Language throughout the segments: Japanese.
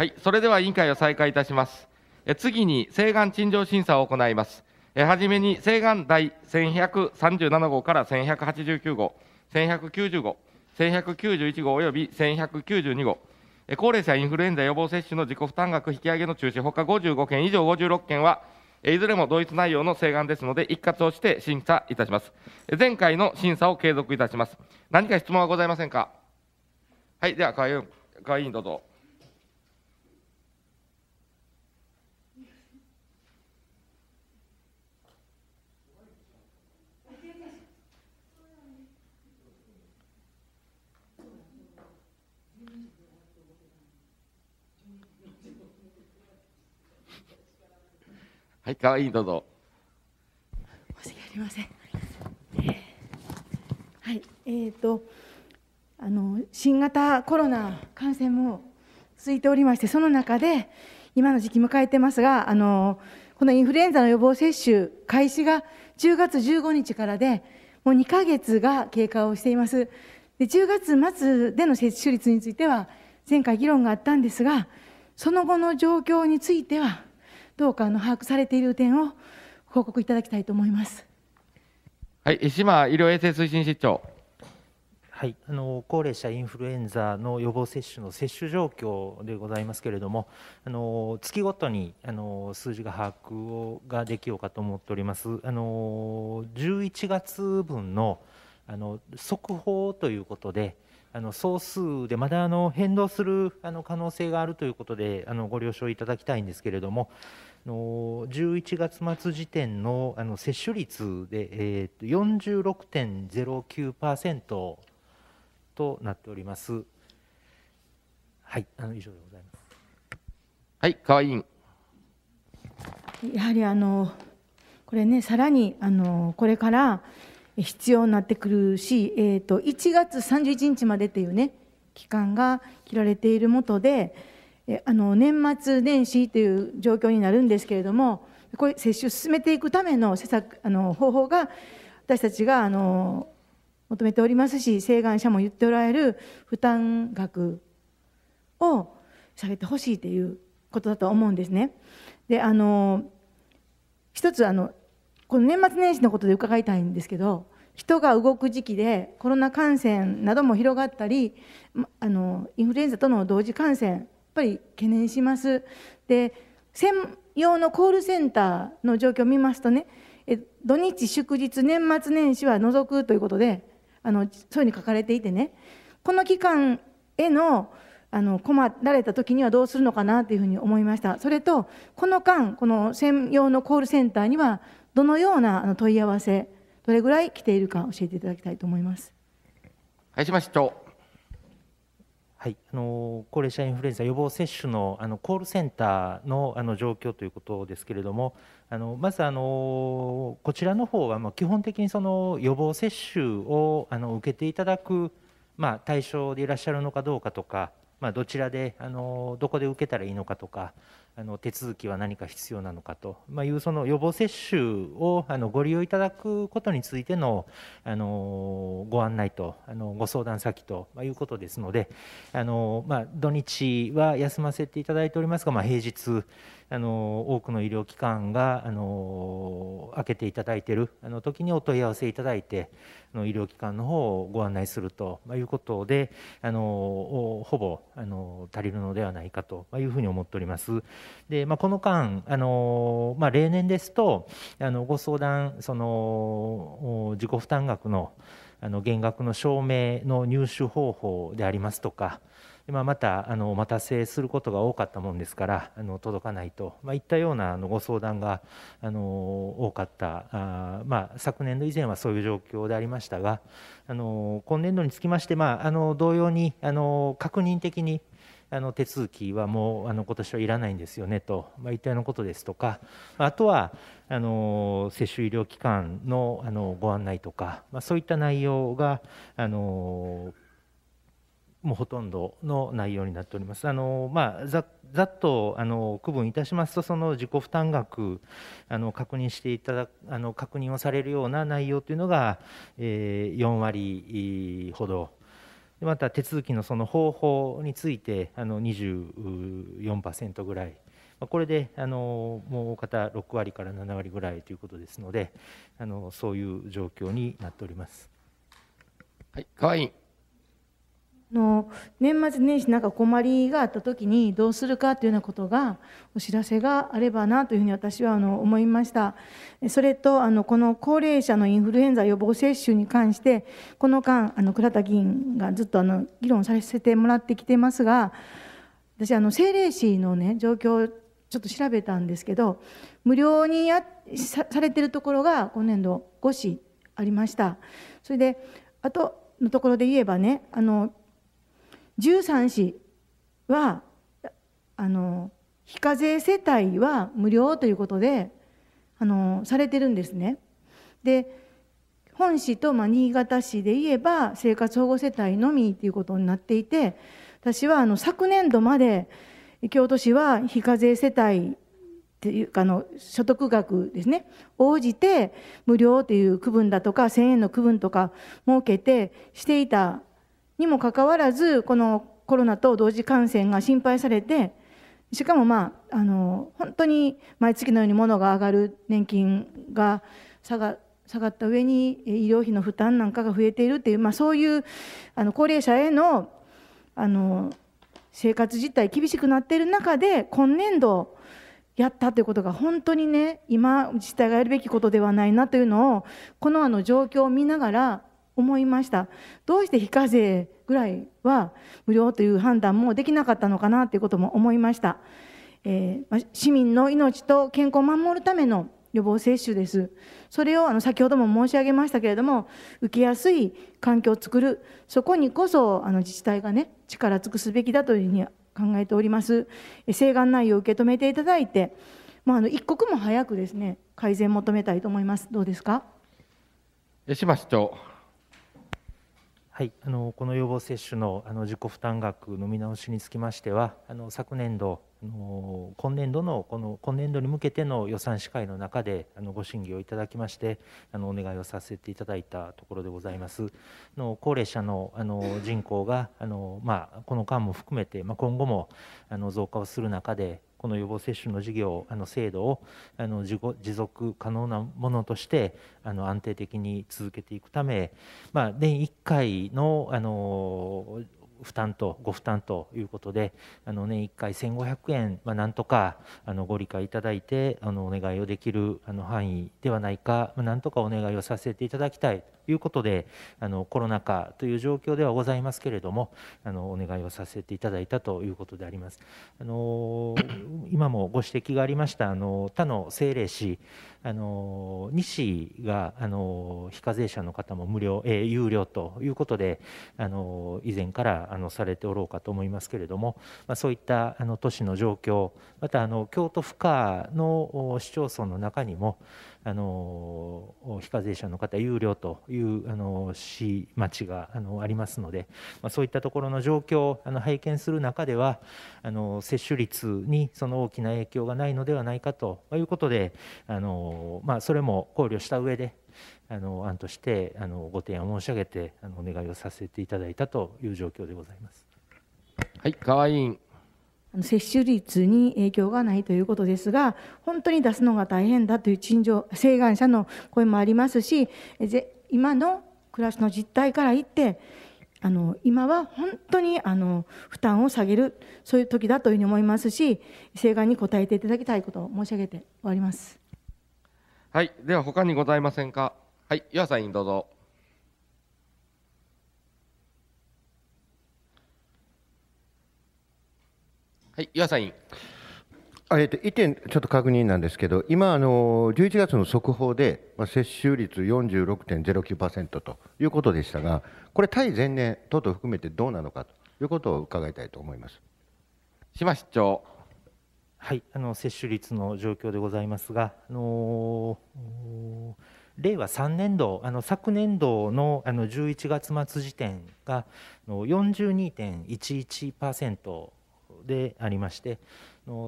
はい、それでは委員会を再開いたします。え次に、請願陳情審査を行います。えはじめに、請願第1137号から1189号、1190号、1191号及び1192号、え高齢者インフルエンザ予防接種の自己負担額引き上げの中止、ほか55件以上56件は、いずれも同一内容の請願ですので、一括をして審査いたします。前回の審査を継続いたします。何か質問はございませんか。はい、では会員、会員、どうぞ。はい、かわいい、どうぞ。申し訳ありません。はい、えっ、ー、と、あの新型コロナ感染も続いておりまして、その中で今の時期迎えてますが、あのこのインフルエンザの予防接種開始が10月15日からで、もう2か月が経過をしています。で10月末での接種率については前回議論があったんですが、その後の状況については。どうかあの把握されている点を報告いただきたいと思います。はい、島医療衛生推進室長。はい、あの高齢者インフルエンザの予防接種の接種状況でございますけれども、あの月ごとにあの数字が把握をができようかと思っております。あの11月分のあの速報ということで、あの総数でまだあの変動するあの可能性があるということであのご了承いただきたいんですけれども、の11月末時点のあの接種率で、えー、と46.09%となっております。はい、あの以上でございます。はい、川委員。やはりあのこれね、さらにあのこれから必要になってくるし、えーと、と1月31日までっていうね、期間が切られているもとで、あの年末年始という状況になるんですけれどもこれ接種を進めていくための施策あの方法が私たちがあの求めておりますし請願者も言っておられる負担額を下げてほしいということだと思うんですね。であの一つあのこの年末年始のことで伺いたいんですけど人が動く時期でコロナ感染なども広がったりあのインフルエンザとの同時感染ぱり懸念します。で専用のコールセンターの状況を見ますとね土日祝日年末年始は除くということであのそういうふうに書かれていてねこの期間へのあの困られた時にはどうするのかなというふうに思いましたそれとこの間この専用のコールセンターにはどのような問い合わせどれぐらい来ているか教えていただきたいと思います林町長はい、あの高齢者インフルエンザ予防接種のあのコールセンターのあの状況ということですけれども、あのまずあのこちらの方はま基本的にその予防接種をあの受けていただく、まあ、対象でいらっしゃるのかどうかとか、まあ、どちらであのどこで受けたらいいのかとか、あの手続きは何か必要なのかと、まいうその予防接種をあのご利用いただくことについてのあのご案内とあのご相談先と、まいうことですのであの、ま土日は休ませていただいておりますが、ま平日あの多くの医療機関があの開けていただいているあの時にお問い合わせいただいてあの医療機関の方をご案内するということであのほぼあの足りるのではないかというふうに思っております。でまあ、この間あの、まあ、例年ですとあのご相談その自己負担額のあの減額の証明の入手方法でありますとか今またあのお待たせすることが多かったもんですからあの届かないと、まあ、いったようなあのご相談があの多かったあ、まあ、昨年度以前はそういう状況でありましたがあの今年度につきまして、まあ、あの同様にあの確認的にあの手続きはもうあの今年はいらないんですよねと、まあ、一体のことですとか、あとはあの接種医療機関のあのご案内とか、まあ、そういった内容があのもうほとんどの内容になっております。あのまあ、ざざっとあの区分いたしますと、その自己負担額、あの確認していただあの確認をされるような内容というのが、えー、4割ほど、また手続きのその方法について、あの24%ぐらい。まあ、これであのもう大方6割から7割ぐらいということですのであのそういう状況になっております。はい、川員の年末年始なんか困りがあった時にどうするかというようなことがお知らせがあればなというふうに私はあの思いましたそれとあのこの高齢者のインフルエンザ予防接種に関してこの間あの倉田議員がずっとあの議論させてもらってきてますが私あの政令市のね状況をちょっと調べたんですけど無料にやされてるところが今年度5市ありましたそれであとのところで言えばねあの13市はあの非課税世帯は無料ということであのされてるんですね。で本市と、まあ、新潟市で言えば生活保護世帯のみということになっていて私はあの昨年度まで京都市は非課税世帯っていうかの所得額ですね応じて無料という区分だとか1,000円の区分とか設けてしていたにもかかわらずこのコロナと同時感染が心配されてしかもまああの本当に毎月のように物が上がる年金が下が下がった上に医療費の負担なんかが増えているっていう、まあ、そういうあの高齢者へのあの生活実態厳しくなっている中で今年度やったということが本当にね今自治体がやるべきことではないなというのをこのあの状況を見ながら思いましたどうして非課税ぐらいは無料という判断もできなかったのかなということも思いました、えー、市民の命と健康を守るための予防接種ですそれをあの先ほども申し上げましたけれども受けやすい環境を作るそこにこそあの自治体がね力尽くすべきだというふうに考えております請願内容を受け止めていただいてまあ、あの一刻も早くですね改善求めたいと思います。どうですか？江島市長。はい、あのこの予防接種のあの自己負担額の見直しにつきましては、あの昨年度あの、今年度のこの今年度に向けての予算司会の中であのご審議をいただきまして、あのお願いをさせていただいたところでございます。の高齢者のあの人口があのまあ、この間も含めてまあ、今後もあの増加をする中で、この予防接種の事業あの制度をあの持続可能なものとしてあの安定的に続けていくため、まあ、年1回のあの負担とご負担ということであの年1回1500円、まあ、なんとかあのご理解いただいてあのお願いをできるあの範囲ではないか、まあ、なんとかお願いをさせていただきたいいうことであのコロナ禍という状況ではございますけれどもあのお願いをさせていただいたということであります。あの今もご指摘がありましたあの他の政令市あの西があの非課税者の方も無料、えー、有料ということであの以前からあのされておろうかと思いますけれども、まあ、そういったあの都市の状況またあの京都府下の市町村の中にもあの非課税者の方有料というあの市町があのありますので、まあ、そういったところの状況をあの拝見する中ではあの接種率にその大きな影響がないのではないかということであの、まあ、それも考慮した上であの案としてあのご提案を申し上げてあのお願いをさせていただいたという状況でございます。はい、河合委員。接種率に影響がないということですが、本当に出すのが大変だという陳情、請願者の声もありますし、今の暮らしの実態から言って、あの今は本当にあの負担を下げる、そういう時だというふうに思いますし、請願に応えていただきたいことを申し上げて終わります。はい、では他にございませんか。はい、岩さんにどうぞ。はい、岩佐委員。えっと、1点、ちょっと確認なんですけど、今、あの十一月の速報で、まあ、接種率四十六点ゼロ九パーセントということでしたが、これ、対前年等と含めてどうなのかということを伺いたいと思います島市長。はい、あの接種率の状況でございますが、あのー、令和三年度、あの昨年度のあの十一月末時点が四十二点一一パーセント。でありまして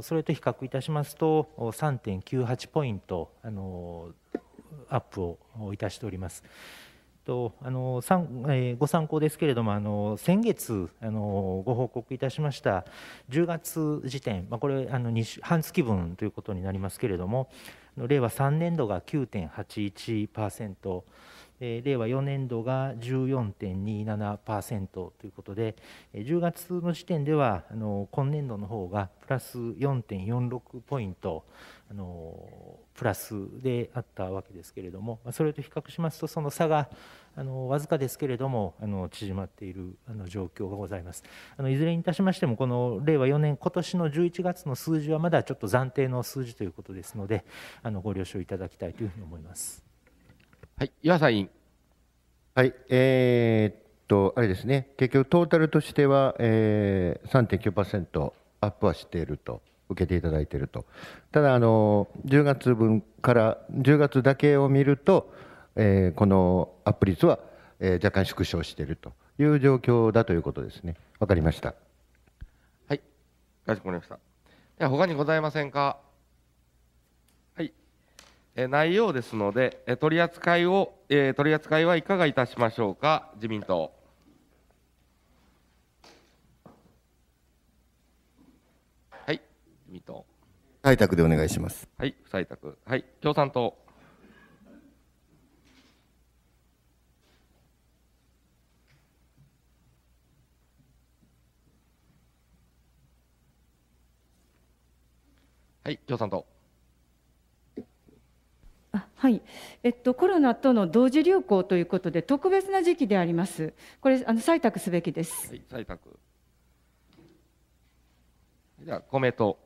それと比較いたしますと3.98ポイントあのアップをいたしております。とあのさんえー、ご参考ですけれどもあの先月あのご報告いたしました10月時点、まあ、これあの半月分ということになりますけれども令和3年度が9.81%。令和4年度が14.27%ということで、10月の時点では、あの今年度の方がプラス4.46ポイントあの、プラスであったわけですけれども、それと比較しますと、その差があのわずかですけれども、あの縮まっているあの状況がございます。あのいずれにいたしましても、この令和4年、今年の11月の数字はまだちょっと暫定の数字ということですので、あのご了承いただきたいというふうに思います。はい、岩佐委員。はい、えー、っと、あれですね、結局トータルとしては、えー、3.9%アップはしていると。受けていただいていると、ただあの、10月分から10月だけを見ると、えー、このアップ率は、えー、若干縮小しているという状況だということですね、分かりました。はい、かしこまりました。では、他にございませんか。えないですので、え取り扱いを、え取り扱いはいかがいたしましょうか、自民党。はい、自民党。採択でお願いします。はい、不採択。はい、共産党。はい、共産党。はい、えっと、コロナとの同時流行ということで、特別な時期であります。これ、あの採択すべきです。はい、採択。では、公明党。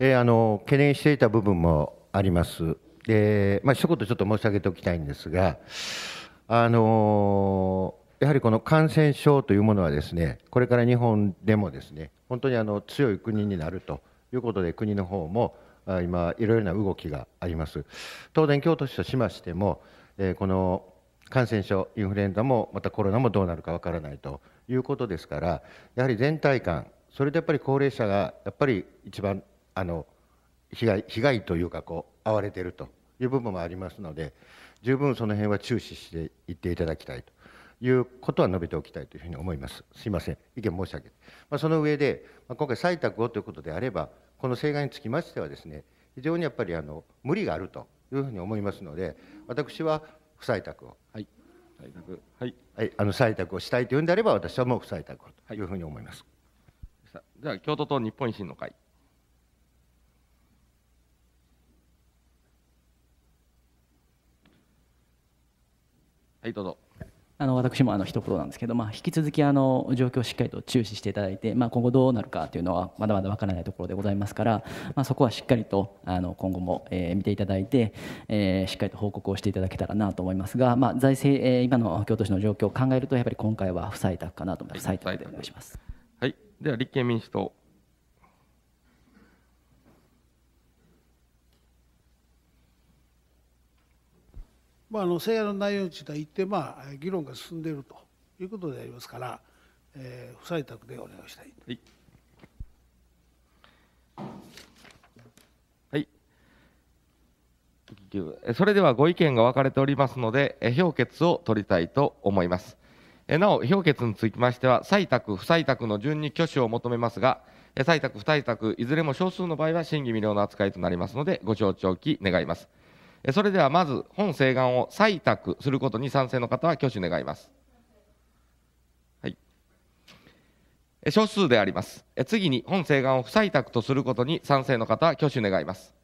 えー、あの懸念していた部分もあります。で、まあ一言ちょっと申し上げておきたいんですが、あのやはりこの感染症というものはですね、これから日本でもですね、本当にあの強い国になるということで国の方も今いろいろな動きがあります当然京都市としましても、この感染症インフルエンザもまたコロナもどうなるかわからないということですからやはり全体感それでやっぱり高齢者がやっぱり一番あの被害被害というかこう遭われているという部分もありますので十分その辺は注視していっていただきたいということは述べておきたいというふうに思います。すいません、意見申し上げまあ、その上で、まあ、今回、採択をということであれば、この請願につきましてはですね、非常にやっぱりあの無理があるというふうに思いますので、私は不採択を、はい、採択、はい、はい、あの採択をしたいというんであれば、私はもう不採択をというふうに思います。はい、では、京都と日本維新の会。はい、どうぞ。あの私もあの一言なんですけど、まあ、引き続きあの状況をしっかりと注視していただいて、まあ、今後どうなるかというのはまだまだ分からないところでございますから、まあ、そこはしっかりとあの今後も、えー、見ていただいて、えー、しっかりと報告をしていただけたらなと思いますが、まあ、財政、えー、今の京都市の状況を考えるとやっぱり今回は不採択かなと思います。採択でお願いします、はい、では立憲民主党まあ、あの制約の内容については一定、まあ、議論が進んでいるということでありますから、えー、不採択でお願いしたい。はいそれではご意見が分かれておりますので、評決を取りたいと思います。なお、評決につきましては、採択、不採択の順に挙手を求めますが、採択、不採択、いずれも少数の場合は審議未了の扱いとなりますので、ご承知おき願います。それではまず本請願を採択することに賛成の方は挙手願います。はい、少数であります。次に本請願を不採択とすることに賛成の方は挙手願います。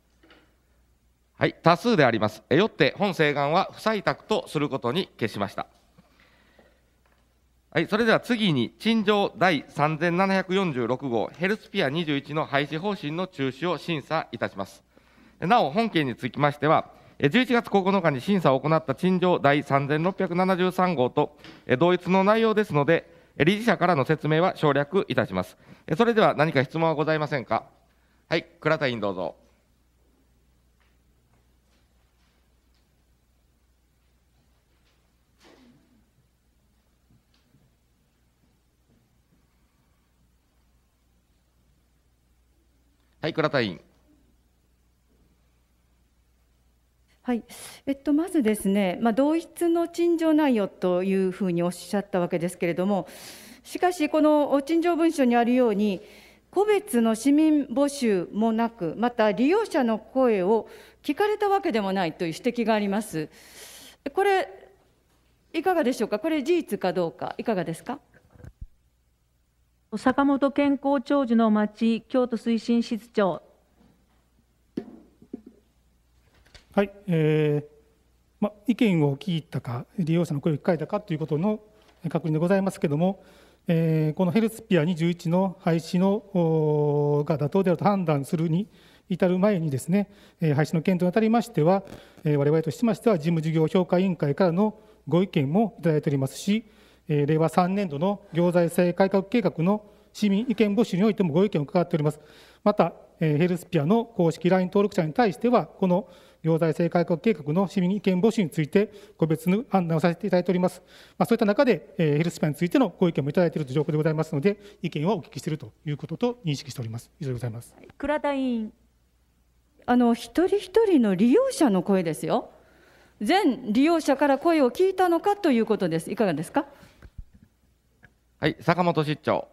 はい、多数であります。よって本請願は不採択とすることに決しました。はい、それでは次に、陳情第3746号ヘルスピア21の廃止方針の中止を審査いたします。なお、本件につきましては、11月9日に審査を行った陳情第3673号と同一の内容ですので、理事者からの説明は省略いたします。それでは何か質問はございませんか。はい、倉田委員どうぞ。はい、倉田委員。はい、えっと、まずですね、まあ、同一の陳情内容というふうにおっしゃったわけですけれども、しかし、この陳情文書にあるように、個別の市民募集もなく、また利用者の声を聞かれたわけでもないという指摘があります。これ、いかがでしょうか、これ、事実かどうか、いかがですか。坂本健康長寿の町京都推進室長はい、えーま、意見を聞いたか、利用者の声を聞かれたかということの確認でございますけれども、えー、このヘルスピア21の廃止のが妥当であると判断するに至る前にですね、廃止の検討にあたりましては、我々としましては、事務事業評価委員会からのご意見もいただいておりますし、令和3年度の行財政改革計画の市民意見募集においてもご意見を伺っております。また、ヘルスピアの公式 LINE 登録者に対しては、この行財政改革計画の市民意見募集について、個別の判断をさせていただいております。まあ、そういった中で、えー、ヘルスパについてのご意見もいただいているという状況でございますので、意見をお聞きしているということと認識しております。以上でございます。倉田委員。あの一人一人の利用者の声ですよ。全利用者から声を聞いたのかということです。いかがですか。はい、坂本市長。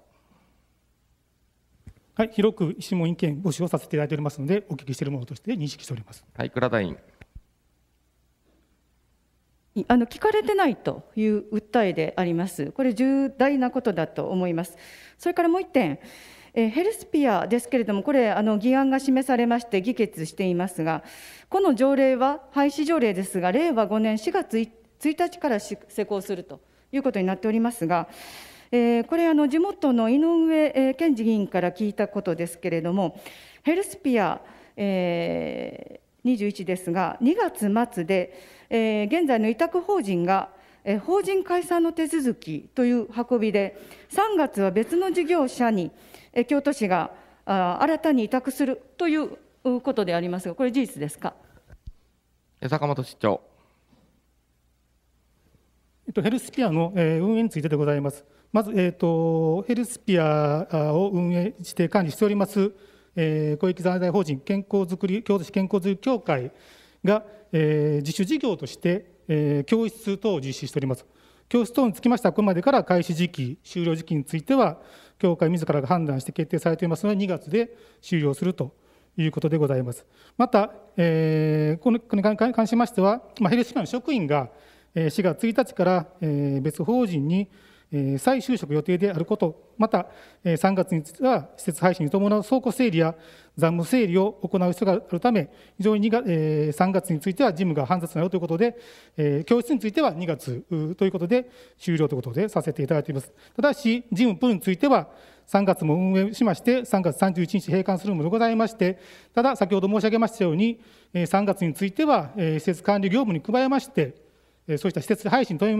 はい、広く質問意見募集をさせていただいておりますので、お聞きしているものとして認識しております。はい、倉田委員。あの聞かれてないという訴えであります、これ、重大なことだと思います。それからもう1点、えヘルスピアですけれども、これ、あの議案が示されまして、議決していますが、この条例は廃止条例ですが、令和5年4月1日から施行するということになっておりますが、えー、これあの地元の井上健治議員から聞いたことですけれどもヘルスピア、えー、21ですが2月末で、えー、現在の委託法人が法人解散の手続きという運びで、3月は別の事業者に京都市が新たに委託するということでありますが、これ、事実ですか坂本市長。ヘルスピアの運営についてでございます。まず、えーと、ヘルスピアを運営して管理しております、えー、公益財団法人健康づくり京都市健康づくり協会が、えー、自主事業として、えー、教室等を実施しております。教室等につきましては、これまでから開始時期、終了時期については、協会自らが判断して決定されていますので、2月で終了するということでございます。また、えー、このに関しましては、まあ、ヘルスピアの職員が4月1日から別法人に再就職予定であること、また3月については施設廃止に伴う倉庫整理や残務整理を行う人があるため、非常に3月については事務が煩雑になるということで、教室については2月ということで、終了ということでさせていただいています。ただし、事務プールについては、3月も運営しまして、3月31日閉館するものでございまして、ただ、先ほど申し上げましたように、3月については施設管理業務に加えまして、そうした施設配信に伴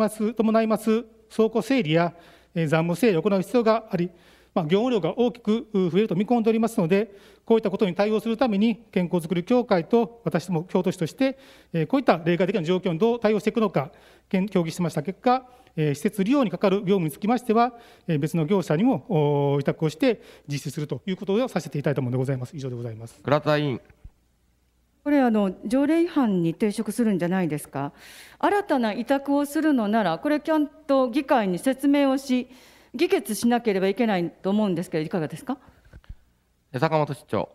います倉庫整理や残務整理を行う必要があり、まあ、業務量が大きく増えると見込んでおりますので、こういったことに対応するために、健康づくり協会と私ども京都市として、こういった例外的な状況にどう対応していくのか、協議しました結果、施設利用に係る業務につきましては、別の業者にも委託をして実施するということをさせていただいたものでございます。以上でございます。倉田委員これあの条例違反に抵触するんじゃないですか新たな委託をするのならこれちゃんと議会に説明をし議決しなければいけないと思うんですけどいかがですか坂本市長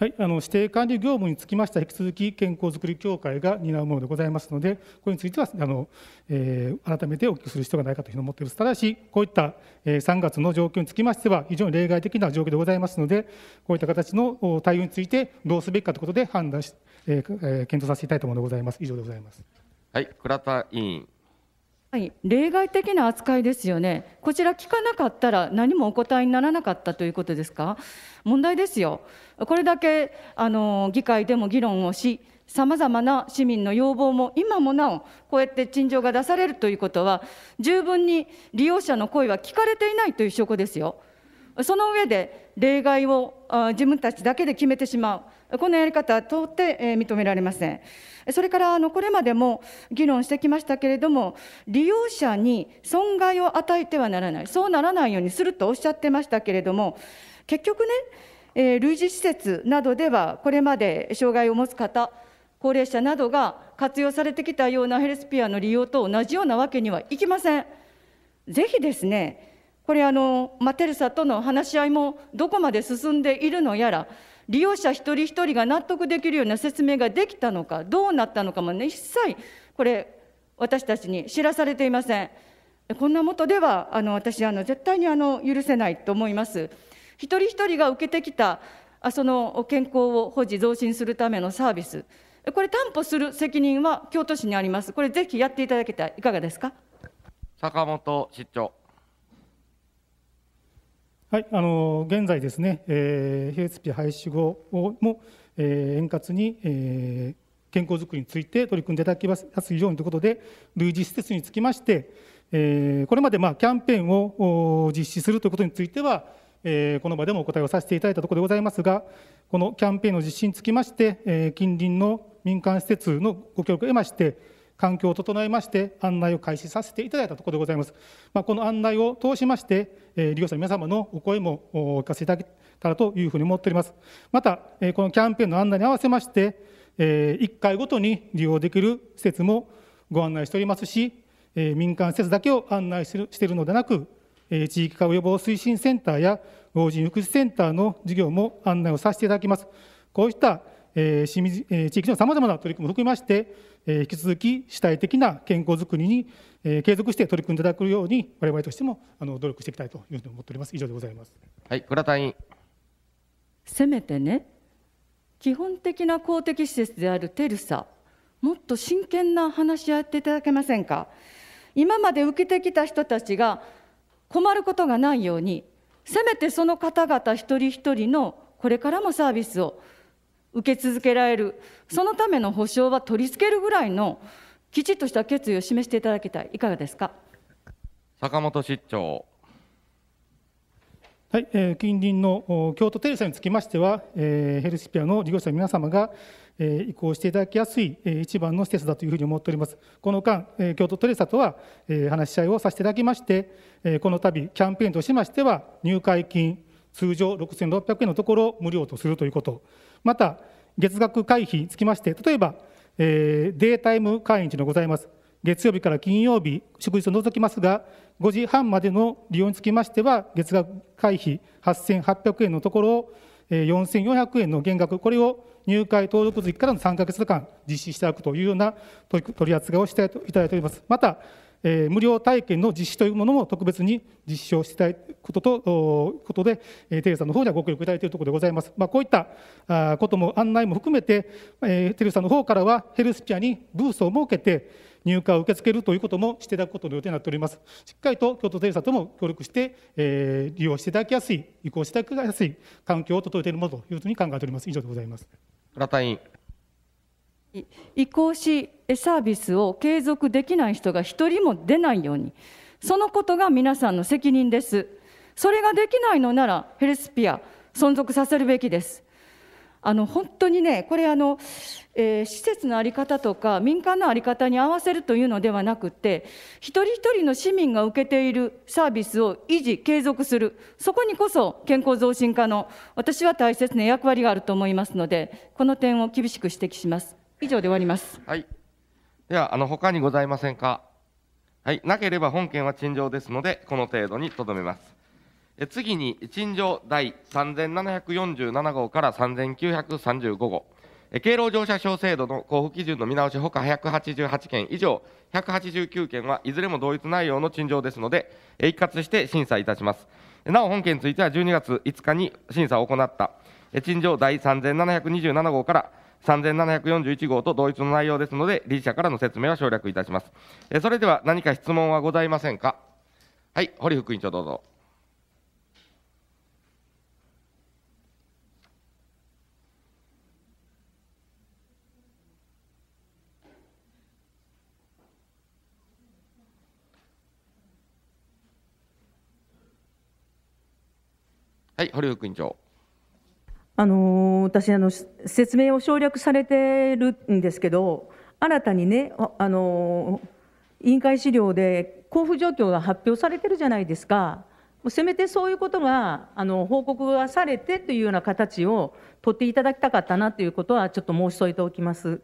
はい、あの指定管理業務につきましては引き続き健康づくり協会が担うものでございますのでこれについてはあの、えー、改めてお聞きする必要がないかというふうに思っていますただしこういった、えー、3月の状況につきましては非常に例外的な状況でございますのでこういった形の対応についてどうすべきかということで判断し、えー、検討させていただいたものでございます以上でございますはい倉田委員はい、例外的な扱いですよね、こちら聞かなかったら何もお答えにならなかったということですか、問題ですよ、これだけあの議会でも議論をし、さまざまな市民の要望も今もなお、こうやって陳情が出されるということは、十分に利用者の声は聞かれていないという証拠ですよ。その上で例外を自分たちだけで決めてしまう。このやり方、到底認められません。それからあのこれまでも議論してきましたけれども、利用者に損害を与えてはならない、そうならないようにするとおっしゃってましたけれども、結局ね、え類似施設などでは、これまで障害を持つ方、高齢者などが活用されてきたようなヘルスピアの利用と同じようなわけにはいきません。ぜひですね、これあの、まあ、テルサとの話し合いもどこまで進んでいるのやら、利用者一人一人が納得できるような説明ができたのか、どうなったのかもね、一切これ、私たちに知らされていません。こんなもとでは、あの私あの、絶対にあの許せないと思います。一人一人が受けてきたあ、その健康を保持、増進するためのサービス、これ、担保する責任は京都市にあります、これ、ぜひやっていただけたい、いかがですか坂本市長。はい、あの現在ですね、えー、スピ廃止後も、えー、円滑に、えー、健康づくりについて取り組んでいただきますようにということで、類似施設につきまして、えー、これまでまあキャンペーンを実施するということについては、えー、この場でもお答えをさせていただいたところでございますが、このキャンペーンの実施につきまして、えー、近隣の民間施設のご協力を得まして、環境を整えまして案内を開始させていただいたところでございます。まあ、この案内を通しまして、え利用者の皆様のお声もお聞かせいただけたらというふうに思っております。また、えこのキャンペーンの案内に合わせまして、え1回ごとに利用できる施設もご案内しておりますし、え民間施設だけを案内しているのではなく、え地域化予防推進センターや老人福祉センターの事業も案内をさせていただきます。こうしたえー、清水えー、地域のさまざまな取り組みを含めまして、えー、引き続き主体的な健康づくりに、えー、継続して取り組んでいただくように我々としてもあの努力していきたいというふうに思っております以上でございますはい倉田委員せめてね基本的な公的施設であるテルサもっと真剣な話し合っていただけませんか今まで受けてきた人たちが困ることがないようにせめてその方々一人一人のこれからもサービスを受け続けられるそのための保証は取り付けるぐらいのきちっとした決意を示していただきたいいかがですか坂本市長はい、えー、近隣の京都テレサにつきましては、えー、ヘルシピアの事業者の皆様が、えー、移行していただきやすい、えー、一番の施設だというふうに思っております。この間、えー、京都テレサとは、えー、話し合いをさせていただきまして、えー、この度キャンペーンとしましては入会金通常6600円のところ無料とするということ。また、月額会費につきまして、例えば、えー、データイム会員というのがございます。月曜日から金曜日、祝日を除きますが、5時半までの利用につきましては、月額会費8800円のところを、えー、4400円の減額、これを入会登録月からの3か月間実施していくというような取り扱いをしていただいております。またえー、無料体験の実施というものも特別に実施をしたいこととことで、えー、テレさんの方にはご協力いただいているところでございます。まあ、こういったあことも案内も含めて、えー、テレさんの方からはヘルスピアにブースを設けて入荷を受け付けるということもしていただくことの予定になっております。しっかりと京都テレさんとも協力して、えー、利用していただきやすい、移行していただきやすい環境を整えているものというふうに考えております。以上でございます。倉田委員移行しサービスを継続できない人が一人も出ないようにそのことが皆さんの責任ですそれができないのならヘルスピア存続させるべきですあの本当にねこれあの、えー、施設の在り方とか民間の在り方に合わせるというのではなくて一人一人の市民が受けているサービスを維持継続するそこにこそ健康増進課の私は大切な役割があると思いますのでこの点を厳しく指摘します。以上で終わります。はい。では、あの、他にございませんか。はい。なければ本件は陳情ですので、この程度にとどめます。え次に、陳情第3747号から3935号。敬老乗車証制度の交付基準の見直しほか188件以上、189件はいずれも同一内容の陳情ですので、一括して審査いたします。なお、本件については12月5日に審査を行った、陳情第3727号から3741号と同一の内容ですので、理事者からの説明は省略いたします。えそれでは何か質問はございませんか。はい、堀副委員長どうぞ。はい、堀副委員長。あの私あの説明を省略されてるんですけど新たにねあの委員会資料で交付状況が発表されてるじゃないですかせめてそういうことがあの報告がされてというような形を取っていただきたかったなということはちょっと申し添えておきます。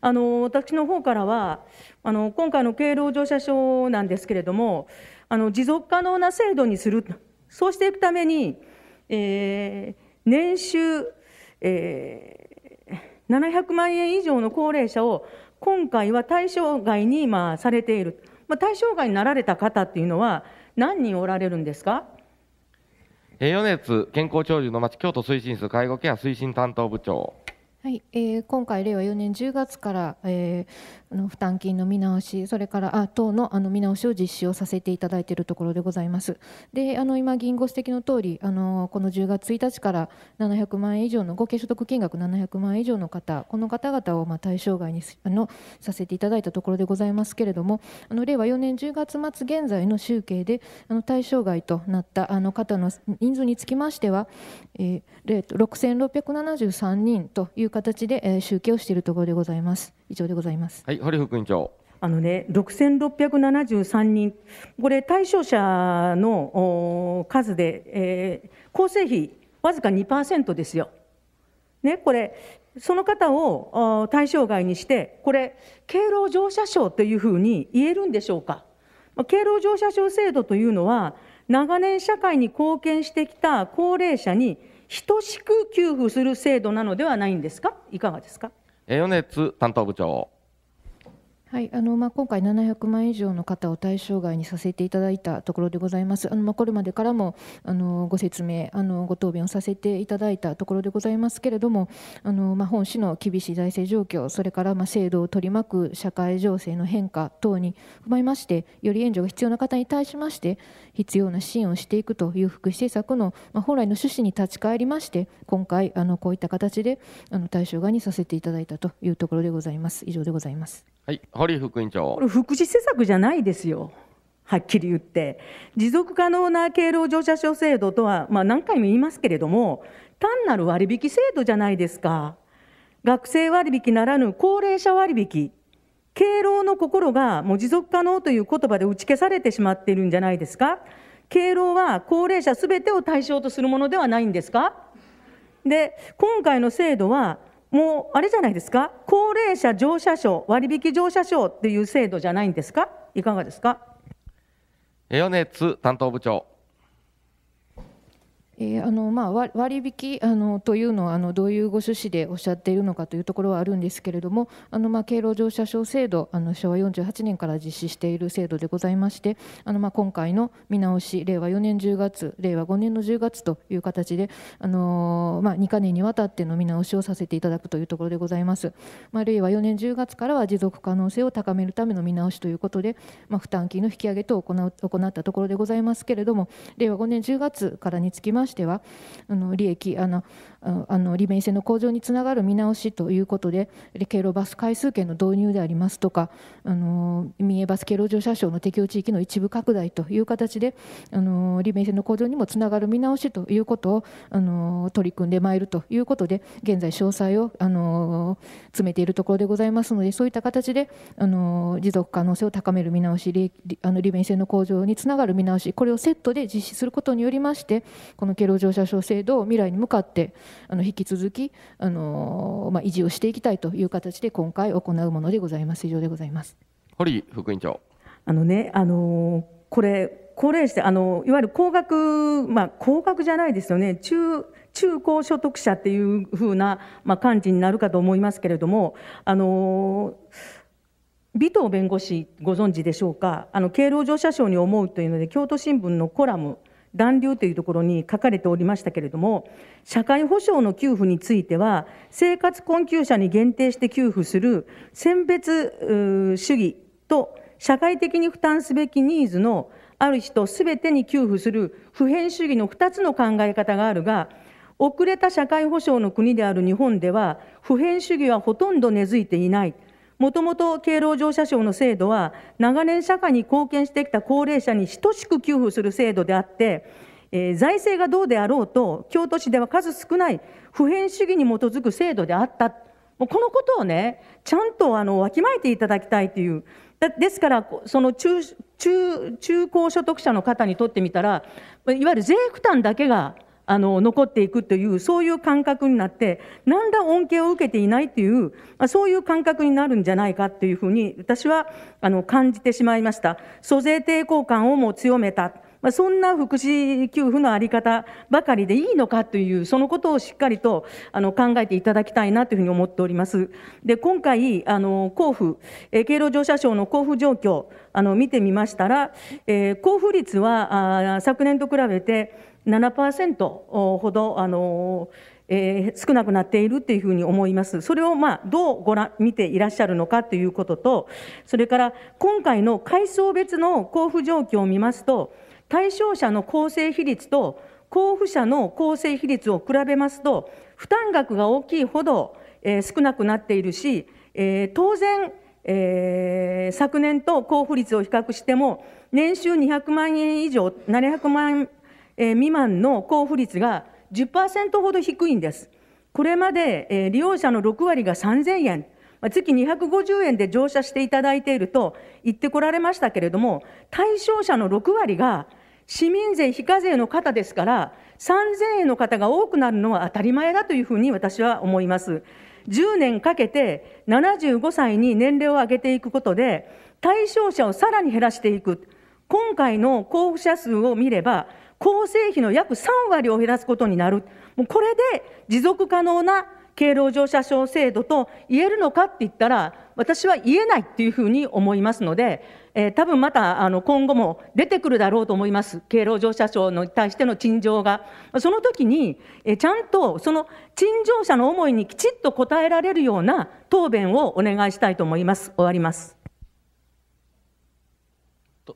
あの私の方からはあの今回の経路乗車証なんですけれどもあの持続可能な制度にするそうしていくために、えー、年収、えー、700万円以上の高齢者を今回は対象外にまあされている、まあ、対象外になられた方っていうのは何人おられるんですか米津健康長寿の町京都推進室介護ケア推進担当部長はいえー、今回、令和4年10月から、えー、の負担金の見直し、それからあ等のあの見直しを実施をさせていただいているところでございます。で、あの今、議員ご指摘の通り、あのこの10月1日から700万円以上の合計所得金額700万円以上の方、この方々をまあ対象外にあのさせていただいたところでございますけれども、あの令和4年10月末現在の集計であの対象外となったあの方の人数につきましては、えー、6673人という形で、えー、集計をしているところでございます。以上でございます。はい堀副員長。あのね、6673人、これ、対象者の数で、えー、構成比、わずか2%ですよ。ね、これ、その方を対象外にして、これ、敬老乗車証というふうに言えるんでしょうか。敬老乗車証制度というのは、長年社会に貢献してきた高齢者に等しく給付する制度なのではないんですか、いかがですか。米津担当部長はいあのまあ、今回、700万以上の方を対象外にさせていただいたところでございます、あのまあ、これまでからもあのご説明あの、ご答弁をさせていただいたところでございますけれども、あのまあ、本市の厳しい財政状況、それからまあ制度を取り巻く社会情勢の変化等に踏まえまして、より援助が必要な方に対しまして、必要な支援をしていくという福祉政策の、まあ、本来の趣旨に立ち返りまして、今回、あのこういった形であの対象外にさせていただいたというところでございます。以上でございます。はい堀副員長これ福祉施策じゃないですよはっきり言って持続可能な経路乗車証制度とは、まあ、何回も言いますけれども単なる割引制度じゃないですか学生割引ならぬ高齢者割引敬老の心がもう持続可能という言葉で打ち消されてしまっているんじゃないですか敬老は高齢者すべてを対象とするものではないんですかで今回の制度はもうあれじゃないですか高齢者乗車証割引乗車証っていう制度じゃないんですかいかがですかネッツ担当部長えー、あのまあ、割引あのというのはあのどういうご趣旨でおっしゃっているのかというところはあるんですけれどもあの、まあ、経路乗車証制度あの昭和48年から実施している制度でございましてあの、まあ、今回の見直し令和4年10月令和5年の10月という形であの、まあ、2か年にわたっての見直しをさせていただくというところでございます、まあ、令和4年10月からは持続可能性を高めるための見直しということで、まあ、負担金の引き上げと行う行ったところでございますけれども令和5年10月からにつきまして関してはあの利益あのあの利便性の向上につながる見直しということで経路バス回数券の導入でありますとかあの民営バス経路乗車証の適用地域の一部拡大という形であの利便性の向上にもつながる見直しということをあの取り組んでまいるということで現在詳細をあの詰めているところでございますのでそういった形であの持続可能性を高める見直し利あの利便性の向上につながる見直しこれをセットで実施することによりましてこの経路乗車証制度を未来に向かってあの引き続きあの、まあ、維持をしていきたいという形で今回行うものでございます以上でございます堀副委員長あのね、あのこれ高齢者あのいわゆる高額、まあ、高額じゃないですよね中中高所得者っていうふうな、まあ、感じになるかと思いますけれども、あの尾藤弁護士ご存知でしょうかあの敬老乗車証に思うというので京都新聞のコラム断流というところに書かれておりましたけれども社会保障の給付については生活困窮者に限定して給付する選別主義と社会的に負担すべきニーズのある人すべてに給付する普遍主義の2つの考え方があるが遅れた社会保障の国である日本では普遍主義はほとんど根付いていないもともと敬老乗車証の制度は、長年社会に貢献してきた高齢者に等しく給付する制度であって、えー、財政がどうであろうと、京都市では数少ない普遍主義に基づく制度であった、もうこのことをね、ちゃんとあのわきまえていただきたいという、だですから、その中中中高所得者の方にとってみたら、いわゆる税負担だけがあの残っていくというそういう感覚になって何ら恩恵を受けていないというそういう感覚になるんじゃないかというふうに私はあの感じてしまいました租税抵抗感をも強めた、まあ、そんな福祉給付の在り方ばかりでいいのかというそのことをしっかりとあの考えていただきたいなというふうに思っておりますで今回あの交付経路乗車証の交付状況あの見てみましたら、えー、交付率はあ昨年と比べて7%ほど、あのえー、少なくなっているというふうに思います。それを、まあ、どうご覧見ていらっしゃるのかということと、それから今回の階層別の交付状況を見ますと、対象者の構成比率と交付者の構成比率を比べますと、負担額が大きいほど、えー、少なくなっているし、えー、当然、えー、昨年と交付率を比較しても、年収200万円以上、700万未満の交付率が10%ほど低いんです。これまで、利用者の6割が3000円、月250円で乗車していただいていると言ってこられましたけれども、対象者の6割が市民税非課税の方ですから、3000円の方が多くなるのは当たり前だというふうに私は思います。10年かけて75歳に年齢を上げていくことで、対象者をさらに減らしていく、今回の交付者数を見れば、構成費の約3割を減らすことになる、もうこれで持続可能な経路乗車証制度と言えるのかって言ったら、私は言えないっていうふうに思いますので、えー、多分またあの今後も出てくるだろうと思います、経路乗車証に対しての陳情が。その時に、えー、ちゃんとその陳情者の思いにきちっと応えられるような答弁をお願いしたいと思います。終わります。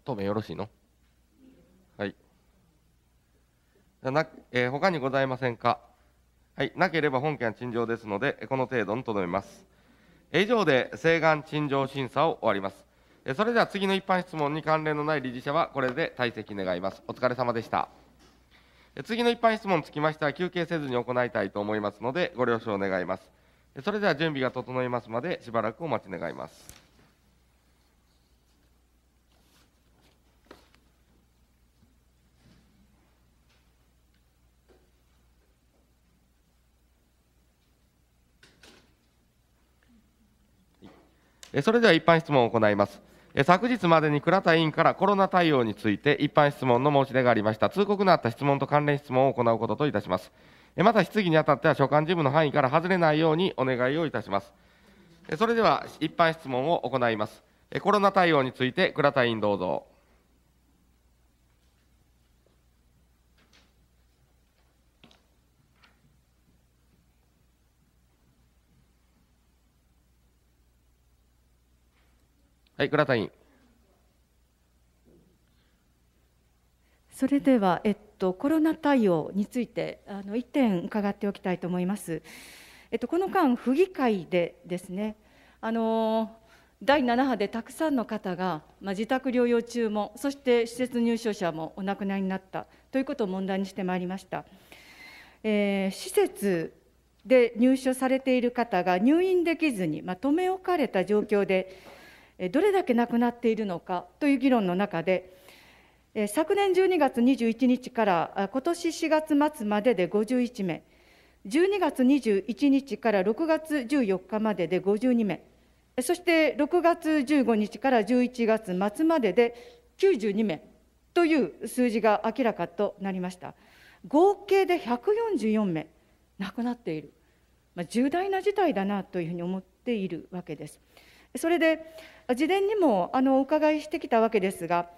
答弁よろしいのな、えー、他にございませんか。はい、なければ本件陳情ですので、この程度にとどめます。以上で、請願陳情審査を終わります。それでは次の一般質問に関連のない理事者はこれで退席願います。お疲れ様でした。次の一般質問につきましては休憩せずに行いたいと思いますのでご了承願います。それでは準備が整いますまでしばらくお待ち願います。それでは一般質問を行います昨日までに倉田委員からコロナ対応について一般質問の申し出がありました通告のあった質問と関連質問を行うことといたしますまた質疑にあたっては所管事務の範囲から外れないようにお願いをいたしますそれでは一般質問を行いますコロナ対応について倉田委員どうぞはい、倉田委員。それでは、えっと、コロナ対応について、あの1点伺っておきたいと思います。えっと、この間、府議会でですね。あの第7波でたくさんの方が、まあ、自宅療養中も、そして施設入所者もお亡くなりになったということを問題にしてまいりました。えー、施設で入所されている方が入院できずに、まあ、留め置かれた状況でどれだけ亡くなっているのかという議論の中で、昨年12月21日から今年4月末までで51名、12月21日から6月14日までで52名、そして6月15日から11月末までで92名という数字が明らかとなりました。合計で144名亡くなっている、まあ、重大な事態だなというふうに思っているわけです。それで事前にもあのお伺いしてきたわけですが、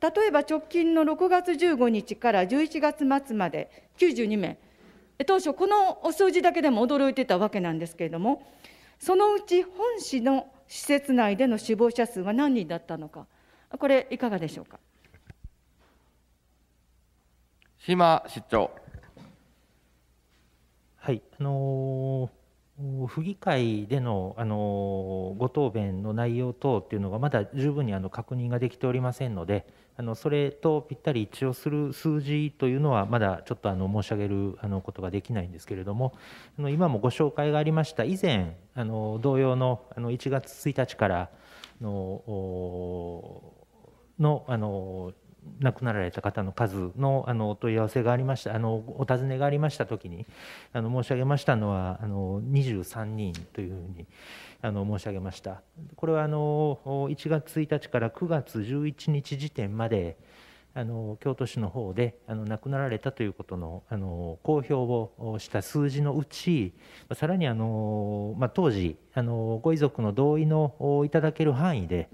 例えば直近の6月15日から11月末まで92名、当初、この数字だけでも驚いてたわけなんですけれども、そのうち本市の施設内での死亡者数は何人だったのか、これ、いかがでしょうか。島市長はいあのー府議会でのあのご答弁の内容等っていうのがまだ十分にあの確認ができておりませんので、あのそれとぴったり一致をする数字というのは、まだちょっとあの申し上げるあのことができないんですけれども、あの今もご紹介がありました、以前、あの同様のあの1月1日からののあの亡くなられた方の数のあのお問い合わせがありましたあのお尋ねがありましたときにあの申し上げましたのはあの23人というふうにあの申し上げましたこれはあの1月1日から9月11日時点まであの京都市の方であ亡くなられたということのあの公表をした数字のうちさらにあの、まあ、当時あのご遺族の同意のいただける範囲で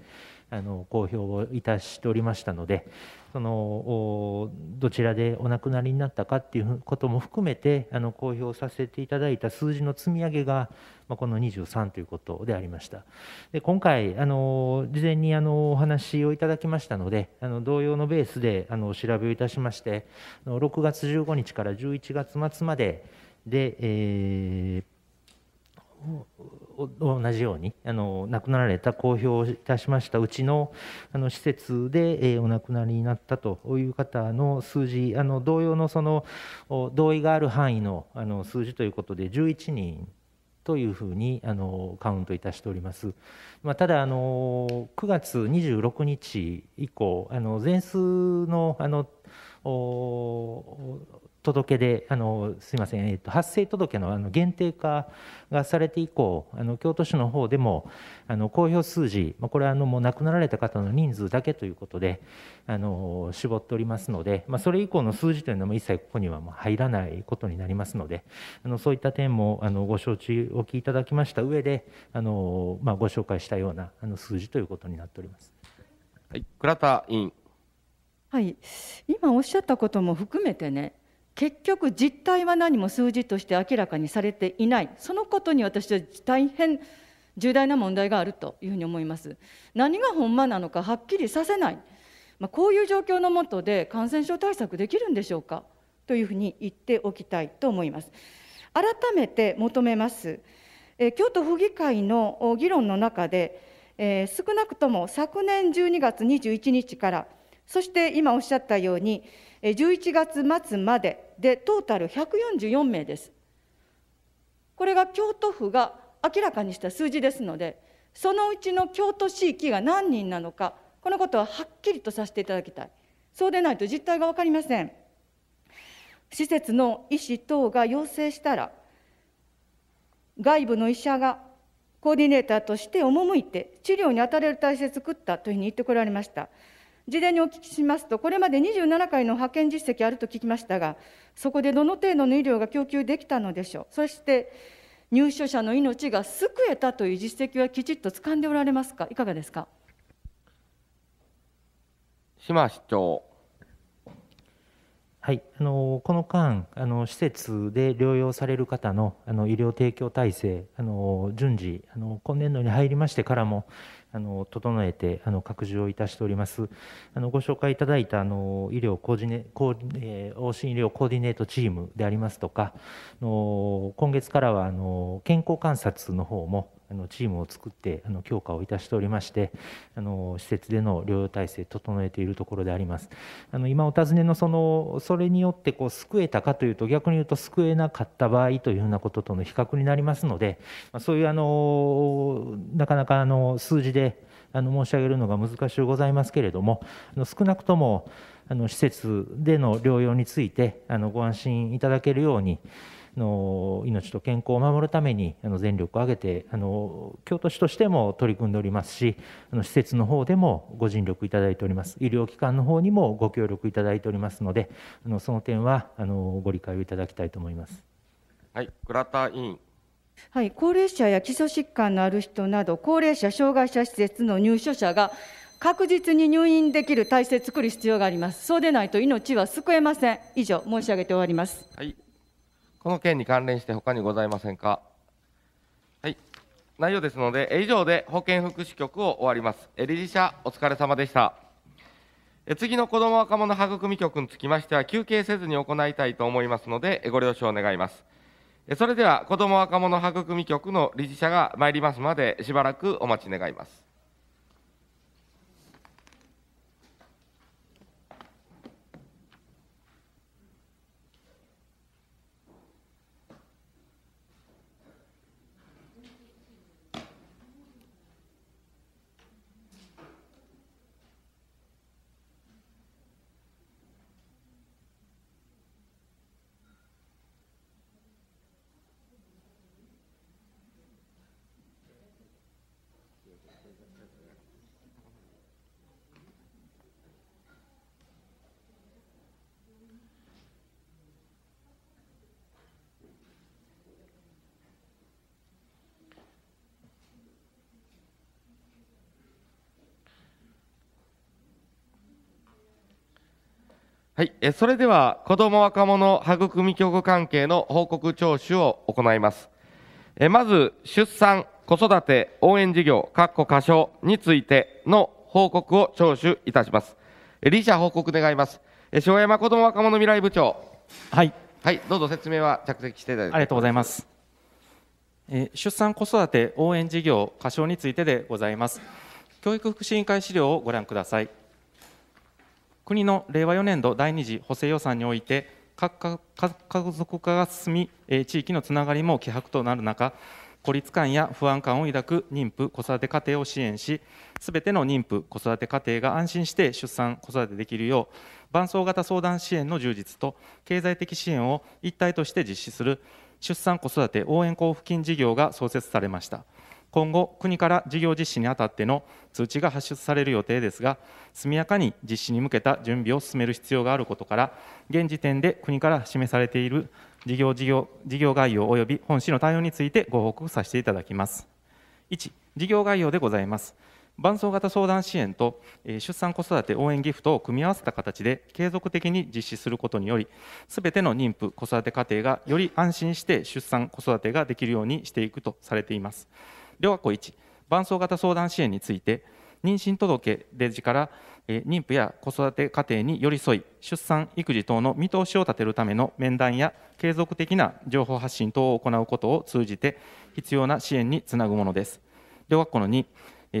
あの公表をいたしておりましたのでそのどちらでお亡くなりになったかということも含めてあの公表させていただいた数字の積み上げが、まあ、この23ということでありましたで今回あの事前にあのお話をいただきましたのであの同様のベースであのお調べをいたしまして6月15日から11月末までで、えー同じようにあの亡くなられた公表をいたしましたうちのあの施設で、えー、お亡くなりになったという方の数字あの同様のその同意がある範囲のあの数字ということで11人というふうにあのカウントいたしております。まあ、ただあの9月26日以降あの全数のあの届であのすみません、えーと、発生届のあの限定化がされて以降あの京都市の方でもあの公表数字、まあ、これはあのもう亡くなられた方の人数だけということであの絞っておりますので、まあ、それ以降の数字というのも一切ここにはもう入らないことになりますのであのそういった点もあのご承知おきいただきました上であの、まあ、ご紹介したようなあの数字ということになっております。はい、倉田委員はい、今おっしゃったことも含めてね結局実態は何も数字として明らかにされていないそのことに私は大変重大な問題があるというふうに思います何がほんまなのかはっきりさせない、まあ、こういう状況のもとで感染症対策できるんでしょうかというふうに言っておきたいと思います改めて求めますえ京都府議会の議論の中で、えー、少なくとも昨年12月21日からそして今おっしゃったように11月末までで、トータル144名です。これが京都府が明らかにした数字ですので、そのうちの京都市域が何人なのか、このことははっきりとさせていただきたい。そうでないと実態が分かりません。施設の医師等が要請したら、外部の医者がコーディネーターとして赴いて治療に当たれる体制を作ったというふうに言ってこられました。事前にお聞きしますと、これまで27回の派遣実績あると聞きましたが、そこでどの程度の医療が供給できたのでしょう、そして入所者の命が救えたという実績はきちっと掴んでおられますか、いかがですか。島市長はい、あのこの間あの、施設で療養される方のあの医療提供体制、あの順次あの、今年度に入りましてからも、あの整えてあの拡充をいたしております。あのご紹介いただいたあの医療コーディネコー、えー、往診医療コーディネートチームでありますとか、あの今月からはあの健康観察の方もあのチームを作ってあの強化をいたしておりましてあの施設での療養体制整えているところでありますあの今お尋ねのそのそれによってこう救えたかというと逆に言うと救えなかった場合というようなこととの比較になりますので、まあ、そういうあのなかなかあの数字であの申し上げるのが難しゅうございますけれどもあの少なくともあの施設での療養についてあのご安心いただけるようにの命と健康を守るためにあの全力を挙げてあの京都市としても取り組んでおりますしあの施設の方でもご尽力いただいております医療機関の方にもご協力いただいておりますのであのその点はあのご理解をいただきたいと思います。はい、倉田委員はい、高齢者や基礎疾患のある人など、高齢者、障害者施設の入所者が確実に入院できる体制を作る必要があります。そうでないと命は救えません。以上、申し上げて終わります。はいこの件に関連して他にございませんか。はい。内容ですので、以上で保健福祉局を終わります。理事者、お疲れ様でした。次の子ども若者育み局につきましては、休憩せずに行いたいと思いますので、ご了承願います。それでは、子ども若者育み局の理事者が参りますまで、しばらくお待ち願います。、えそれでは子ども若者育み局関係の報告聴取を行いますえまず出産子育て応援事業確保過小についての報告を聴取いたします理事報告願います塩山子ども若者未来部長はいはいどうぞ説明は着席していただいてありがとうございます出産子育て応援事業過小についてでございます教育福祉委員会資料をご覧ください国の令和4年度第2次補正予算において核家族化が進み、え地域のつながりも希薄となる中孤立感や不安感を抱く妊婦・子育て家庭を支援しすべての妊婦・子育て家庭が安心して出産・子育てできるよう伴走型相談支援の充実と経済的支援を一体として実施する出産・子育て応援交付金事業が創設されました。今後、国から事業実施にあたっての通知が発出される予定ですが、速やかに実施に向けた準備を進める必要があることから、現時点で国から示されている事業事業事業概要及び本市の対応についてご報告させていただきます。1、事業概要でございます。伴走型相談支援と出産・子育て応援ギフトを組み合わせた形で継続的に実施することにより、すべての妊婦・子育て家庭がより安心して出産・子育てができるようにしていくとされています。両学校1伴走型相談支援について妊娠届出時から妊婦や子育て家庭に寄り添い出産育児等の見通しを立てるための面談や継続的な情報発信等を行うことを通じて必要な支援につなぐものです。両学校の2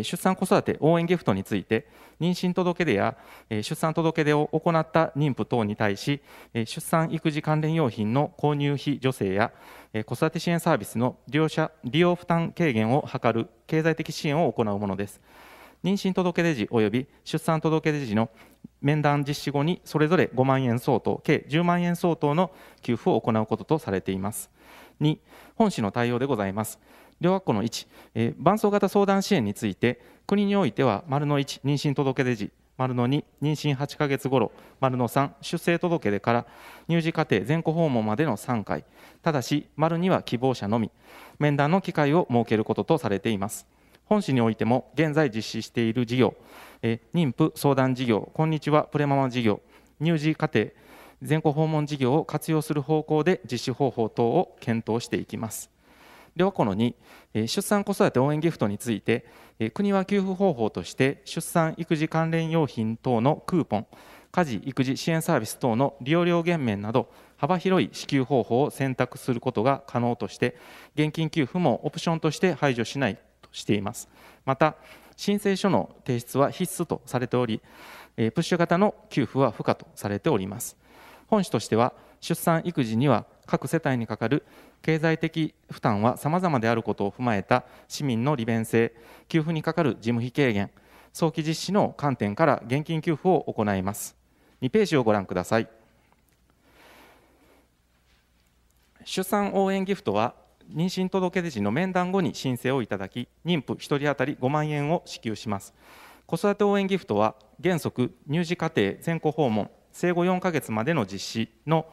出産子育て応援ギフトについて妊娠届出や出産届出を行った妊婦等に対し出産育児関連用品の購入費助成や子育て支援サービスの利用者利用負担軽減を図る経済的支援を行うものです妊娠届出時及び出産届出時の面談実施後にそれぞれ5万円相当計10万円相当の給付を行うこととされています2本市の対応でございます両学校の1、えー、伴走型相談支援について国においては丸の1妊娠届出時丸の2妊娠8ヶ月頃丸の3出生届出から入児家庭全戸訪問までの3回ただし丸2は希望者のみ面談の機会を設けることとされています本市においても現在実施している事業え妊婦相談事業こんにちはプレママ事業乳児家庭全戸訪問事業を活用する方向で実施方法等を検討していきます両この2、出産子育て応援ギフトについて、国は給付方法として、出産・育児関連用品等のクーポン、家事・育児支援サービス等の利用料減免など、幅広い支給方法を選択することが可能として、現金給付もオプションとして排除しないとしています。また、申請書の提出は必須とされており、プッシュ型の給付は不可とされております。本市としては、出産・育児には各世帯にかかる経済的負担は様々であることを踏まえた市民の利便性、給付にかかる事務費軽減、早期実施の観点から現金給付を行います。2ページをご覧ください。出産応援ギフトは妊娠届出時の面談後に申請をいただき、妊婦1人当たり5万円を支給します。子育て応援ギフトは原則、乳児家庭、全戸訪問、生後4ヶ月までの実施の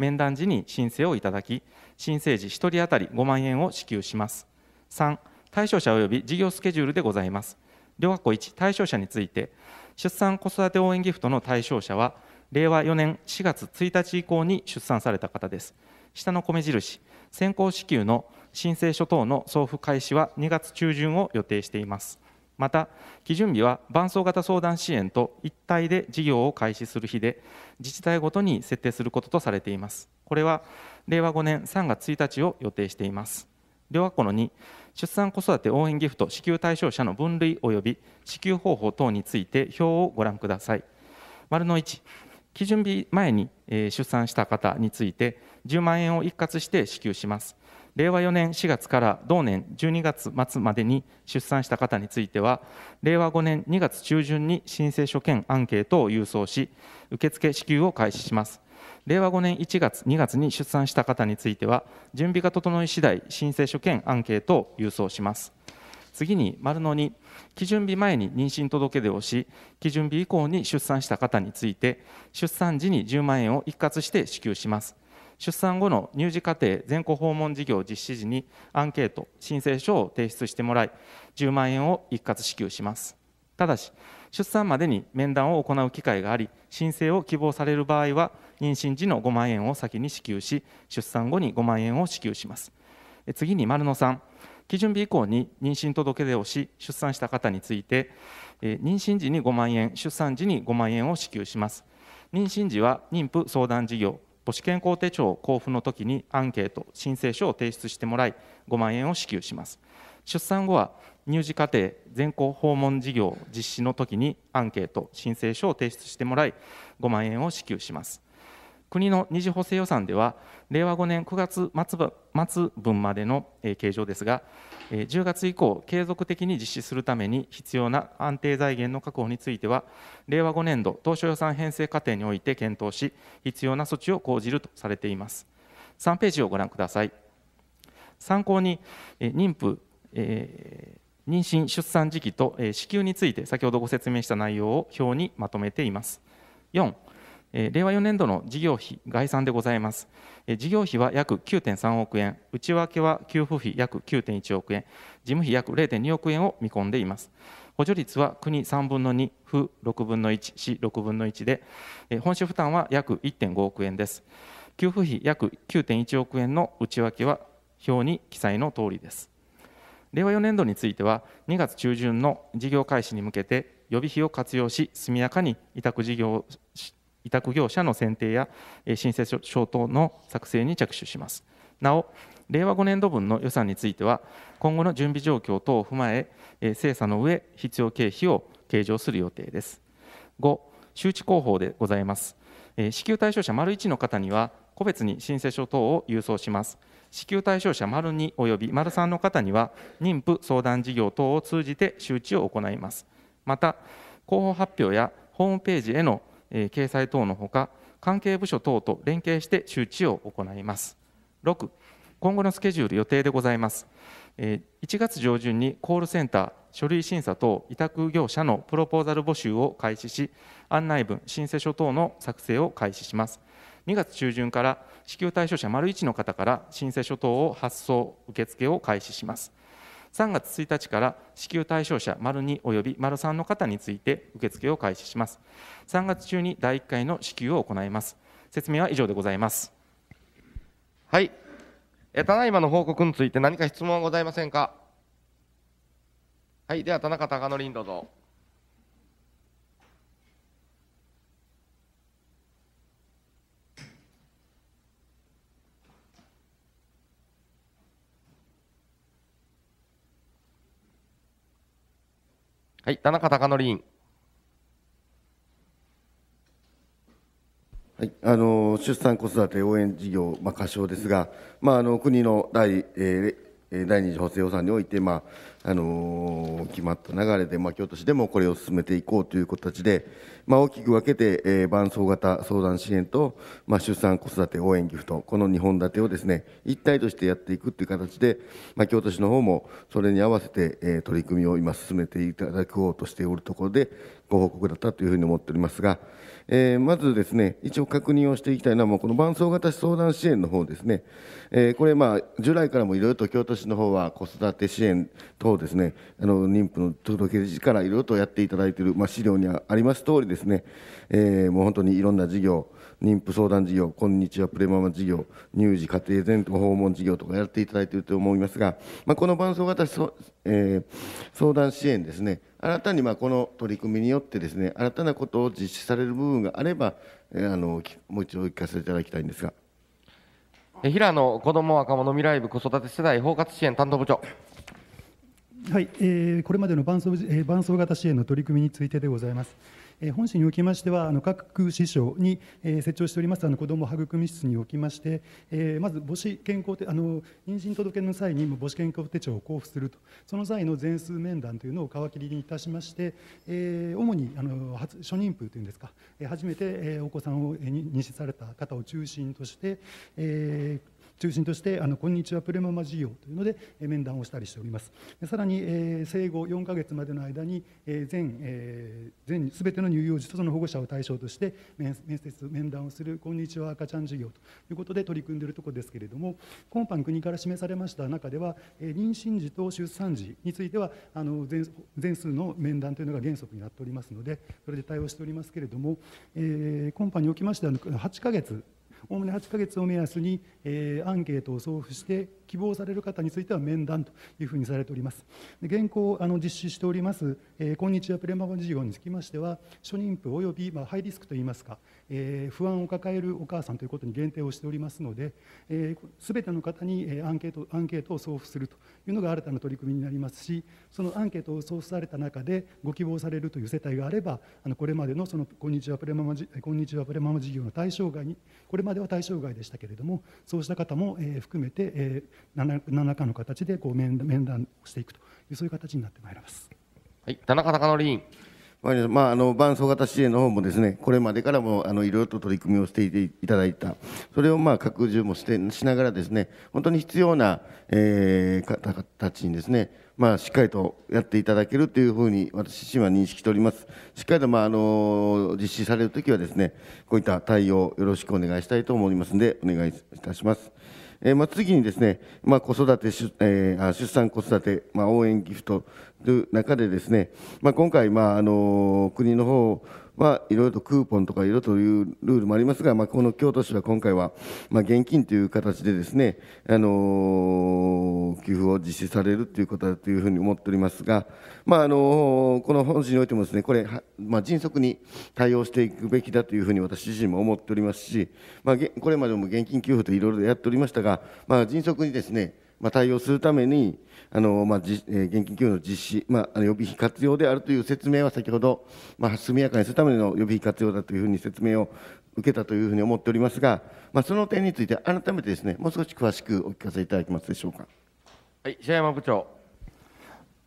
面談時に申請をいただき、申請時1人当たり5万円を支給します。3、対象者及び事業スケジュールでございます。両学校1、対象者について、出産・子育て応援ギフトの対象者は、令和4年4月1日以降に出産された方です。下の米印、先行支給の申請書等の送付開始は2月中旬を予定しています。また、基準日は伴走型相談支援と一体で事業を開始する日で、自治体ごとに設定することとされています。これは令和5年3月1日を予定しています。両学校の2、出産子育て応援ギフト支給対象者の分類及び支給方法等について表をご覧ください。丸の1、基準日前に出産した方について10万円を一括して支給します。令和4年4月から同年12月末までに出産した方については、令和5年2月中旬に申請書兼アンケートを郵送し、受付支給を開始します。令和5年1月、2月に出産した方については、準備が整い次第申請書兼アンケートを郵送します。次に、丸の2、基準日前に妊娠届出をし、基準日以降に出産した方について、出産時に10万円を一括して支給します。出産後の乳児家庭全戸訪問事業実施時にアンケート申請書を提出してもらい10万円を一括支給しますただし出産までに面談を行う機会があり申請を希望される場合は妊娠時の5万円を先に支給し出産後に5万円を支給します次に丸野さん基準日以降に妊娠届出をし出産した方について妊娠時に5万円出産時に5万円を支給します妊娠時は妊婦相談事業都市健康手帳交付の時にアンケート申請書を提出してもらい5万円を支給します出産後は乳児家庭全校訪問事業実施の時にアンケート申請書を提出してもらい5万円を支給します国の二次補正予算では、令和5年9月末分までの計上ですが、10月以降、継続的に実施するために必要な安定財源の確保については、令和5年度当初予算編成過程において検討し、必要な措置を講じるとされています。3ページをご覧ください。参考に、妊婦、えー、妊娠・出産時期と、えー、子宮について、先ほどご説明した内容を表にまとめています。4令和4年度の事業費概算でございます。事業費は約9.3億円、内訳は給付費約9.1億円、事務費約0.2億円を見込んでいます。補助率は国3分の2、府6分の1、市6分の1で、本州負担は約1.5億円です。給付費約9.1億円の内訳は表に記載の通りです。令和4年度については、2月中旬の事業開始に向けて、予備費を活用し、速やかに委託事業委託業者の選定や申請書等の作成に着手します。なお、令和5年度分の予算については、今後の準備状況等を踏まえ、精査の上、必要経費を計上する予定です。5、周知広報でございます。支給対象者丸1の方には、個別に申請書等を郵送します。支給対象者丸2および丸3の方には、妊婦相談事業等を通じて周知を行います。また、広報発表やホームページへの掲載等のほか関係部署等と連携して周知を行います6今後のスケジュール予定でございます1月上旬にコールセンター書類審査等委託業者のプロポーザル募集を開始し案内文申請書等の作成を開始します2月中旬から支給対象者丸1の方から申請書等を発送受付を開始します3月1日から支給対象者丸2および丸3の方について受付を開始します。3月中に第1回の支給を行います。説明は以上でございます。はい。えただいまの報告について何か質問はございませんか。はい。では、田中貴則どうぞ。はい、田中貴則委員。はい、あの出産子育て応援事業、まあ、過小ですが、まあ、あの国の第、えー第二次補正予算において、まああの決まった流れで、まあ、京都市でもこれを進めていこうという形で、まあ、大きく分けて、えー、伴走型相談支援と、まあ、出産・子育て応援ギフトこの2本立てをですね一体としてやっていくという形で、まあ、京都市の方もそれに合わせて、えー、取り組みを今進めていただこうとしておるところでご報告だったというふうに思っておりますが。えー、まずですね、一応確認をしていきたいのは、もうこの伴走型相談支援の方ですね、えー、これ、ま従来からもいろいろと京都市の方は子育て支援等ですね、あの妊婦の届け出からいろいろとやっていただいている、まあ、資料にあります通りですね、えー、もう本当にいろんな事業、妊婦相談事業こんにちはプレママ事業乳児家庭全訪問事業とかやっていただいていると思いますが、まあ、この伴走型そ、えー、相談支援ですね新たにまあこの取り組みによってですね新たなことを実施される部分があれば、えー、あのもう一度聞かせていただきたいんですが平野子ども若者未来部子育て世代包括支援担当部長はい、えー、これまでの伴走,、えー、伴走型支援の取り組みについてでございます。本市におきましては、各市所に設置をしております子ども育み室におきまして、まず母子健康手あの妊娠届の際に母子健康手帳を交付すると、その際の全数面談というのを皮切りにいたしまして、主にあの初妊婦というんですか、初めてお子さんを妊娠された方を中心として、中心として、あのこんにちはプレママ事業というので、面談をしたりしております。さらに、え生後4ヶ月までの間に、え全、え全すべての乳幼児とその保護者を対象として、面接、面談をする、こんにちは赤ちゃん事業ということで取り組んでいるところですけれども、今般国から示されました中では、え妊娠時と出産時については、あの全数の面談というのが原則になっておりますので、それで対応しておりますけれども、え今般におきましては、8ヶ月おおむね8ヶ月を目安に、えー、アンケートを送付して、希望される方については面談というふうにされております。で現行あの実施しております、えー、今日はプレママ事業につきましては、初妊婦および、まあ、ハイリスクといいますか、えー、不安を抱えるお母さんということに限定をしておりますので、す、えー、べ、ての方に、えアンケートアンケートを送付するというのが新たな取り組みになりますし、そのアンケートを送付された中で、ご希望されるという世帯があれば、あのこれまでのそのこんにちはプレママこんにちはプレママ事業の対象外に、これまでは対象外でしたけれども、そうした方も、えー、含めて、えー何らかの形でこう面談をしていくというそういう形になってまいります。はい、田中貴則委員まあ、あの伴走型支援の方もですねこれまでからもあのいろいろと取り組みをしていただいたそれをまあ拡充もしてしながらですね本当に必要な、えー、ちにですねまあ、しっかりとやっていただけるというふうに私自身は認識しております。しっかりと、まあ、あの実施されるときはですねこういった対応よろしくお願いしたいと思いますのでお願いいたします。えー、まあ、次にですね、まあ、子育て出,、えー、出産子育て、まあ、応援ギフトという中でですね、まあ、今回、まああの国の方はいろいろとクーポンとかいろいろというルールもありますが、まあ、この京都市は今回は、まあ、現金という形でですね、あのー、給付を実施されるということだというふうに思っておりますが、まああのー、この本市においてもですねこれ、まあ、迅速に対応していくべきだというふうに私自身も思っておりますし、まあ、これまでも現金給付といろいろやっておりましたが、まあ、迅速にですねまあ、対応するためにあの、まあじ現金給与の実施、まあ、予備費活用であるという説明は先ほど、まあ、速やかにするための予備費活用だというふうに説明を受けたというふうに思っておりますが、まあ、その点について改めてですねもう少し詳しくお聞かせいただけますでしょうか。はい、白山部長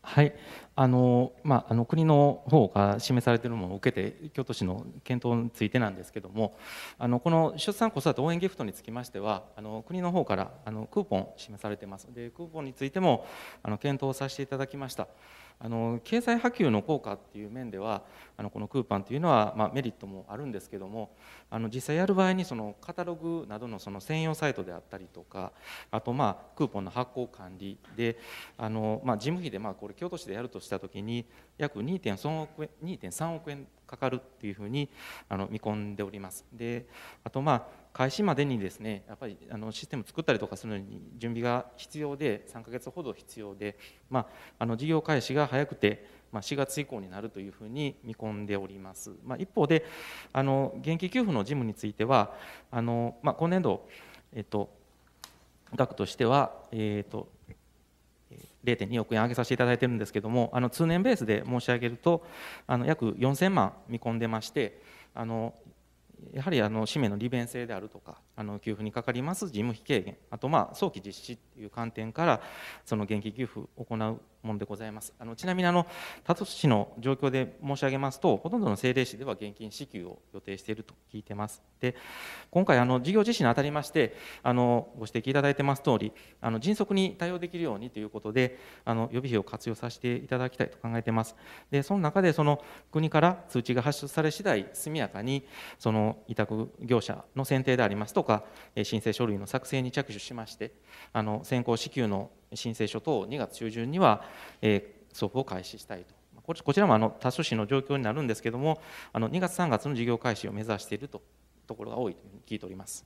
はい、あのまあ、あの国の方が示されているものを受けて京都市の検討についてなんですけどもあのこの出産子育て応援ギフトにつきましてはあの国の方からあのクーポン示されてますでクーポンについてもあの検討させていただきました。あの経済波及の効果っていう面ではあのこのクーパンというのは、まあ、メリットもあるんですけどもあの実際やる場合にそのカタログなどのその専用サイトであったりとかあとまあクーポンの発行管理であの、まあ、事務費でまあこれ京都市でやるとした時に約2.3億円 ,2.3 億円かかるっていうふうにあの見込んでおります。であとまあ開始までにですねやっぱりあのシステム作ったりとかするのに準備が必要で3か月ほど必要で、まあ、あの事業開始が早くて、まあ、4月以降になるというふうに見込んでおります、まあ、一方であの現金給付の事務についてはあの、まあ、今年度、えっと、額としては、えっと、0.2億円上げさせていただいてるんですけれどもあの通年ベースで申し上げるとあの約4000万見込んでましてあのやはりあの氏名の利便性であるとかあの給付にかかります事務費軽減あとまあ早期実施という観点からその現金給付を行うものでございます。あのちなみにあの他都市の状況で申し上げますと、ほとんどの政令市では現金支給を予定していると聞いてます。で、今回あの事業実施にあたりまして、あのご指摘いただいてます通り、あの迅速に対応できるようにということで、あの予備費を活用させていただきたいと考えてます。で、その中でその国から通知が発出され次第速やかにその委託業者の選定でありますとか、申請書類の作成に着手しまして、あの先行支給の申請書等2月中旬には、えー、送付を開始したいと。こちらもあの多種市の状況になるんですけれども、あの2月、3月の事業開始を目指しているとところが多いというふうに聞いております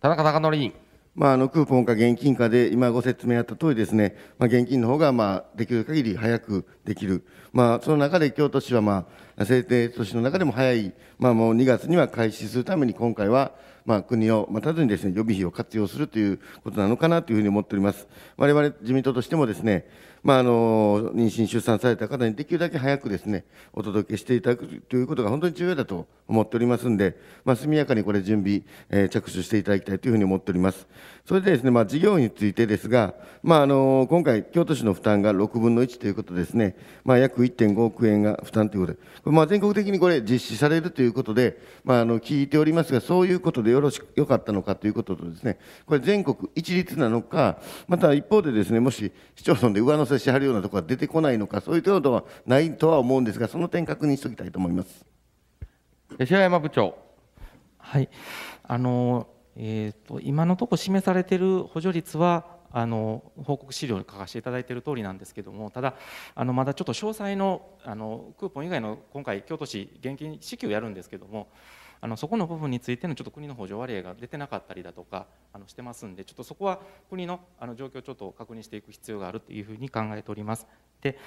田中貴則委員。まあ、あのクーポンか現金かで、今ご説明あった通りですね、まあ、現金の方がまあできる限り早くできる、まあ、その中で京都市は、まあ、制定都市の中でも早い、まあ、もう2月には開始するために、今回はまあ、国をまたずにですね、予備費を活用するということなのかなというふうに思っております。我々自民党としてもですね、まあ、あの妊娠・出産された方にできるだけ早くですねお届けしていただくということが本当に重要だと思っておりますので、まあ、速やかにこれ、準備、えー、着手していただきたいというふうに思っております。それでですね、まあ、事業についてですが、まあ、あの今回、京都市の負担が6分の1ということですね、まあ、約1.5億円が負担ということで、まあ、全国的にこれ、実施されるということで、まあ、あの聞いておりますが、そういうことでよろしよかったのかということとですね、これ、全国一律なのか、また一方でですね、もし市町村で上乗せをしはるようなところが出てこないのか、そういうことはないとは思うんですが、その点、確認しておきたいと思います吉山部長。はいあのえーと、今のところ示されている補助率はあの報告資料に書かせていただいている通りなんですけれども、ただ、あのまだちょっと詳細のあのクーポン以外の今回、京都市、現金支給をやるんですけれども、あのそこの部分についてのちょっと国の補助割合が出てなかったりだとかあのしてますんでちょっとそこは国のあの状況をちょっと確認していく必要があるというふうに考えております。で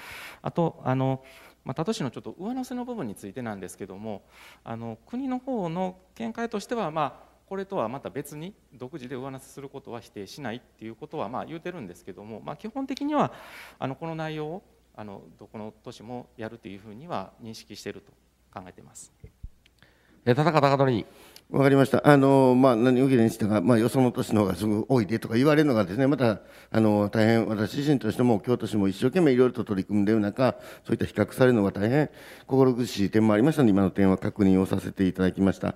あとあの、まあ、都市のちょっと上乗せの部分についてなんですけどもあの国の方の見解としては、まあ、これとはまた別に独自で上乗せすることは否定しないっていうことはまあ言うてるんですけども、まあ、基本的にはあのこの内容をあのどこの都市もやるというふうには認識していると考えています。え田中貴則わかりました。あの、まあ、何を議にしたが、まあ、よその年の方がすぐ多いでとか言われるのがですね、また、あの、大変私自身としても、京都市も一生懸命いろいろと取り組んでいる中、そういった比較されるのが大変心苦しい点もありましたので、今の点は確認をさせていただきました。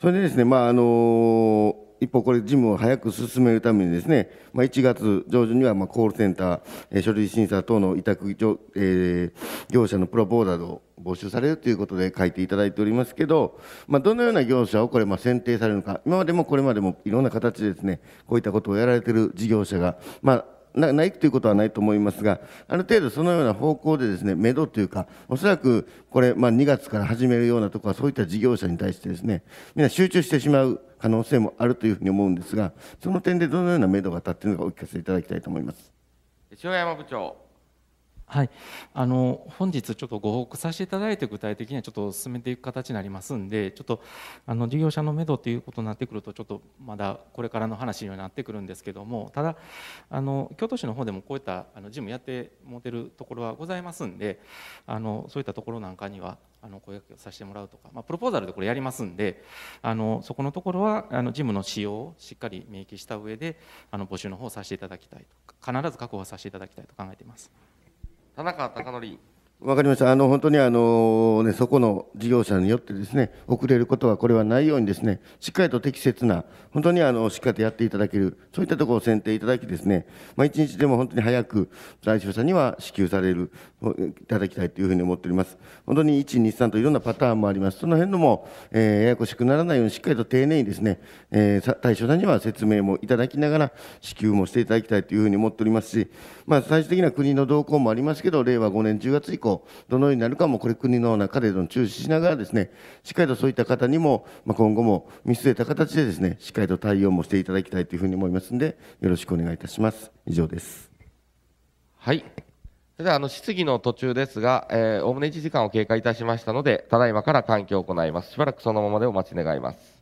それでですね、まあ、あの、一方、これ、事務を早く進めるためにですね、まあ、1月上旬には、まあ、コールセンター、えー、書類審査等の委託業,、えー、業者のプロポーダーを募集されるということで書いていただいておりますけど、まあ、どのような業者をこれ、ま選定されるのか、今までもこれまでもいろんな形でですね、こういったことをやられている事業者が、まあ、なないということはないと思いますが、ある程度そのような方向でですね、めどというか、おそらくこれ、まあ、2月から始めるようなところは、そういった事業者に対してですね、みんな集中してしまう可能性もあるというふうに思うんですが、その点でどのようなめどが立っているのかお聞かせいただきたいと思います。塩山部長はい、あの本日ちょっとご報告させていただいて具体的にはちょっと進めていく形になりますんでちょっとあの事業者のめどということになってくるとちょっとまだこれからの話にはなってくるんですけどもただあの京都市の方でもこういったあの事務やってもてるところはございますんであのそういったところなんかにはあの声掛けをさせてもらうとか、まあ、プロポーザルでこれやりますんであのそこのところはあの事務の使用をしっかり明記した上であの募集の方をさせていただきたいと必ず確保させていただきたいと考えています。田中貴則わかりました。あの、本当にあの、ね、そこの事業者によってですね、遅れることはこれはないようにですね、しっかりと適切な、本当にあの、しっかりとやっていただける、そういったところを選定いただきですね、まあ、一日でも本当に早く来場者には支給される、いただきたいというふうに思っております。本当に1、2、3といろんなパターンもあります。その辺のも、えー、ややこしくならないようにしっかりと丁寧にですね、えー、対象者には説明もいただきながら、支給もしていただきたいというふうに思っておりますし、まあ、最終的には国の動向もありますけど、令和5年10月以降、降、どのようになるかも、これ国の中での注視しながらですね、しっかりとそういった方にも、ま今後も見据えた形でですね、しっかりと対応もしていただきたいというふうに思いますので、よろしくお願いいたします。以上です。はい。それではあの質疑の途中ですが、おおむね1時間を経過いたしましたので、ただいまから換気を行います。しばらくそのままでお待ち願います。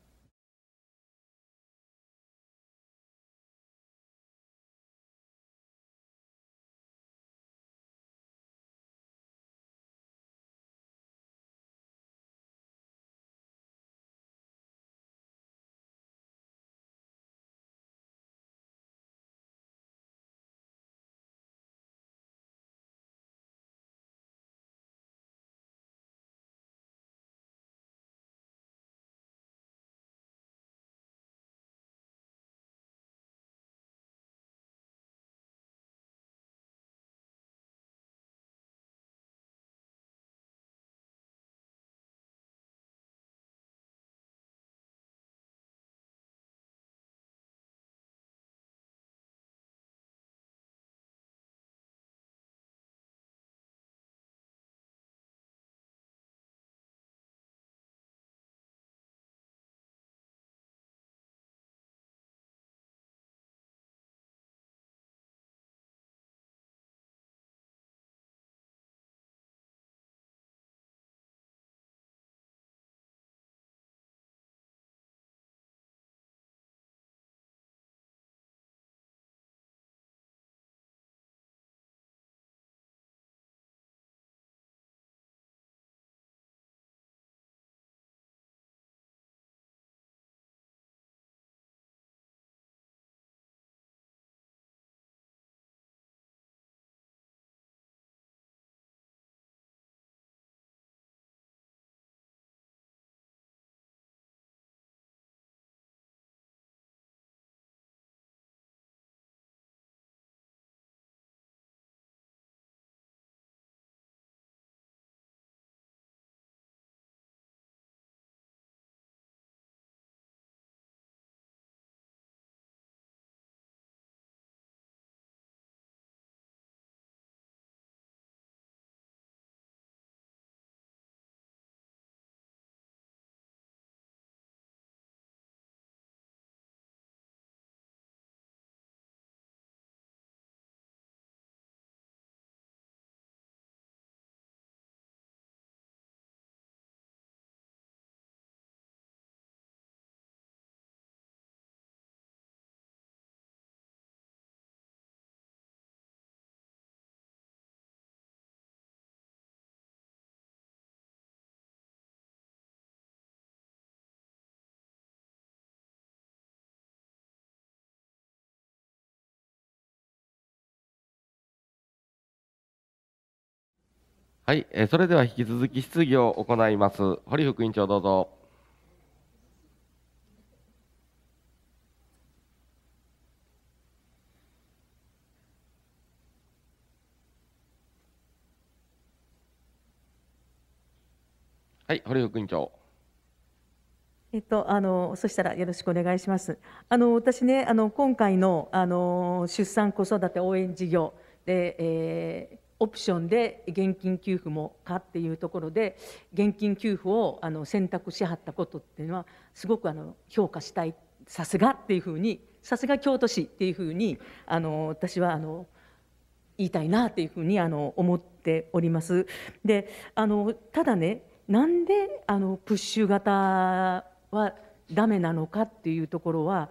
はい、えー、それでは引き続き質疑を行います。堀副委員長どうぞ。はい、堀副委員長。えっと、あのそしたらよろしくお願いします。あの私ねあの今回のあの出産子育て応援事業で、えー、オプションで現金給付もかっていうところで現金給付をあの選択しはったことっていうのはすごくあの評価したいさすがっていうふうにさすが京都市っていうふうにあの私はあの言いたいなっていうふうにあの思っております。であのただねなんであのプッシュ型はダメなのかっていうところは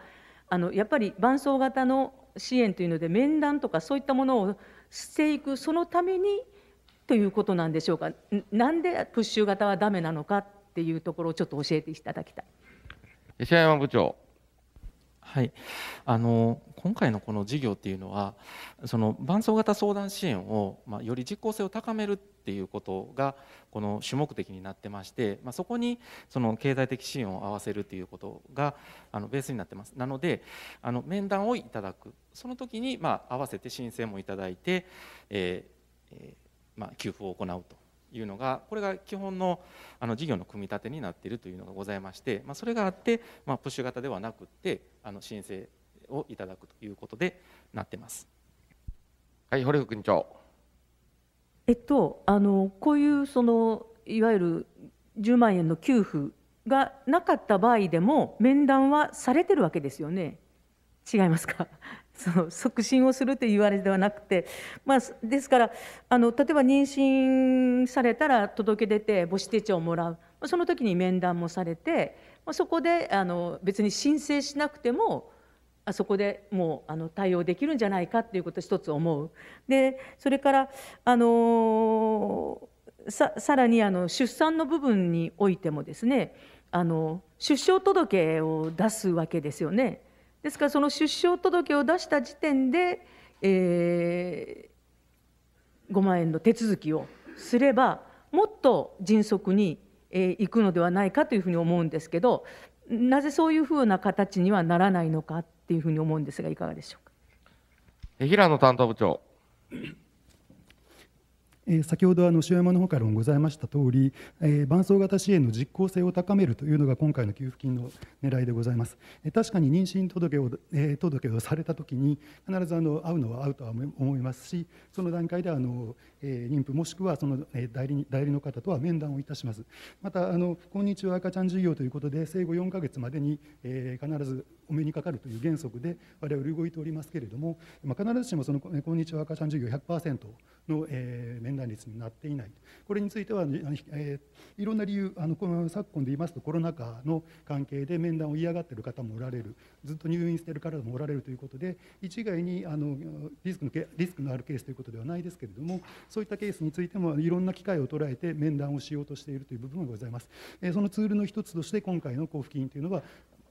あのやっぱり伴走型の支援というので面談とかそういったものをしていくそのためにということなんでしょうかなんでプッシュ型はだめなのかっていうところをちょっと教えていただきたい。石山部長はい、あの今回のこの事業っていうのはその伴走型相談支援を、まあ、より実効性を高めるっていうことがこの主目的になってまして、まあ、そこにその経済的支援を合わせるっていうことがあのベースになってますなのであの面談をいただくその時に、まあ、合わせて申請もいただいて、えーえーまあ、給付を行うというのがこれが基本のあの事業の組み立てになっているというのがございまして、まあ、それがあって、まあ、プッシュ型ではなくってあの申請をいただくということでなってます。はい、堀副院長。えっと、あのこういうそのいわゆる10万円の給付がなかった場合でも面談はされてるわけですよね。違いますか。その促進をするというわれではなくて、まあ、ですからあの例えば妊娠されたら届け出て母子手帳をもらうその時に面談もされてそこであの別に申請しなくてもあそこでもうあの対応できるんじゃないかっていうことを一つ思う。でそれからあのささらにあの出産の部分においてもですねあの出生届を出すわけですよね。ですからその出生届を出した時点で、えー、5万円の手続きをすればもっと迅速に、えー、いくのではないかというふうに思うんですけどなぜそういうふうな形にはならないのかっていうふうに思うんですがいかがでしょうか。平野担当部長先ほどあの塩山の方からもございました通り、え伴走型支援の実効性を高めるというのが今回の給付金の狙いでございます。え確かに妊娠届を、え届をされたときに必ずあの会うのは会うとは思いますし、その段階であの妊婦もしくはその代理代理の方とは面談をいたしますまたあの「こんにちは赤ちゃん授業」ということで生後4か月までに、えー、必ずお目にかかるという原則で我々動いておりますけれども、まあ、必ずしもその「こんにちは赤ちゃん授業100%」の、えー、面談率になっていないこれについては、えー、いろんな理由あのこの昨今で言いますとコロナ禍の関係で面談を嫌がっている方もおられるずっと入院している方もおられるということで一概にあのリスクのリスクのあるケースということではないですけれどもそういったケースについてもいろんな機会を捉えて面談をしようとしているという部分がございます。そのツールの一つとして今回の交付金というのは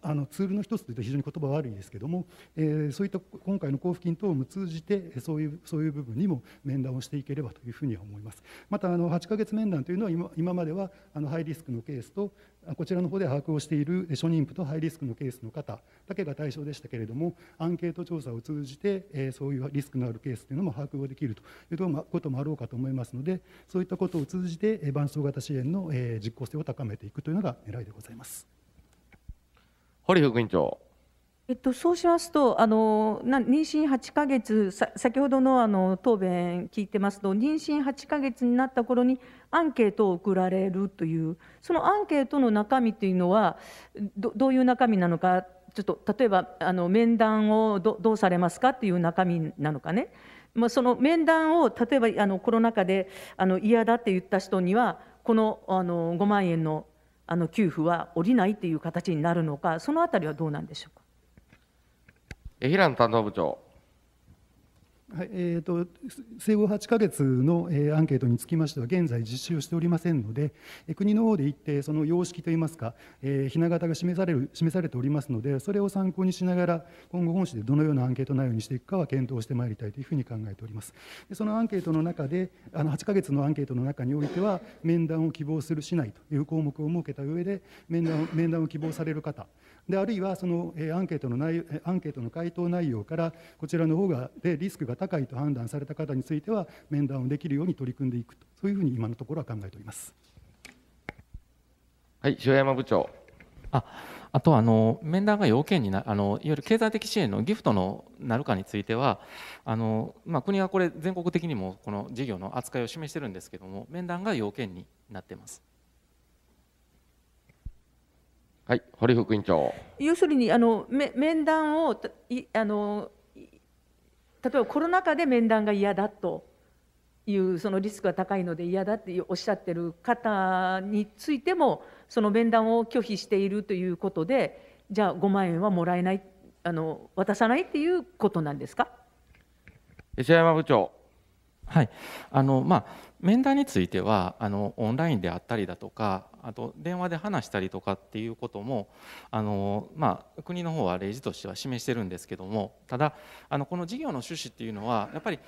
あのツールの一つというと非常に言葉悪いですけども、えー、そういった今回の交付金等も通じてそういうそういう部分にも面談をしていければというふうには思いますまたあの8ヶ月面談というのは今今まではあのハイリスクのケースとこちらの方で把握をしている初任婦とハイリスクのケースの方だけが対象でしたけれどもアンケート調査を通じて、えー、そういうリスクのあるケースというのも把握をできるということもあろうかと思いますのでそういったことを通じて伴走型支援の実効性を高めていくというのが狙いでございます。堀副員長。えっと、そうしますと、あの妊娠8か月先ほどのあの答弁聞いてますと、妊娠8か月になった頃にアンケートを送られるという、そのアンケートの中身というのは、どどういう中身なのか、ちょっと例えばあの面談をどどうされますかっていう中身なのかね、まあ、その面談を例えばあのコロナ禍であの嫌だって言った人には、このあの5万円のあの給付は下りないという形になるのか、そのあたりはどうなんでしょうか平野担当部長。はいえーと、生後8ヶ月の、えー、アンケートにつきましては現在実施をしておりませんので、えー、国の方で一定その様式といいますか、えー、ひな形が示される示されておりますのでそれを参考にしながら今後本市でどのようなアンケート内容にしていくかは検討してまいりたいというふうに考えておりますでそのアンケートの中であの8ヶ月のアンケートの中においては面談を希望するしないという項目を設けた上で面談面談を希望される方であるいはその、えアンケートの内アンケートの回答内容からこちらの方がでリスクが高いと判断された方については面談をできるように取り組んでいくとそういうふうに今のところは考えております。はい、塩山部長。ああとあの面談が要件になあのいわゆる経済的支援のギフトのなるかについてはあの、まあ、国はこれ全国的にもこの事業の扱いを示してるんですけども面談が要件になってます。はい、堀副員長。要するにあの面談をいあの例えばコロナ禍で面談が嫌だというそのリスクが高いので嫌だっておっしゃってる方についてもその面談を拒否しているということでじゃあ5万円はもらえないあの渡さないっていうことなんですか。石山部長。はいあのまあ、面談についてはあのオンラインであったりだとかあと電話で話したりとかっていうこともあの、まあ、国の方は例示としては示してるんですけどもただあのこの事業の趣旨っていうのはやっぱり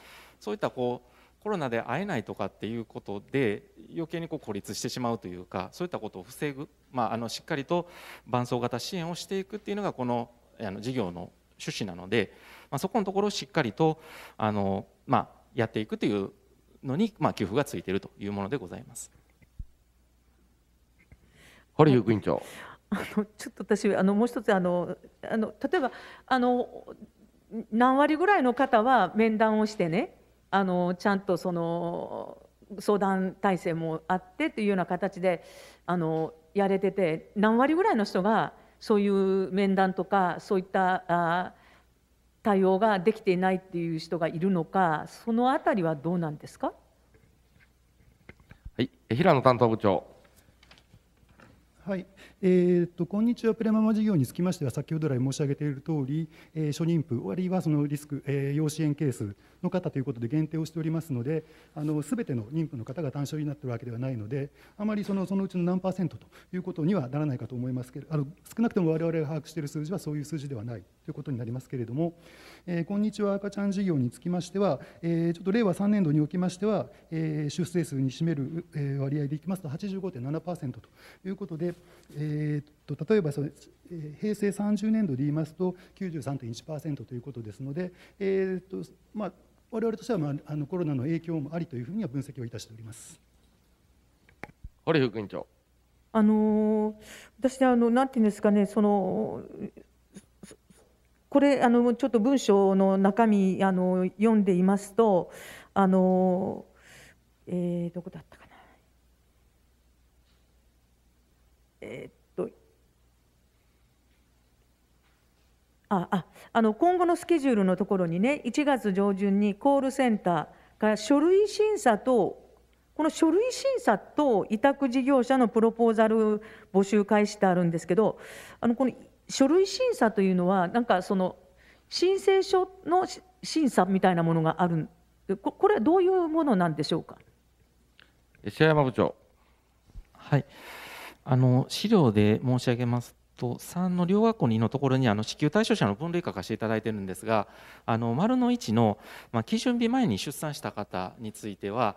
そういったこうコロナで会えないとかっていうことで余計にこう孤立してしまうというかそういったことを防ぐ、まあ、あのしっかりと伴走型支援をしていくっていうのがこのあの事業の趣旨なので、まあ、そこのところをしっかりとあの、まあ、やっていくというのに、まあ、給付がついているというものでございます。堀副委員長あのちょっと私あのもう一つあのあの例えばあの何割ぐらいの方は面談をしてねあのちゃんとその相談体制もあってというような形であのやれてて何割ぐらいの人がそういう面談とかそういったあ対応ができていないっていう人がいるのか、そのあたりはどうなんですか。はい、平野担当部長。はい、えーと、と今日はプレママ事業につきましては先ほど来申し上げている通り、えー、初妊婦あるいはそのリスク、えー、要支援ケースの方ということで限定をしておりますのであの全ての妊婦の方が単症になっているわけではないのであまりそのそのうちの何パーセントということにはならないかと思いますけれどあの少なくとも我々が把握している数字はそういう数字ではないということになりますけれども、えー、こんにちは赤ちゃん事業につきましては、えー、ちょっと令和3年度におきましては、えー、出生数に占める、えー、割合でいきますと85.7%ということで、えー、と例えばそれ平成30年度で言いますと93.1%ということですので、えーとまあ、我々としては、まあ、あのコロナの影響もありというふうには分析をいたしております。堀副委員長あの私あの、なんていうんですかね、そのこれあのちょっと文章の中身あの読んでいますとあの、えー、どこだったかなえー、っとあああの今後のスケジュールのところにね1月上旬にコールセンターから書類審査とこの書類審査と委託事業者のプロポーザル募集開始ってあるんですけどあのこの書類審査というのはなんかその申請書の審査みたいなものがあるここれはどういうものなんでしょうか白山部長はいあの資料で申し上げますと3の両学校2のところにあの支給対象者の分類化かしていただいているんですがあの丸の1の、まあ、基準日前に出産した方については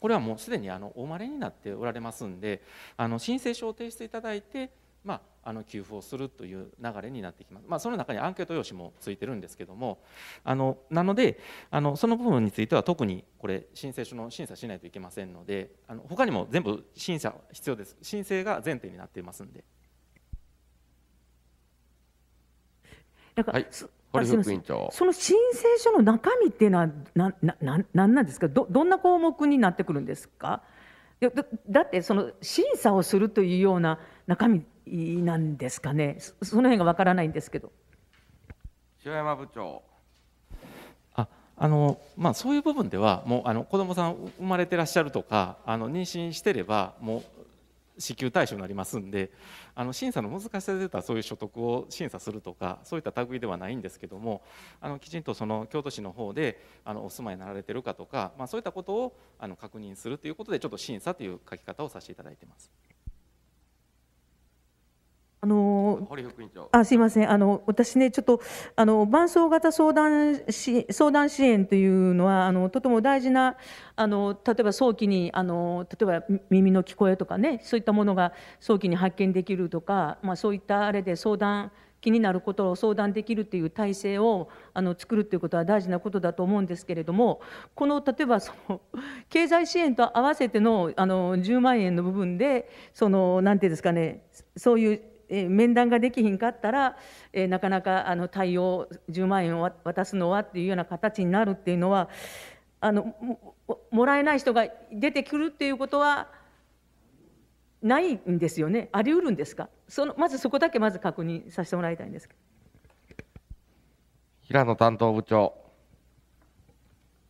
これはもうすでにあのお生まれになっておられますんであの申請書を提出いただいてまあ、あの給付をするという流れになってきます、まあ、その中にアンケート用紙もついてるんですけどもあのなのであのその部分については特にこれ申請書の審査しないといけませんのであの他にも全部審査必要です申請が前提になっていますんで。だから、はい、堀副院長その申請書の中身っていうのはななななんなんですかどどんな項目になってくるんですかだだってその審査をするというような中身なんですかね、その辺がわからないんですけど。塩山部長あのまあ、そういう部分ではもうあの子どもさん生まれてらっしゃるとかあの妊娠してればもう支給対象になりますんであの審査の難しさで出たそういう所得を審査するとかそういった類ではないんですけどもあのきちんとその京都市の方であのお住まいになられてるかとか、まあ、そういったことをあの確認するということでちょっと審査という書き方をさせていただいてます。あのあすいませんあの私ねちょっとあの伴走型相談し相談支援というのはあのとても大事なあの例えば早期にあの例えば耳の聞こえとかねそういったものが早期に発見できるとか、まあ、そういったあれで相談気になることを相談できるという体制をあの作るということは大事なことだと思うんですけれどもこの例えばその経済支援と合わせてのあの10万円の部分でその何て言うんですかねそういうえ面談ができひんかったら、えなかなかあの対応10万円を渡すのはっていうような形になるっていうのはあのもらえない人が出てくるっていうことはないんですよねありうるんですかそのまずそこだけまず確認させてもらいたいんです平野担当部長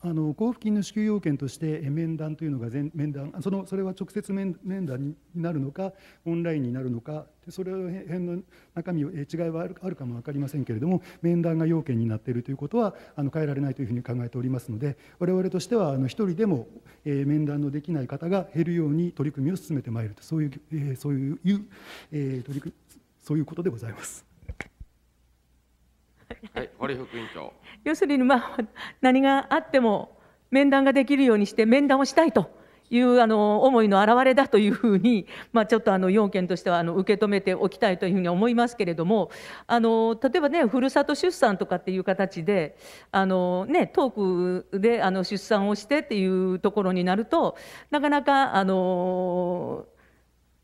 あの交付金の支給要件として面談というのが面談そのそれは直接面談になるのかオンラインになるのかそれ辺の中身違いはあるかも分かりませんけれども面談が要件になっているということはあの変えられないというふうに考えておりますので我々としてはあの1人でも、え面談のできない方が減るように取り組みを進めてまいるとそういう、えそういう、え取り組そういうことでございます。はい、堀副委員長。要するに、まあ、何があっても面談ができるようにして面談をしたいというあの思いの表れだというふうに、まあ、ちょっとあの要件としてはあの受け止めておきたいというふうに思いますけれどもあの例えばねふるさと出産とかっていう形であの、ね、トークであの出産をしてっていうところになるとなかなかあの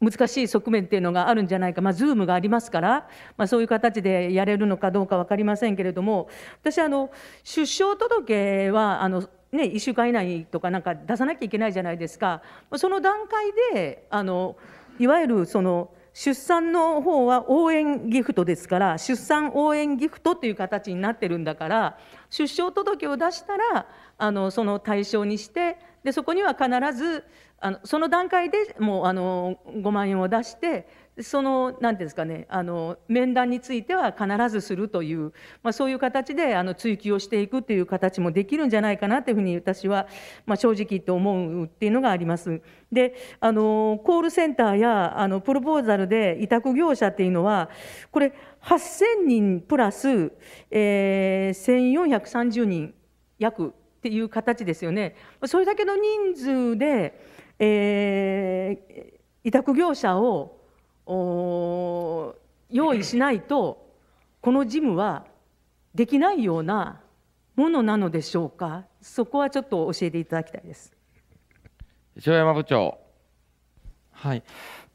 難しい側面っていうのがあるんじゃないか、まあ、ズームがありますから、まあ、そういう形でやれるのかどうか分かりませんけれども私あの出生届はあの、ね、1週間以内とかなんか出さなきゃいけないじゃないですかその段階であのいわゆるその出産の方は応援ギフトですから出産応援ギフトっていう形になってるんだから出生届を出したらあのその対象にしてでそこには必ずあのその段階でもうあの5万円を出してその何て言うんですかねあの面談については必ずするという、まあ、そういう形であの追及をしていくという形もできるんじゃないかなというふうに私は、まあ、正直言って思うっていうのがあります。であのコールセンターやあのプロポーザルで委託業者っていうのはこれ8000人プラス、えー、1430人約ていう形ですよね。それだけの人数で、えー、委託業者を用意しないとこの事務はできないようなものなのでしょうかそこはちょっと教えていただきたいです塩山部長はい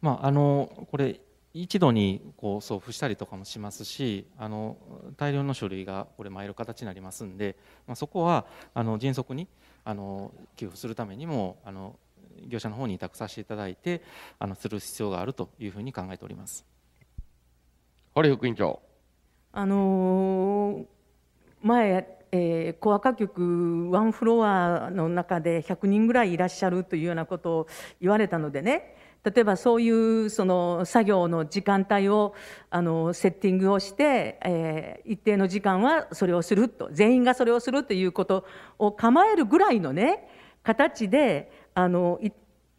まああのこれ一度にこう送付したりとかもしますしあの大量の書類がこれ参る形になりますんで、まあ、そこはあの迅速にあの給付するためにもあの業者の方に委託させていただいてあのする必要があるというふうに考えております。堀副院長あのー、前えー、コア歌局ワンフロアの中で100人ぐらいいらっしゃるというようなことを言われたのでね例えばそういうその作業の時間帯をあのセッティングをして、えー、一定の時間はそれをすると全員がそれをするということを構えるぐらいのね形であの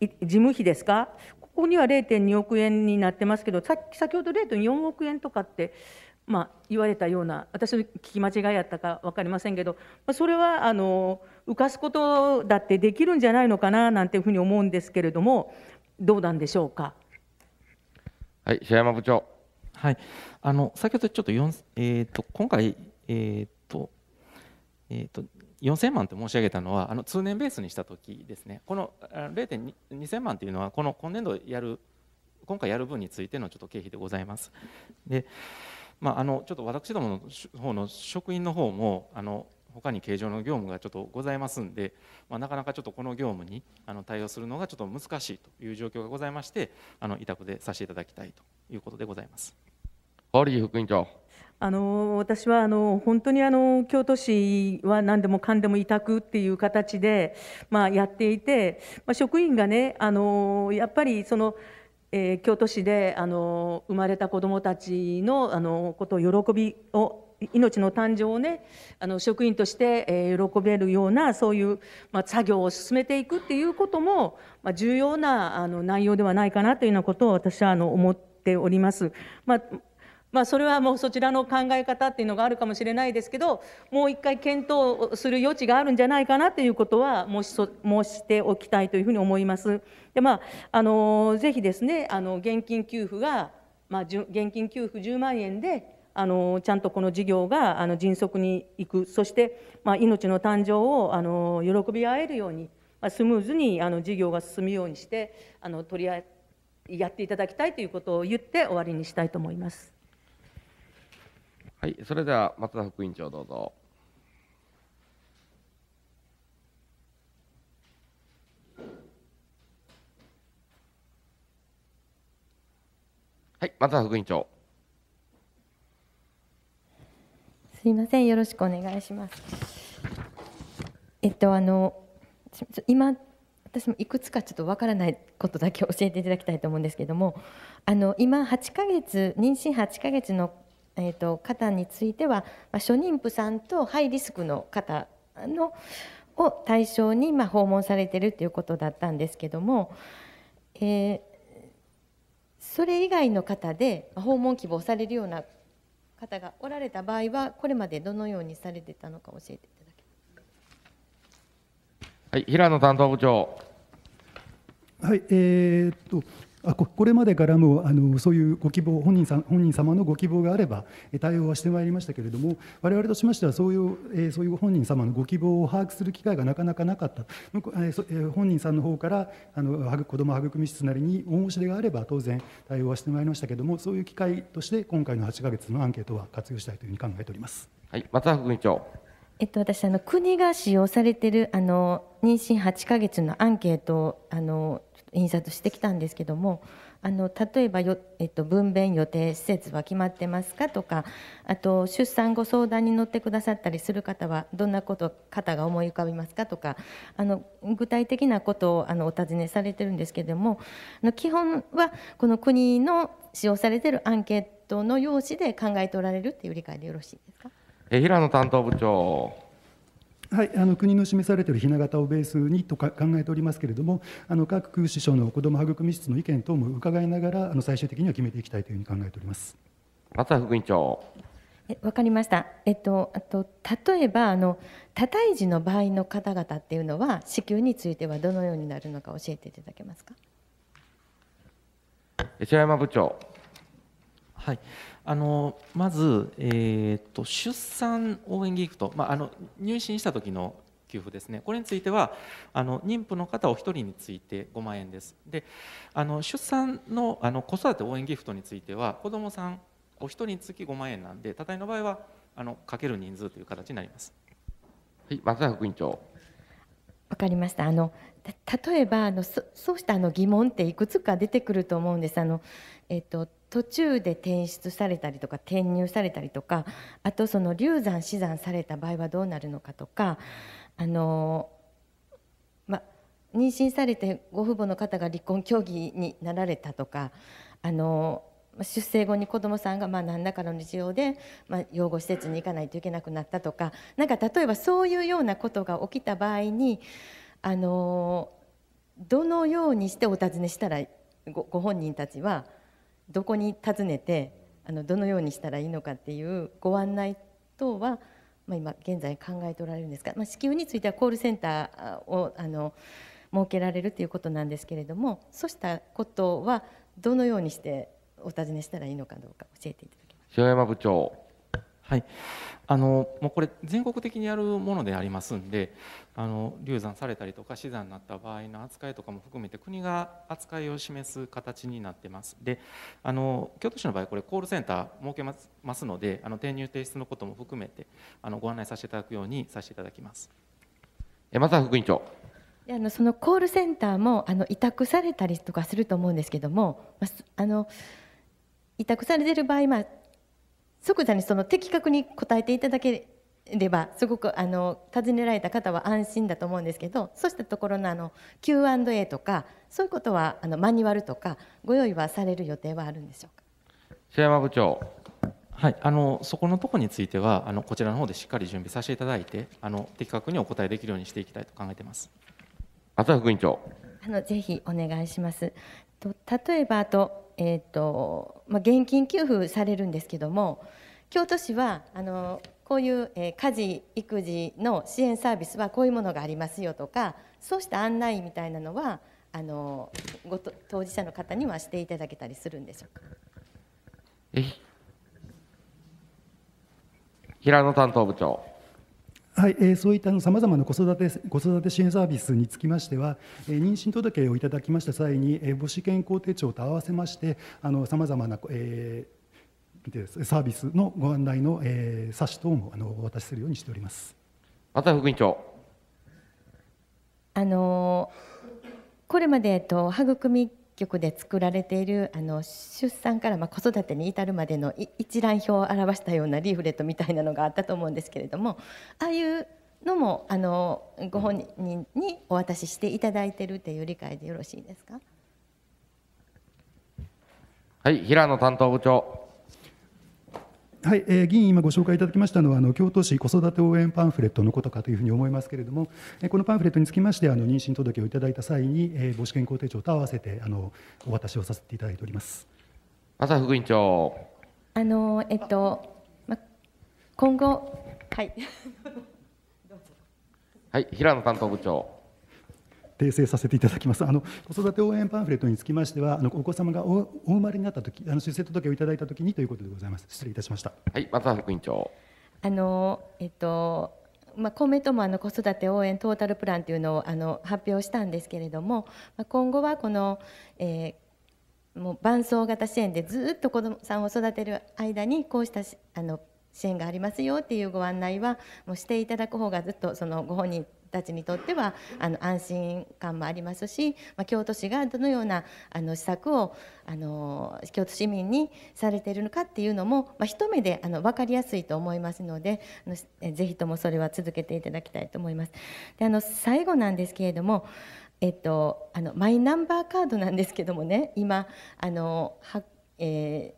事務費ですかここには0.2億円になってますけどさ先ほど0.4億円とかってまあ、言われたような私の聞き間違いやったか分かりませんけど、それはあの浮かすことだってできるんじゃないのかななんていうふうに思うんですけれどもどうなんでしょうか。はい、平山部長。はい、あの先ほどちょっと四、えーと、今回、えーとえーと、と4000万と申し上げたのはあの通年ベースにした時ですねこの0.2000万というのはこの今年度やる今回やる分についてのちょっと経費でございます。でまあ、あのちょっと私どもの方の職員の方もあの他に形状の業務がちょっとございますんで、まあ、なかなかちょっとこの業務にあの対応するのがちょっと難しいという状況がございましてあの委託でさせていただきたいということでございます。法副委員長あの私はあの本当にあの京都市は何でもかんでも委託っていう形で、まあ、やっていて、まあ、職員がねあのやっぱりそのえー、京都市であの生まれた子どもたちのあのことを喜びを命の誕生をねあの職員として、え喜べるようなそういう、ま作業を進めていくっていうことも、ま重要なあの内容ではないかなというようなことを私はあの思っております。まあまあ、それはもうそちらの考え方っていうのがあるかもしれないですけどもう一回検討する余地があるんじゃないかなということは申し申しておきたいというふうに思います。でまあ、あのぜひですねあの現金給付が、まあ、現金給付10万円であのちゃんとこの事業があの迅速にいくそして、まあ、命の誕生をあの喜び合えるように、まあ、スムーズにあの事業が進むようにしてあの取りあやっていただきたいということを言って終わりにしたいと思います。はい、それでは松田副委員長どうぞ。はい、松田副委員長。すいません、よろしくお願いします。えっとあの今私もいくつかちょっとわからないことだけ教えていただきたいと思うんですけども、あの今8ヶ月妊娠8ヶ月のえーと、方については、まあ、初妊婦さんとハイリスクの方のを対象に、まあ、訪問されてるっていうことだったんですけども、えー、それ以外の方で訪問希望されるような方がおられた場合は、これまでどのようにされてたのか教えていただけはい、平野担当部長。はい、えー、っとあここれまでからもあのそういうご希望本人さん本人様のご希望があれば対応はしてまいりましたけれどもわれわれとしましてはそういう、えー、そういう本人様のご希望を把握する機会がなかなかなかった、えー、本人さんの方からあの子ども育み室なりにお申し出があれば当然対応はしてまいりましたけれどもそういう機会として今回の8か月のアンケートは活用したいというふうに考えております。はい、松田副長えっと、私あの国が使用されているあの妊娠8か月のアンケートあの印刷してきたんですけどもあの例えばよ、えっと、分娩予定施設は決まってますかとかあと出産ご相談に乗ってくださったりする方はどんなこと方が思い浮かびますかとかあの具体的なことをあのお尋ねされてるんですけどもあの基本はこの国の使用されてるアンケートの用紙で考えておられるっていう理解でよろしいですかえ平野担当部長はい、あの国の示されているひな形をベースにと考えておりますけれども、あの各首相の子ども育み室の意見等も伺いながら、あの最終的には決めていきたいというふうに考えております。松田副委員長。わかりました。えっと、あと例えばあの多胎児の場合の方々っていうのは子宮についてはどのようになるのか教えていただけますか。江山部長。はい。あのまず、えーと、出産応援ギフト、まあ、あの入信した時の給付ですねこれについてはあの妊婦の方お一人について5万円ですであの出産のあの子育て応援ギフトについては子どもさんお一人につき5万円なんでたたいの場合はあのかける人数という形になります。はい、松田副委員長わかりましたあの例えばあのそうしたあの疑問っていくつか出てくると思うんです。あのえっ、と途中で転出されたりとか転入されたりとかあとその流産死産された場合はどうなるのかとかあの、ま、妊娠されてご父母の方が離婚協議になられたとかあの出生後に子どもさんがまあ何らかの事情でまあ養護施設に行かないといけなくなったとかなんか例えばそういうようなことが起きた場合にあのどのようにしてお尋ねしたらごご本人たちはどこに訪ねてあのどのようにしたらいいのかっていうご案内等は、まあ、今現在考えておられるんですが、まあ、支給についてはコールセンターをあの設けられるということなんですけれどもそうしたことはどのようにしてお尋ねしたらいいのかどうか教えていただけます塩山部長はいあのもうこれ全国的にやるものでありますんであの流産されたりとか死産になった場合の扱いとかも含めて国が扱いを示す形になってますであの京都市の場合これコールセンター設けますのであの転入提出のことも含めてあのご案内させていただくようにさせていただきます山田副委員長あのそのコールセンターもあの委託されたりとかすると思うんですけどもあの委託されてる場合、まあ、即座にその的確に答えていただければすごくあの尋ねられた方は安心だと思うんですけどそうしたところのあの Q&A とかそういうことはあのマニュアルとかご用意はされる予定はあるんでしょうか平山部長はい、あのそこのところについてはあのこちらの方でしっかり準備させていただいてあの的確にお答えできるようにしていきたいと考えています。朝副委員長あのぜひお願いします。と例えばあと,、えーとまあ、現金給付されるんですけども京都市はあのこういう、え家事育児の支援サービスはこういうものがありますよとかそうした案内みたいなのはあのごと当事者の方にはしていただけたりするんでしょうか。平野担当部長。はい、えー、そういったさまざまな子育て子育て支援サービスにつきましては、えー、妊娠届をいただきました際に、えー、母子健康手帳と合わせましてさまざまな、えーサービスのご案内の、えー、冊子等もあのお渡しするようにしております。また副委員長。あのこれまでと育み局で作られているあの出産からまあ子育てに至るまでの一覧表を表したようなリーフレットみたいなのがあったと思うんですけれどもああいうのもあのご本人にお渡ししていただいているという理解でよろしいですか。はい、平野担当部長。はい、えー、議員、今ご紹介いただきましたのは、あの京都市子育て応援パンフレットのことかというふうに思いますけれども、えー、このパンフレットにつきまして、あの妊娠届をいただいた際に、えー、母子健康手帳と合わせてあのお渡しをさせていただいております朝副委員長。あのえっと、ま、今後、はい、はい、平野担当部長。訂正させていただきますあの子育て応援パンフレットにつきましてはあのお子様がお生まれになった時あの出生届をいただいたきにということでございます失礼いたしましたはい松田副委員長あのえっとまあ、公明党もあの子育て応援トータルプランというのをあの発表したんですけれども、まあ、今後はこの、えー、もう伴走型支援でずっと子どもさんを育てる間にこうしたあの支援がありますよっていうご案内はもうしていただく方がずっとそのご本人たちにとってはあの安心感もありますし、まあ、京都市がどのようなあの施策をあの京都市民にされているのかっていうのも、まあ、一目であの分かりやすいと思いますのであのぜひともそれは続けていただきたいと思います。であの最後なんですけれどもえっと、あのマイナンバーカードなんですけどもね今あのえ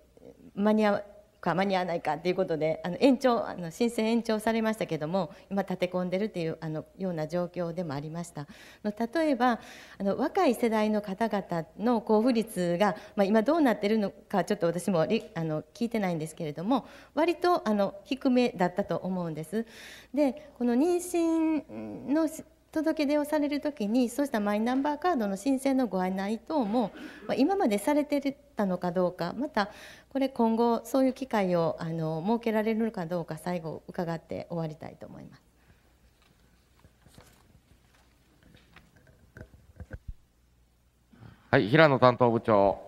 ー、間に合か間に合わないかということであの延長あの申請延長されましたけども今立て込んでるというあのような状況でもありました例えばあの若い世代の方々の交付率が、まあ、今どうなってるのかちょっと私もあの聞いてないんですけれども割とあの低めだったと思うんです。でこの妊娠の届け出をされる時にそうしたマイナンバーカードの申請のご案内等も今までされてたのかどうかまたこれ今後そういう機会をあの設けられるのかどうか最後伺って終わりたいと思います。はい、平野担当部長。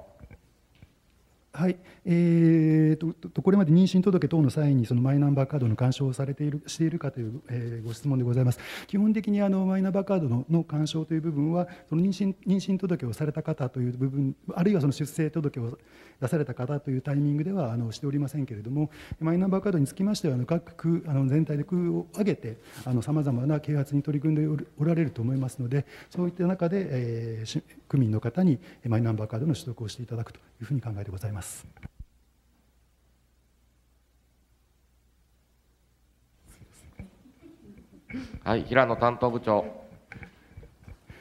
はい、えーと、とこれまで妊娠届等の際にそのマイナンバーカードの干渉をされているしているかという、えー、ご質問でございます。基本的にあのマイナンバーカードのの干渉という部分はその妊娠妊娠届をされた方という部分あるいはその出生届を出された方というタイミングではあのしておりませんけれどもマイナンバーカードにつきましてはあの各区あの全体で区を挙げてさまざまな啓発に取り組んでおられると思いますのでそういった中で、えー、区民の方にマイナンバーカードの取得をしていただくというふうに考えてございます。はい、平野担当部長。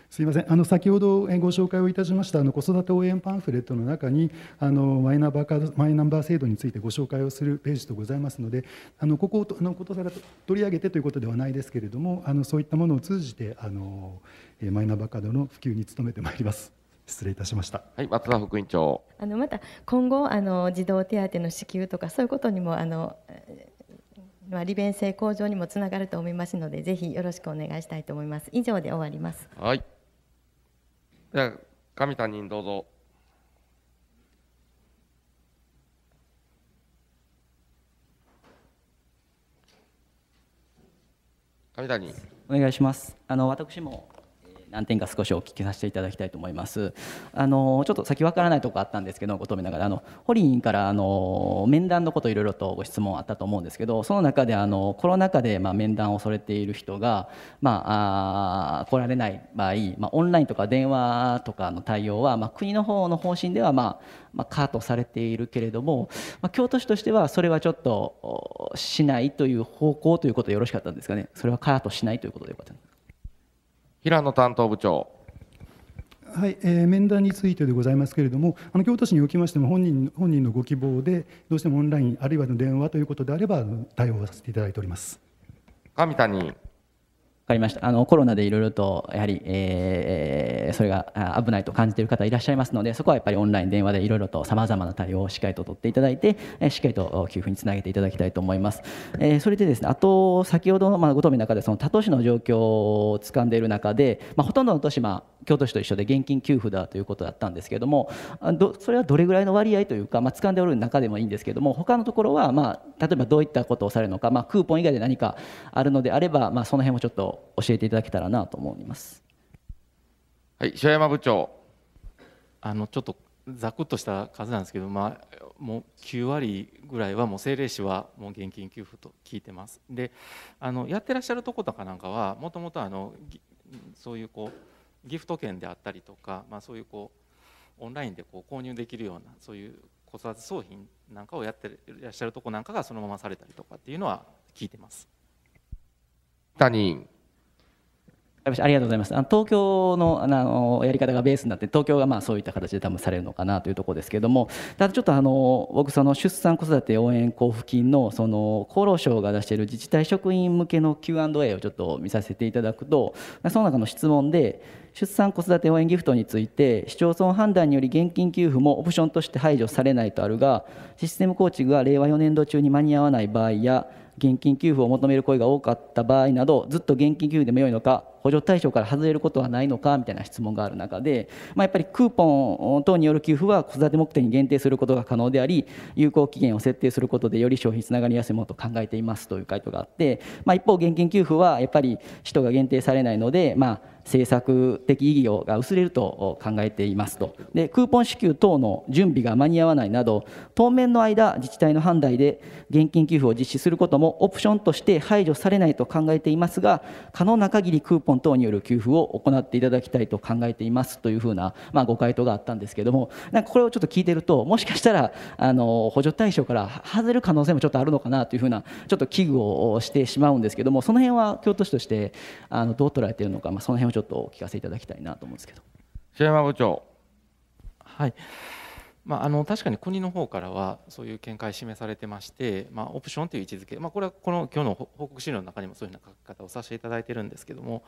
すいませんあの先ほどご紹介をいたしましたあの子育て応援パンフレットの中にあのマイナンバーカードマイナンバー制度についてご紹介をするページとございますのであのここをあのことさら取り上げてということではないですけれどもあのそういったものを通じてあのマイナンバーカードの普及に努めてまいります。失礼いたしました。はい、松田副委員長。あのまた今後あの児童手当の支給とかそういうことにもあのまあ、利便性向上にもつながると思いますので、ぜひよろしくお願いしたいと思います。以上で終わります。はい。じゃ上谷にどうぞ。上谷お願いしますあの私も何点か少しお聞きさせていただきたいと思いますあのちょっと先分からないとこあったんですけどご答弁ながらあの堀委員からあの面談のこといろいろとご質問あったと思うんですけどその中であのコロナ禍でまあ面談をされている人が、まあ、あ来られない場合、まあ、オンラインとか電話とかの対応は、まあ、国の方の方針では、まあ、まあ、ートされているけれども、まあ、京都市としてはそれはちょっとしないという方向ということでよろしかったんですかねそれはカートしないということでよかったんですか平野担当部長。はい、えー、面談についてでございますけれども、あの京都市におきましても本人、本人のご希望で、どうしてもオンライン、あるいは電話ということであれば、対応させていただいております上谷かりましたあのコロナでいろいろとやはり、えー、それが危ないと感じている方いらっしゃいますのでそこはやっぱりオンライン電話でいろいろとさまざまな対応をしっかりと取っていただいて、えしっかりと給付につなげていただきたいと思います、えー、それでですねあと先ほどの、まあ、ご答弁の中でその他都市の状況をつかんでいる中で、まあ、ほとんどの都市、まあ、京都市と一緒で現金給付だということだったんですけれどもどそれはどれぐらいの割合というか、まあ、掴んでおる中でもいいんですけれども他のところは、まあ、例えばどういったことをされるのか、まあ、クーポン以外で何かあるのであれば、まあ、その辺もちょっとを教えていただけたらなと思います。はい、塩山部長。あのちょっとざくっとした数なんですけど、まあ、もう9割ぐらいはもう政令市はもう現金給付と聞いてますであのやってらっしゃるとことかなんかはもともとあのそういうこうギフト券であったりとか、まあ、そういうこうオンラインでこう購入できるようなそういう子育て商品なんかをやってらっしゃるとこなんかがそのままされたりとかっていうのは聞いてます。他人ありがとうございます。あの東京のあのやり方がベースになって東京がまあそういった形で多分されるのかなというところですけどもただちょっとあの僕その出産子育て応援交付金のその厚労省が出している自治体職員向けの Q&A をちょっと見させていただくとその中の質問で出産子育て応援ギフトについて市町村判断により現金給付もオプションとして排除されないとあるがシステム構築が令和4年度中に間に合わない場合や現金給付を求める声が多かった場合などずっと現金給付でもよいのか補助対象から外れることはないのかみたいな質問がある中で、まあ、やっぱりクーポン等による給付は子育て目的に限定することが可能であり有効期限を設定することでより消費につながりやすいものと考えていますという回答があって、まあ、一方現金給付はやっぱり使途が限定されないので、まあ、政策的意義が薄れると考えていますとでクーポン支給等の準備が間に合わないなど当面の間自治体の判断で現金給付を実施することもオプションとして排除されないと考えていますが可能な限りクーポン本等による給付を行っていただきたいと考えていますというふうな、まあ、ご回答があったんですけどもなんかこれをちょっと聞いてるともしかしたらあの補助対象から外れる可能性もちょっとあるのかなというふうなちょっと危惧をしてしまうんですけどもその辺は京都市としてあのどう捉えているのか、まあ、その辺をちょっとお聞かせいただきたいなと思うんですけど。山部長はいまあ、あの確かに国の方からはそういう見解示されてまして、まあ、オプションという位置づけ、まあ、これはこの今日の報告資料の中にもそういうような書き方をさせていただいてるんですけども、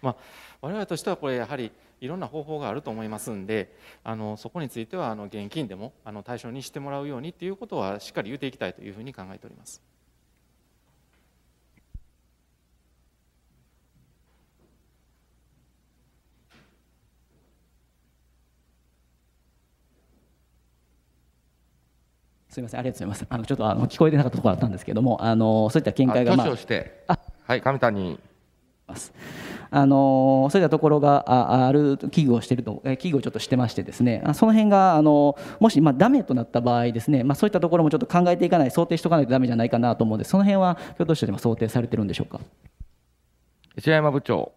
まあ、我々としてはこれやはりいろんな方法があると思いますんであのそこについてはあの現金でもあの対象にしてもらうようにということはしっかり言っていきたいというふうに考えております。すみません、ありがとうございます。あのちょっとあの聞こえてなかったところだったんですけども、あのそういった見解が、まあ、はい、上谷。あのそういったところがある危惧をしていると危惧をちょっとしてましてですねその辺があのもしまあダメとなった場合ですね、まあ、そういったところもちょっと考えていかない想定しておかないとだめじゃないかなと思うんでその辺は京都市でも想定されてるんでしょうか石山部長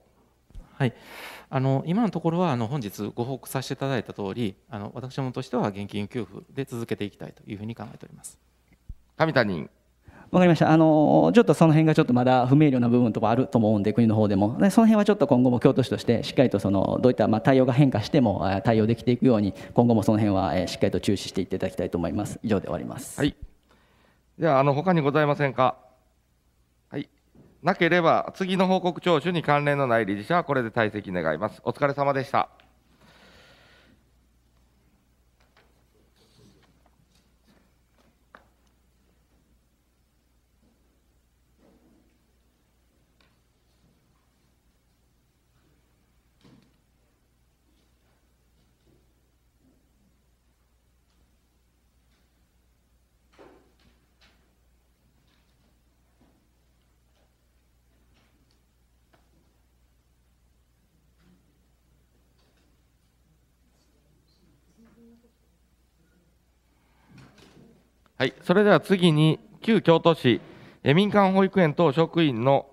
はいあの今のところはあの本日ご報告させていただいた通り、あの私どもとしては現金給付で続けていきたいというふうに考えております。上谷わかりました。あの、ちょっとその辺がちょっとまだ不明瞭な部分とかあると思うんで、国の方でも。で、その辺はちょっと今後も京都市として、しっかりとその、どういったまあ対応が変化しても対応できていくように、今後もその辺はしっかりと注視していただきたいと思います。以上で終わります。はい。では、あの、他にございませんか。なければ、次の報告聴取に関連のない理事者はこれで退席願います。お疲れ様でした。はい、それでは次に旧京都市え民間保育園等職員の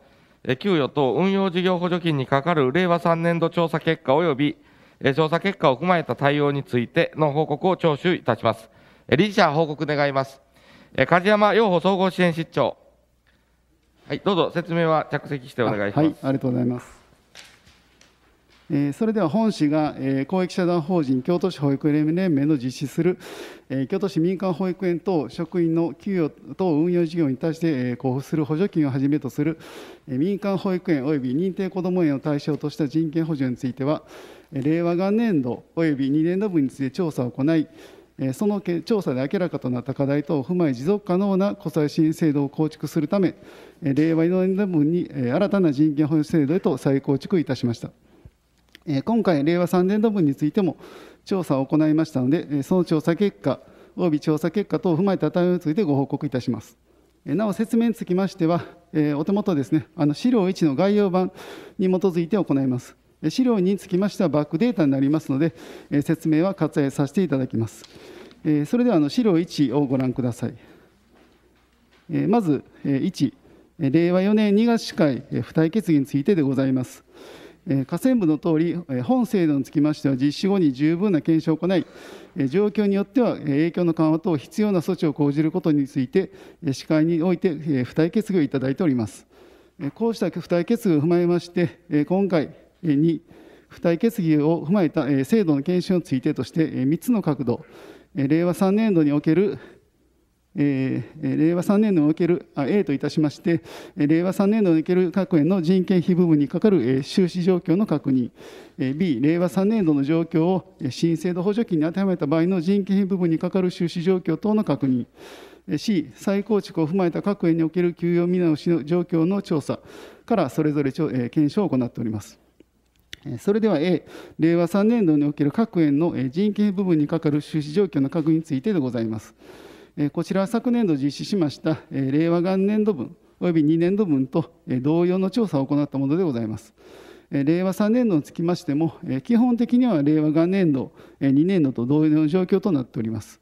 え給与等運用事業補助金に係る令和3年度調査結果及びえ調査結果を踏まえた対応についての報告を聴取いたします。え理事者報告願います。え梶山養護総合支援室長。はい、どうぞ説明は着席してお願いします。はい、ありがとうございます。えそれでは本市が、え公益社団法人京都市保育連盟の実施する、え京都市民間保育園等職員の給与等運用事業に対して、え交付する補助金をはじめとする、え民間保育園及び認定こども園を対象とした人権補助については令和元年度及び2年度分について調査を行いその調査で明らかとなった課題等を踏まえ持続可能な国際支援制度を構築するため令和4年度分に新たな人権保障制度へと再構築いたしました。今回、令和3年度分についても調査を行いましたので、その調査結果、および調査結果等を踏まえた対応についてご報告いたします。なお、説明につきましては、お手元ですね、あの資料1の概要版に基づいて行います。資料2につきましてはバックデータになりますので、説明は割愛させていただきます。それではあの資料1をご覧ください。まず1、令和4年2月市会付帯決議についてでございます。河川部のとおり、本制度につきましては、実施後に十分な検証を行い、状況によっては影響の緩和等、必要な措置を講じることについて、司会において付帯決議をいただいております。こうした付帯決議を踏まえまして、今回に付帯決議を踏まえた制度の検証についてとして、3つの角度、令和3年度におけるえ令和3年度におけるあ A といたしまして令和3年度における各園の人件費部分にかかる、え収支状況の確認、え B 令和3年度の状況を新制度補助金に当てはめた場合の人件費部分にかかる収支状況等の確認 C 再構築を踏まえた各園における給与見直しの状況の調査からそれぞれ、え検証を行っております。それでは A、令和3年度における各園の人件費部分にかかる収支状況の確認についてでございます。こちらは昨年度実施しました令和元年度分及び2年度分と同様の調査を行ったものでございます。令和3年度につきましても、基本的には令和元年度、2年度と同様の状況となっております。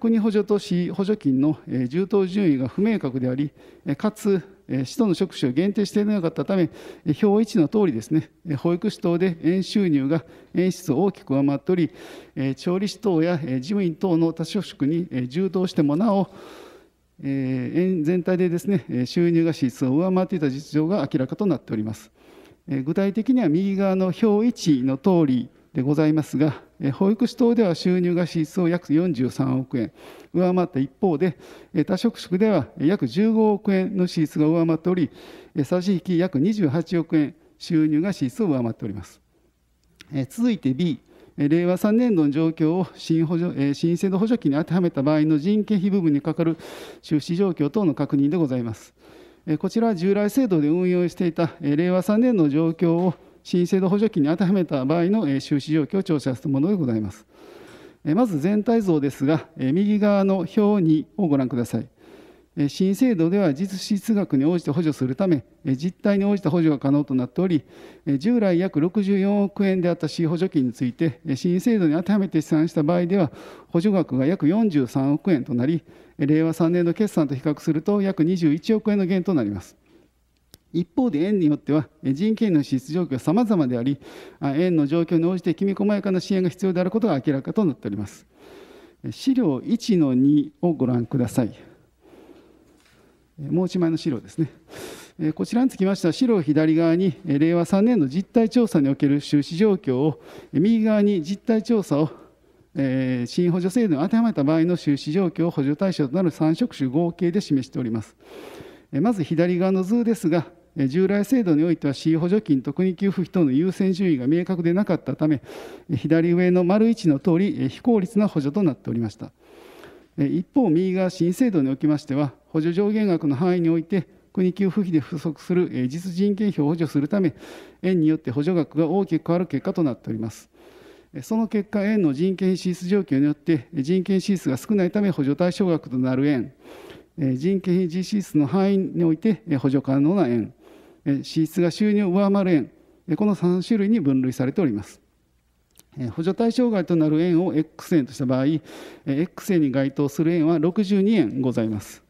国補助と市補助金の充当順位が不明確であり、かつ使途の職種を限定していなかったため表1の通りですね保育士等で円収入が円出を大きく上回っており調理師等や事務員等の多職種に充当してもなお円全体でですね収入が支出を上回っていた実情が明らかとなっております具体的には右側の表1の通りでございますが、保育士等では収入が支出を約43億円上回った一方で、多職種では約15億円の支出が上回っており、差し引き約28億円収入が支出を上回っております。続いて B、令和3年度の状況を新補助新制度補助金に当てはめた場合の人件費部分にかかる収支状況等の確認でございます。こちらは従来制度で運用していた令和3年度の状況を新制度補助金に当てはめた場合の収支状況を調査するものでございます。まず全体像ですが、右側の表2をご覧ください。新制度では実質額に応じて補助するため、実態に応じた補助が可能となっており、従来約64億円であった市補助金について、新制度に当てはめて試算した場合では、補助額が約43億円となり、令和3年度決算と比較すると、約21億円の減となります。一方で園によっては人件の支出状況は様々であり園の状況に応じてきめ細やかな支援が必要であることが明らかとなっております資料1の2をご覧くださいもう一枚の資料ですねこちらにつきましては資料左側に令和3年の実態調査における収支状況を右側に実態調査を新補助制度に当てはめた場合の収支状況を補助対象となる3職種合計で示しておりますまず左側の図ですが従来制度においては市補助金と国給付費等の優先順位が明確でなかったため左上の丸1の通り非効率な補助となっておりました一方右側新制度におきましては補助上限額の範囲において国給付費で不足する実人件費を補助するため円によって補助額が大きく変わる結果となっておりますその結果円の人件費支出状況によって人件支出が少ないため補助対象額となる円人件費支出の範囲において補助可能な円支出が収入を上回る円この3種類に分類されております補助対象外となる円を X 円とした場合 X 円に該当する円は62円ございます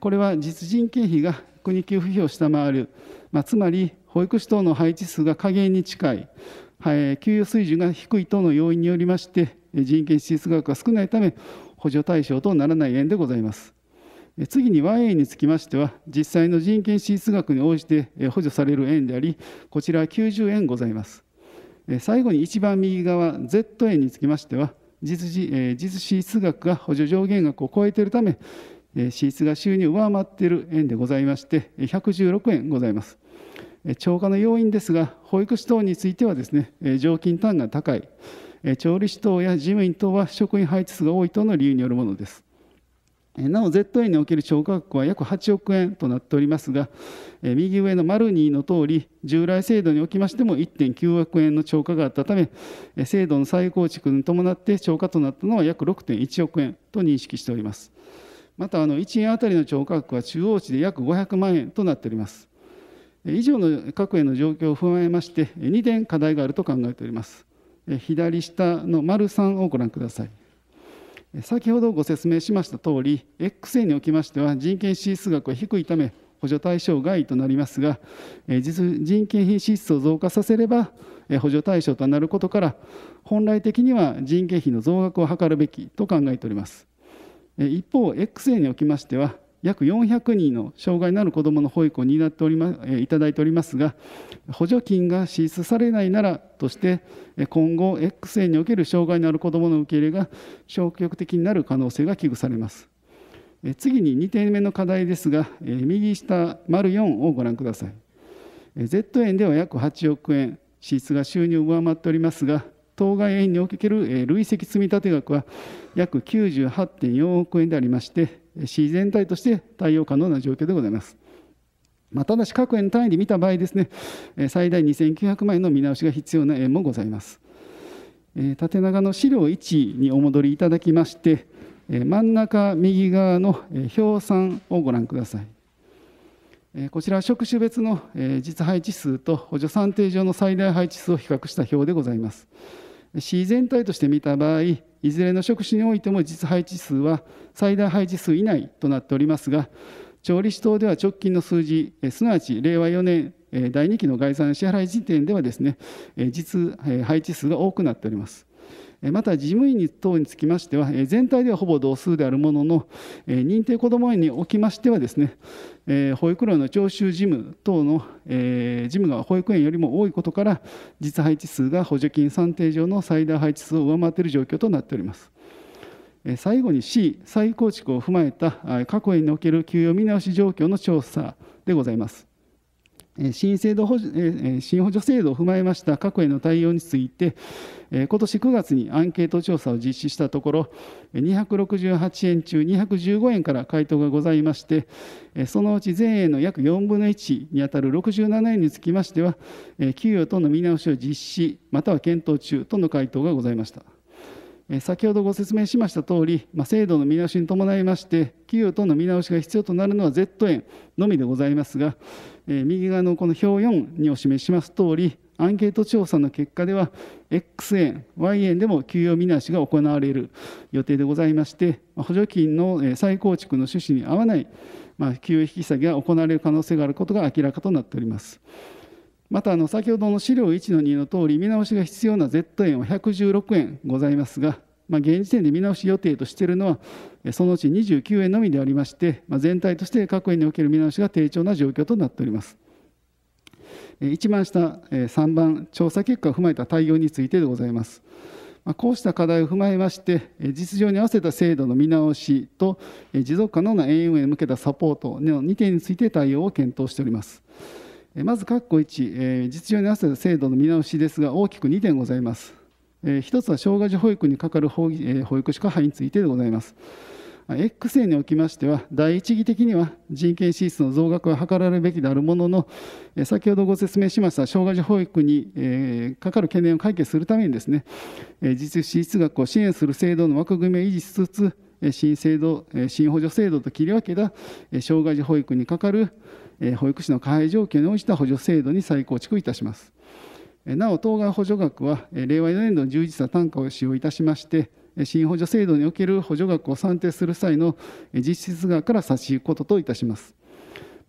これは実人件費が国給付費を下回る、まあ、つまり保育士等の配置数が下限に近い、はい、給与水準が低い等の要因によりまして人件支出額が少ないため補助対象とならない円でございます次に 1A につきましては実際の人件支出額に応じて補助される円でありこちらは90円ございます最後に一番右側 Z 円につきましては実支出額が補助上限額を超えているため支出が収入を上回っている円でございまして116円ございます超過の要因ですが保育士等についてはですね常勤単価が高い調理師等や事務員等は職員配置数が多い等の理由によるものですなお ZA における超過額は約8億円となっておりますが右上の丸2の通り従来制度におきましても1.9億円の超過があったため制度の再構築に伴って超過となったのは約6.1億円と認識しておりますまたあの1円当たりの超過額は中央値で約500万円となっております以上の各円の状況を踏まえまして2点課題があると考えております左下の丸3をご覧ください先ほどご説明しましたとおり XA におきましては人件支出額は低いため補助対象外となりますが実人件費支出を増加させれば補助対象となることから本来的には人件費の増額を図るべきと考えております一方 XA におきましては約400人の障害のある子どもの保育を担っており、ま、いただいておりますが補助金が支出されないならとして今後 XA における障害のある子どもの受け入れが消極的になる可能性が危惧されます次に2点目の課題ですが右下丸4をご覧ください Z 円では約8億円支出が収入を上回っておりますが当該円における累積積立額は約98.4億円でありまして市全体として対応可能な状況でございます。まあ、ただし各園単位で見た場合ですね最大2900万円の見直しが必要な園もございます。縦長の資料1にお戻りいただきまして真ん中右側の表3をご覧ください。こちらは職種別の実配置数と補助算定上の最大配置数を比較した表でございます。市全体として見た場合、いずれの職種においても実配置数は最大配置数以内となっておりますが調理師等では直近の数字すなわち令和4年第2期の概算支払い時点ではですね実配置数が多くなっておりますまた事務員等につきましては全体ではほぼ同数であるものの認定こども園におきましてはですね保育料の徴収事務等の事務が保育園よりも多いことから実配置数が補助金算定上の最大配置数を上回っている状況となっております。最後に C 再構築を踏まえた各園における給与見直し状況の調査でございます。新制度補助新補助制度を踏まえました各への対応について、今年9月にアンケート調査を実施したところ、268円中215円から回答がございまして、そのうち全円の約4分の1に当たる67円につきましては、給与等の見直しを実施、または検討中との回答がございました。先ほどご説明しましたとおり、まあ、制度の見直しに伴いまして企業等の見直しが必要となるのは Z 円のみでございますが、えー、右側のこの表4にお示ししますとおりアンケート調査の結果では X 円 Y 円でも給与見直しが行われる予定でございまして補助金の再構築の趣旨に合わない、まあ、給与引き下げが行われる可能性があることが明らかとなっております。またあの先ほどの資料1の2の通り見直しが必要な Z 円は116円ございますが、まあ、現時点で見直し予定としているのはそのうち29円のみでありまして、まあ、全体として各円における見直しが低調な状況となっております一番下3番調査結果を踏まえた対応についてでございますこうした課題を踏まえまして実情に合わせた制度の見直しと持続可能な円運営に向けたサポートの2点について対応を検討しておりますまず、括弧1、実情に合わせた制度の見直しですが、大きく2点ございます。1つは、障害児保育に係る保育士加配についてでございます。X 線におきましては、第一義的には人権支出の増額は図られるべきであるものの、先ほどご説明しました障害児保育にかかる懸念を解決するためにですね、実支出額を支援する制度の枠組みを維持しつつ、新制度、新補助制度と切り分けた障害児保育にかかる保育士の会条件に応じた補助制度に再構築いたします。なお、当該補助額は令和4年度の充実した単価を使用いたしまして、新補助制度における補助額を算定する際の実質額から差し引くことといたします。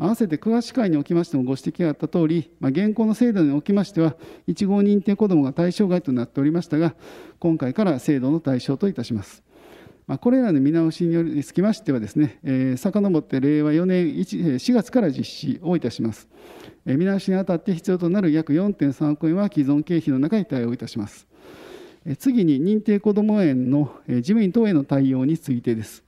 合わせて9月会におきましてもご指摘があったとおり、現行の制度におきましては、1号認定子どもが対象外となっておりましたが、今回から制度の対象といたします。まあ、これらの見直しにつきましてはですね、えー、遡って令和4年4月から実施をいたします。えー、見直しにあたって必要となる約4.3億円は既存経費の中に対応いたします。えー、次に認定こども園の、えー、事務員等への対応についてです。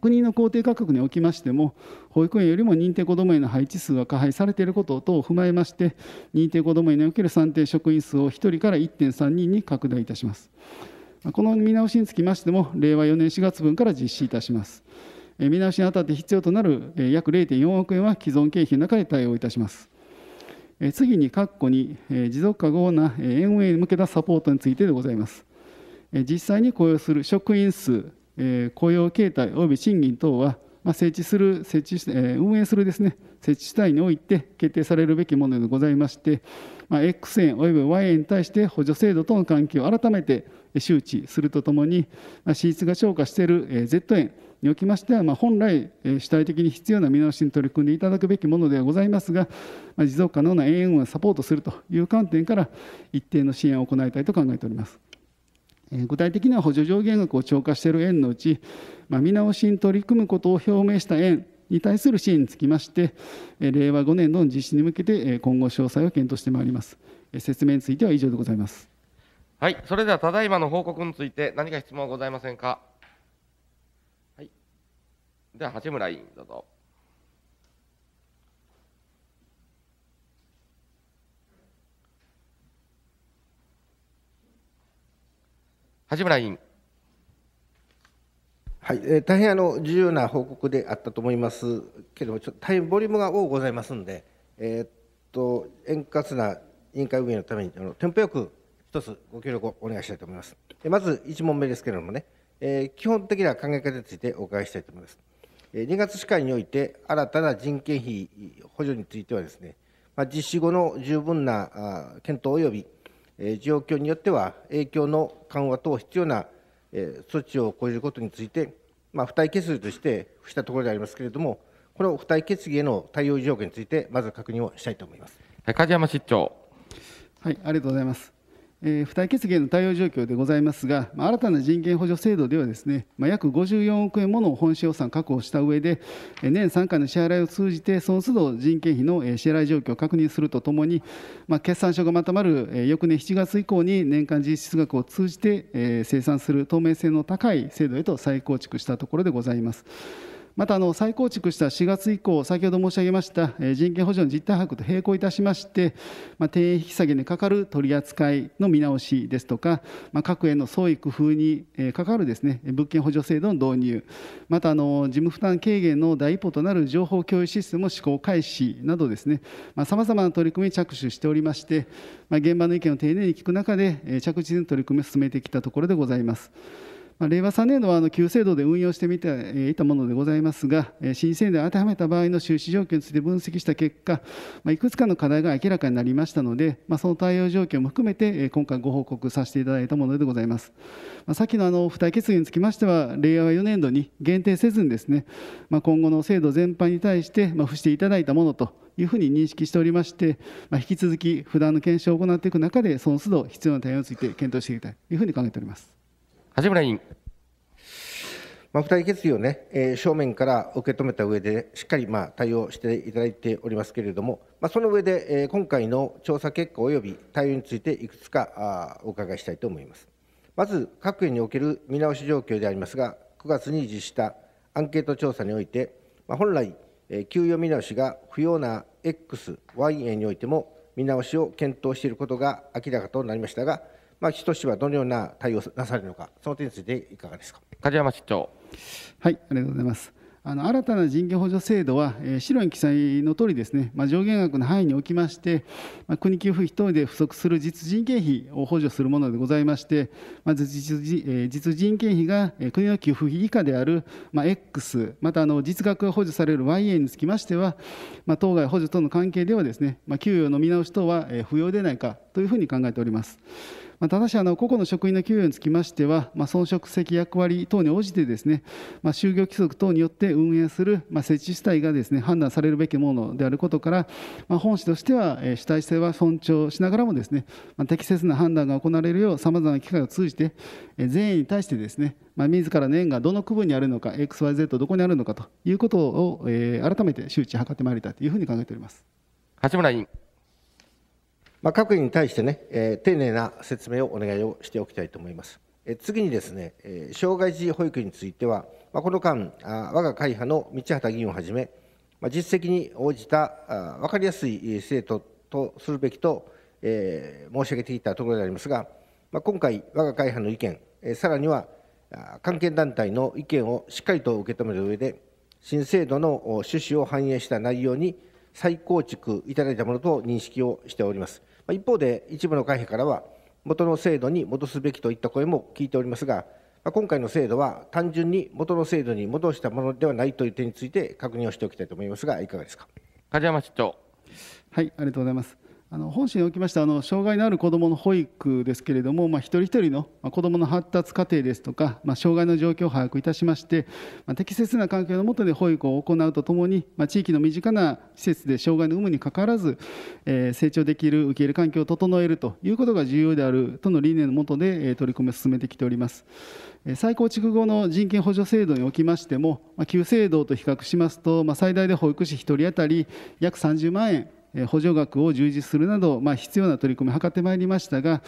国の公定価格におきましても保育園よりも認定こども園の配置数が加配されていること等を踏まえまして認定こども園における算定職員数を1人から1.3人に拡大いたします。この見直しにつきましても、令和4年4月分から実施いたします。見直しにあたって必要となる約0.4億円は既存経費の中で対応いたします。次に、括弧に持続可能な運営に向けたサポートについてでございます。実際に雇用する職員数、雇用形態及び賃金等は、設置する、設置運営するですね、設置主体において決定されるべきものでございまして、X 円及び Y 円に対して補助制度との関係を改めて周知するとともに、ま出が超過している、え Z 円におきましては、ま本来、え主体的に必要な見直しに取り組んでいただくべきものではございますが、ま持続可能な円運をサポートするという観点から一定の支援を行いたいと考えております。具体的には補助上限額を超過している円のうち、まあ、見直しに取り組むことを表明した円に対する支援につきまして、令和5年度の実施に向けて今後詳細を検討してまいります。説明については以上でございます。はい、それではただいまの報告について何か質問ございませんか。はい、では八村委員どうぞ。八村委員。はい、えー、大変あの自由な報告であったと思いますけれども、ちょっと大変ボリュームが多くございますんで、えー、っと円滑な委員会運営のためにあのテンポよく一つご協力をお願いしたいと思います。まず1問目ですけれどもね、えー、基本的な考え方についてお伺いしたいと思います。え2月歯科において新たな人件費補助についてはですね、まあ、実施後の十分なあ検討及び、えー、状況によっては影響の緩和等必要な、えー、措置を講じることについて、まあ、付帯決議として付したところでありますけれども、この付帯決議への対応状況について、まず確認をしたいと思います梶山市長。はい、ありがとうございます。付帯決議への対応状況でございますが、新たな人権補助制度ではですね、約54億円もの本市予算確保した上で、年3回の支払いを通じて、その都度人件費の支払い状況を確認するとともに、決算書がまとまる翌年7月以降に年間実質額を通じて生産する透明性の高い制度へと再構築したところでございます。またあの再構築した4月以降、先ほど申し上げました人権保障の実態把握と並行いたしまして、定員引き下げにかかる取り扱いの見直しですとか、各への創意工夫にかかるですね物件補助制度の導入、またあの事務負担軽減の第一歩となる情報共有システムの施行開始などですね、さまざ、まな取り組みに着手しておりまして、現場の意見を丁寧に聞く中で、着実に取り組みを進めてきたところでございます。ま令和3年度はあの旧制度で運用してみていたものでございますが、新制度に当てはめた場合の収支状況について分析した結果、まいくつかの課題が明らかになりましたので、まその対応状況も含めて、今回ご報告させていただいたものでございます。まっのあの付帯決議につきましては、令和4年度に限定せずにですね、ま今後の制度全般に対して、ま付していただいたものというふうに認識しておりまして、ま引き続き、不断の検証を行っていく中で、その都度必要な対応について検討していきたいというふうに考えております。橋村委員。まあ、付帯決議をね、えー、正面から受け止めた上で、しっかりまあ対応していただいておりますけれども、まあ、その上で、えー、今回の調査結果及び対応についていくつかあお伺いしたいと思います。まず、各園における見直し状況でありますが、9月に実施したアンケート調査において、まあ、本来、えー、給与見直しが不要な X、Y 園においても見直しを検討していることが明らかとなりましたが、まあ、市としてはどのような対応なされるのか、その点についていかがですか梶山市長。はい、ありがとうございます。あの新たな人権補助制度は、えー、資料に記載の通りですね、まあ、上限額の範囲におきまして、まあ、国給付費等で不足する実人件費を補助するものでございまして、まず実,、え実人件費が国の給付費以下である、まあ、X、またあの実額が補助される YA につきましては、まあ、当該補助との関係ではですね、ま給与の見直し等は不要でないかというふうに考えております。まただしあの個々の職員の給与につきましては、まあ、その職責役割等に応じてですね、まあ、就業規則等によって運営する、まあ、設置主体がですね判断されるべきものであることから、まあ、本市としては主体性は尊重しながらもですね、まあ、適切な判断が行われるようさまざまな機会を通じて全員に対してですねまあ、自らの縁がどの区分にあるのか、XYZ どこにあるのかということを、えー、改めて周知を図ってまいりたいというふうに考えております。橋村委員まあ、各位に対してね、えー、丁寧な説明をお願いをしておきたいと思います。え次にですね、え障害児保育については、まあ、この間あ、我が会派の道畑議員をはじめ、まあ、実績に応じたあ分かりやすい生徒とするべきと、えー、申し上げてきたところでありますが、まあ、今回、我が会派の意見、えさらには関係団体の意見をしっかりと受け止める上で、新制度の趣旨を反映した内容に再構築いただいたものと認識をしております。一方で一部の会派からは元の制度に戻すべきといった声も聞いておりますが今回の制度は単純に元の制度に戻したものではないという点について確認をしておきたいと思いますがいかがですか梶山市長はいありがとうございますあの本心におきましてあの障害のある子どもの保育ですけれども、まあ、一人一人の子どもの発達過程ですとか、まあ、障害の状況を把握いたしまして、まあ、適切な環境の下で保育を行うとともに、まあ、地域の身近な施設で障害の有無にかかわらず、えー、成長できる受け入れ環境を整えるということが重要であるとの理念のもとで、えー、取り組みを進めてきております。再構築後の人権補助制度におきましても、旧制度と比較しますと、まあ、最大で保育士1人当たり約30万円補助額を充実するなど、まあ、必要な取り組みを図ってまいりましたが、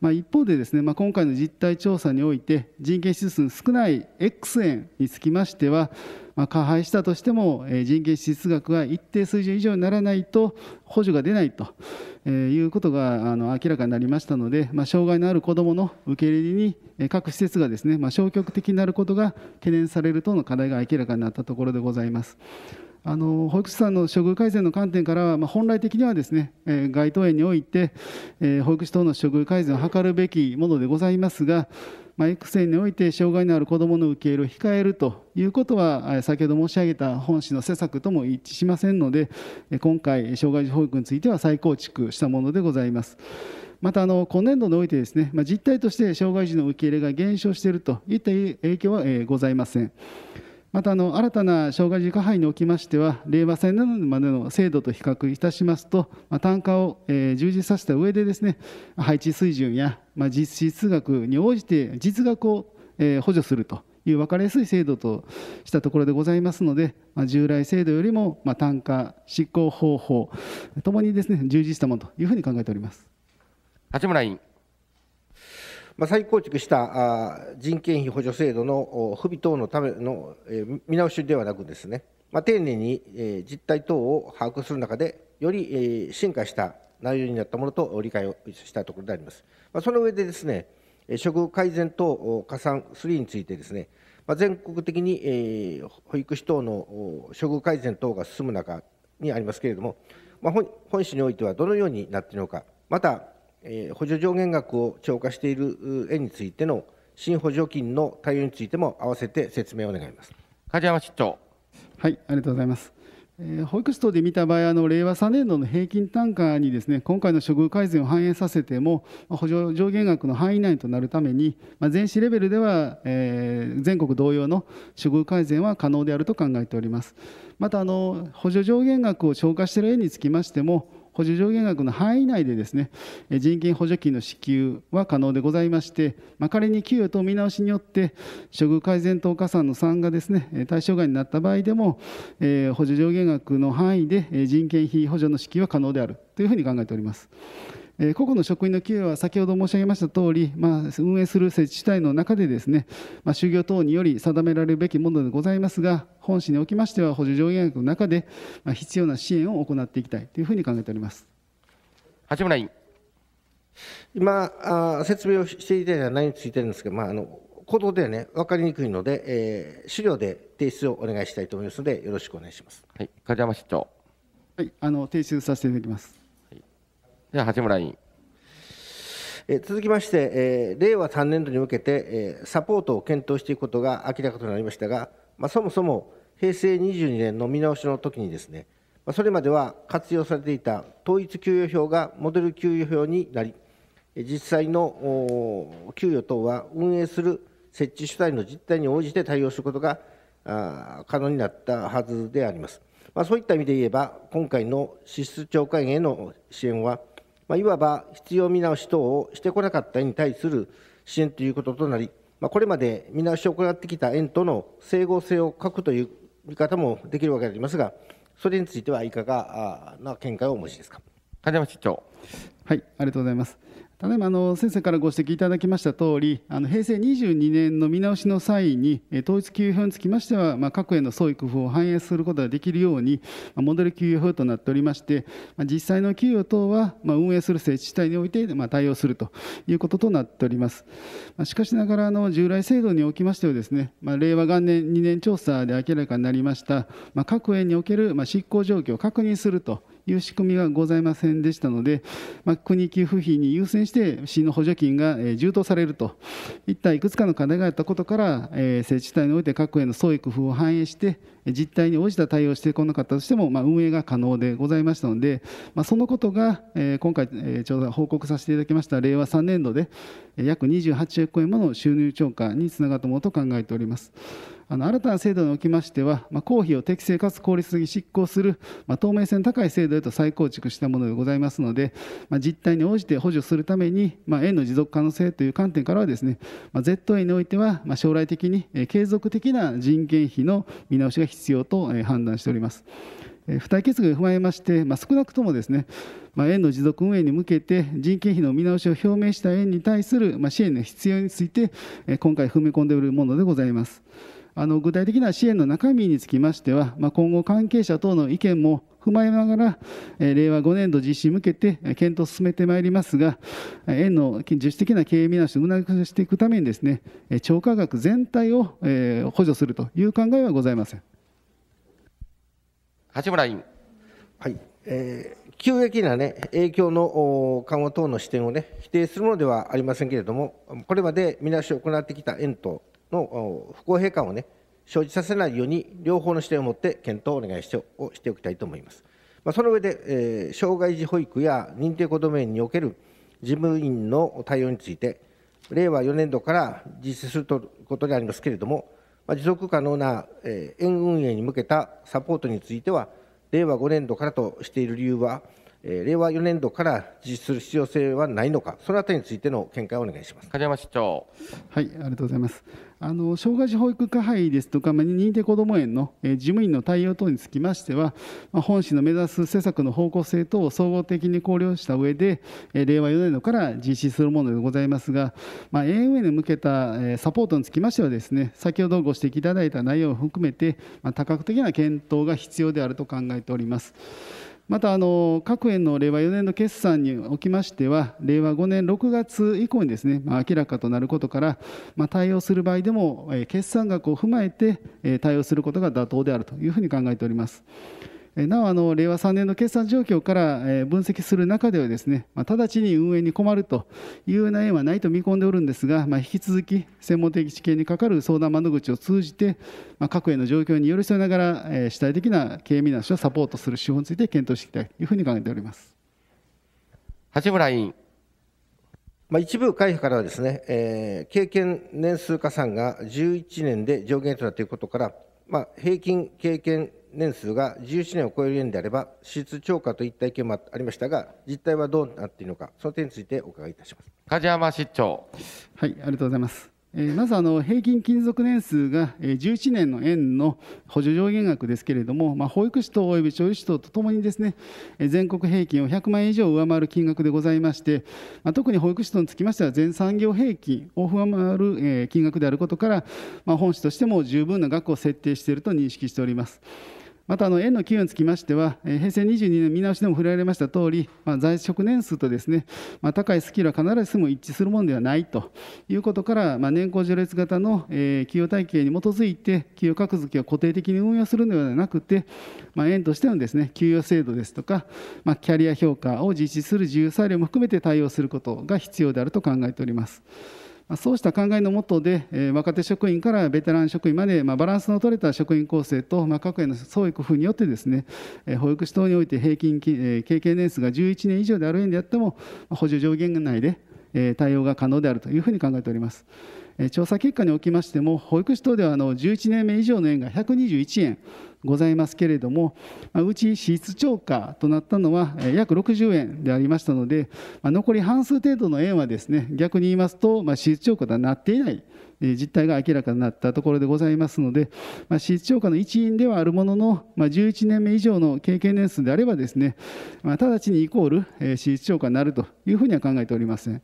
まあ、一方でですね、まあ、今回の実態調査において人件支出の少ない X 円につきましては、まあ、加配したとしても人件支出額が一定水準以上にならないと補助が出ないと、えいうことがあの明らかになりましたので、まあ、障害のある子どもの受け入れに各施設がですね、まあ、消極的になることが懸念されるとの課題が明らかになったところでございます。あの保育士さんの処遇改善の観点からは、まあ、本来的にはですね、えー、該当園において、えー、保育士等の処遇改善を図るべきものでございますが、まあ、において障害のある子どもの受け入れを控えるということは先ほど申し上げた本市の施策とも一致しませんので今回障害児保育については再構築したものでございます。またあの今年度においてですね、まあ、実態として障害児の受け入れが減少しているといった影響は、えー、ございません。またあの新たな障害児加配におきましては令和3年までの制度と比較いたしますと、まあ、単価を、えー、充実させた上でですね配置水準や、まあ、実質額に応じて実額を、えー、補助するという分かりやすい制度としたところでございますので、まあ、従来制度よりも、まあ、単価執行方法ともにですね充実したものというふうに考えております。八村委員まあ、再構築した人件費補助制度の不備等のための見直しではなくですね、まあ、丁寧に実態等を把握する中で、より進化した内容になったものと理解をしたところであります。まあ、その上でですね、処遇改善等加算3についてですね、ま全国的に保育士等の処遇改善等が進む中にありますけれども、ま本市においてはどのようになっているのか、また補助上限額を超過している園についての新補助金の対応についても併わせて説明を願います梶山市長はいありがとうございます保育士等で見た場合あの令和3年度の平均単価にですね今回の処遇改善を反映させても補助上限額の範囲内となるために、まあ、全市レベルでは、えー、全国同様の処遇改善は可能であると考えておりますまたあの補助上限額を超過している園につきましても補助上限額の範囲内でですね人件補助金の支給は可能でございまして、まあ、仮に給与等見直しによって処遇改善等加算の3がですね対象外になった場合でも、えー、補助上限額の範囲で人件費補助の支給は可能であるというふうに考えております。え個々の職員の給与は先ほど申し上げましたとおり、まあ、運営する設置体の中でですね、まあ、就業等により定められるべきものでございますが本市におきましては補助上限額の中で、ま必要な支援を行っていきたいというふうに考えております八村委員今あ説明をしていただいた内容についてるんですけど、まあ、あの行動では、ね、分かりにくいので、えー、資料で提出をお願いしたいと思いますのでよろしくお願いします、はい、梶山市長はい、あの提出させていただきます。では八村委員え続きまして、えー、令和3年度に向けて、えー、サポートを検討していくことが明らかとなりましたが、まあ、そもそも平成22年の見直しの時にですね、まあ、それまでは活用されていた統一給与表がモデル給与表になり実際の給与等は運営する設置主体の実態に応じて対応することが可能になったはずであります。まあ、そういった意味で言えば今回の支出超過への支援はまあ、いわば必要見直し等をしてこなかった園に対する支援ということとなり、まあ、これまで見直しを行ってきた園との整合性を欠くという見方もできるわけでありますが、それについてはいかがな見解をお持ちですか。金山市長。はい、ありがとうございます。ただいまあの先生からご指摘いただきました通り、あの平成22年の見直しの際に、統一給与法につきましては、まあ、各への創意工夫を反映することができるように、モデル給与法となっておりまして、実際の給与等は、まあ、運営する自治体において、まあ、対応するということとなっております。まあ、しかしながらあの、従来制度におきましてはですね、まあ、令和元年2年調査で明らかになりました、まあ、各園における、まあ、執行状況を確認すると。いう仕組みがございませんでしたので、まあ、国給付費に優先して市の補助金が充当されるといったいくつかの課題があったことから、えー、政治体において各への創意工夫を反映して実態に応じた対応をしてこなかったとしても、まあ、運営が可能でございましたので、まあ、そのことが、えー、今回、えー、ちょうど報告させていただきました令和3年度で約28億円もの収入超過につながるたものと考えております。あの新たな制度におきましては、まあ、公費を適正かつ効率的に執行する、まあ、透明性の高い制度へと再構築したものでございますので、まあ、実態に応じて補助するために、まあ、の持続可能性という観点からはですね、まあ、ZA においては、まあ、将来的に継続的な人件費の見直しが必要と判断しております。付帯決議を踏まえまして、まあ、少なくともですね、まあ、園の持続運営に向けて人件費の見直しを表明した園に対する支援の必要について今回踏み込んでおるものでございます。あの具体的な支援の中身につきましては、まあ、今後、関係者等の意見も踏まえながら、え令和5年度実施に向けて検討を進めてまいりますが、園の自主的な経営見直しを促していくためにです、ね、超価額全体を、え補助するという考えはございません八村委員。はいえー急激な、ね、影響の緩和等の視点を、ね、否定するものではありませんけれども、これまで見直しを行ってきた園との不公平感をね、生じさせないように、両方の視点を持って検討をお願いしてをしておきたいと思います。まあ、その上で、えー、障害児保育や認定こども園における事務員の対応について、令和4年度から実施するとことでありますけれども、まあ、持続可能な、えー、園運営に向けたサポートについては、令和5年度からとしている理由は、えー、令和4年度から実施する必要性はないのか、そのあたりについての見解をお願いします。梶山市長。はい、ありがとうございます。あの障害児保育課杯ですとか、まあ、認定こども園の、えー、事務員の対応等につきましては、まあ、本市の目指す施策の方向性等を総合的に考慮した上で、えー、令和4年度から実施するものでございますが、まあ、a a に向けた、えー、サポートにつきましてはですね先ほどご指摘いただいた内容を含めて、まあ、多角的な検討が必要であると考えております。またあの各園の令和4年の決算におきましては令和5年6月以降にですね、明らかとなることから、対応する場合でも、決算額を踏まえて、対応することが妥当であるというふうに考えております。なおあの令和3年の決算状況から分析する中ではですね、まあ、直ちに運営に困るというような縁はないと見込んでおるんですが、まあ、引き続き専門的知見にかかる相談窓口を通じて、まあ、各への状況に寄り添いながら、えー、主体的な経営見直しをサポートする手法について検討していきたいというふうに考えております八村委員。まあ、一部会派からはですね、えー、経験年数加算が11年で上限となっていることから、まあ、平均経験年数が1 1年を超えるようであれば支出超過といった意見もありましたが実態はどうなっているのかその点についてお伺いいたします梶山市長はいありがとうございますまずあの平均勤続年数が11年の円の補助上限額ですけれども、まあ、保育士等及び調理士等とともにですね全国平均を100万円以上上回る金額でございまして、まあ、特に保育士等につきましては全産業平均を上回る金額であることから、まあ、本市としても十分な額を設定していると認識しております。またあの円の給与につきましては、平成22年見直しでも触れられました通り、まあ、在職年数とですね、まあ、高いスキルは必ずしも一致するものではないということから、まあ、年功序列型の、え給与体系に基づいて、給与格付けを固定的に運用するのではなくて、まあ、園としてのですね給与制度ですとか、まあ、キャリア評価を実施する自由裁量も含めて対応することが必要であると考えております。まそうした考えのもとで、え若手職員からベテラン職員まで、まバランスの取れた職員構成と、ま各園の創意工夫によってですね、え保育士等において平均、え経験年数が11年以上である園であっても補助上限内で対応が可能であるというふうに考えております。調査結果におきましても保育士等ではあの11年目以上の園が121円ございますけれどもうち支出超過となったのは約60円でありましたので残り半数程度の円はですね逆に言いますと支出超過とはなっていない実態が明らかになったところでございますので、支出超過の一因ではあるものの、11年目以上の経験年数であればですね、直ちにイコール、支出超過になるというふうには考えておりません。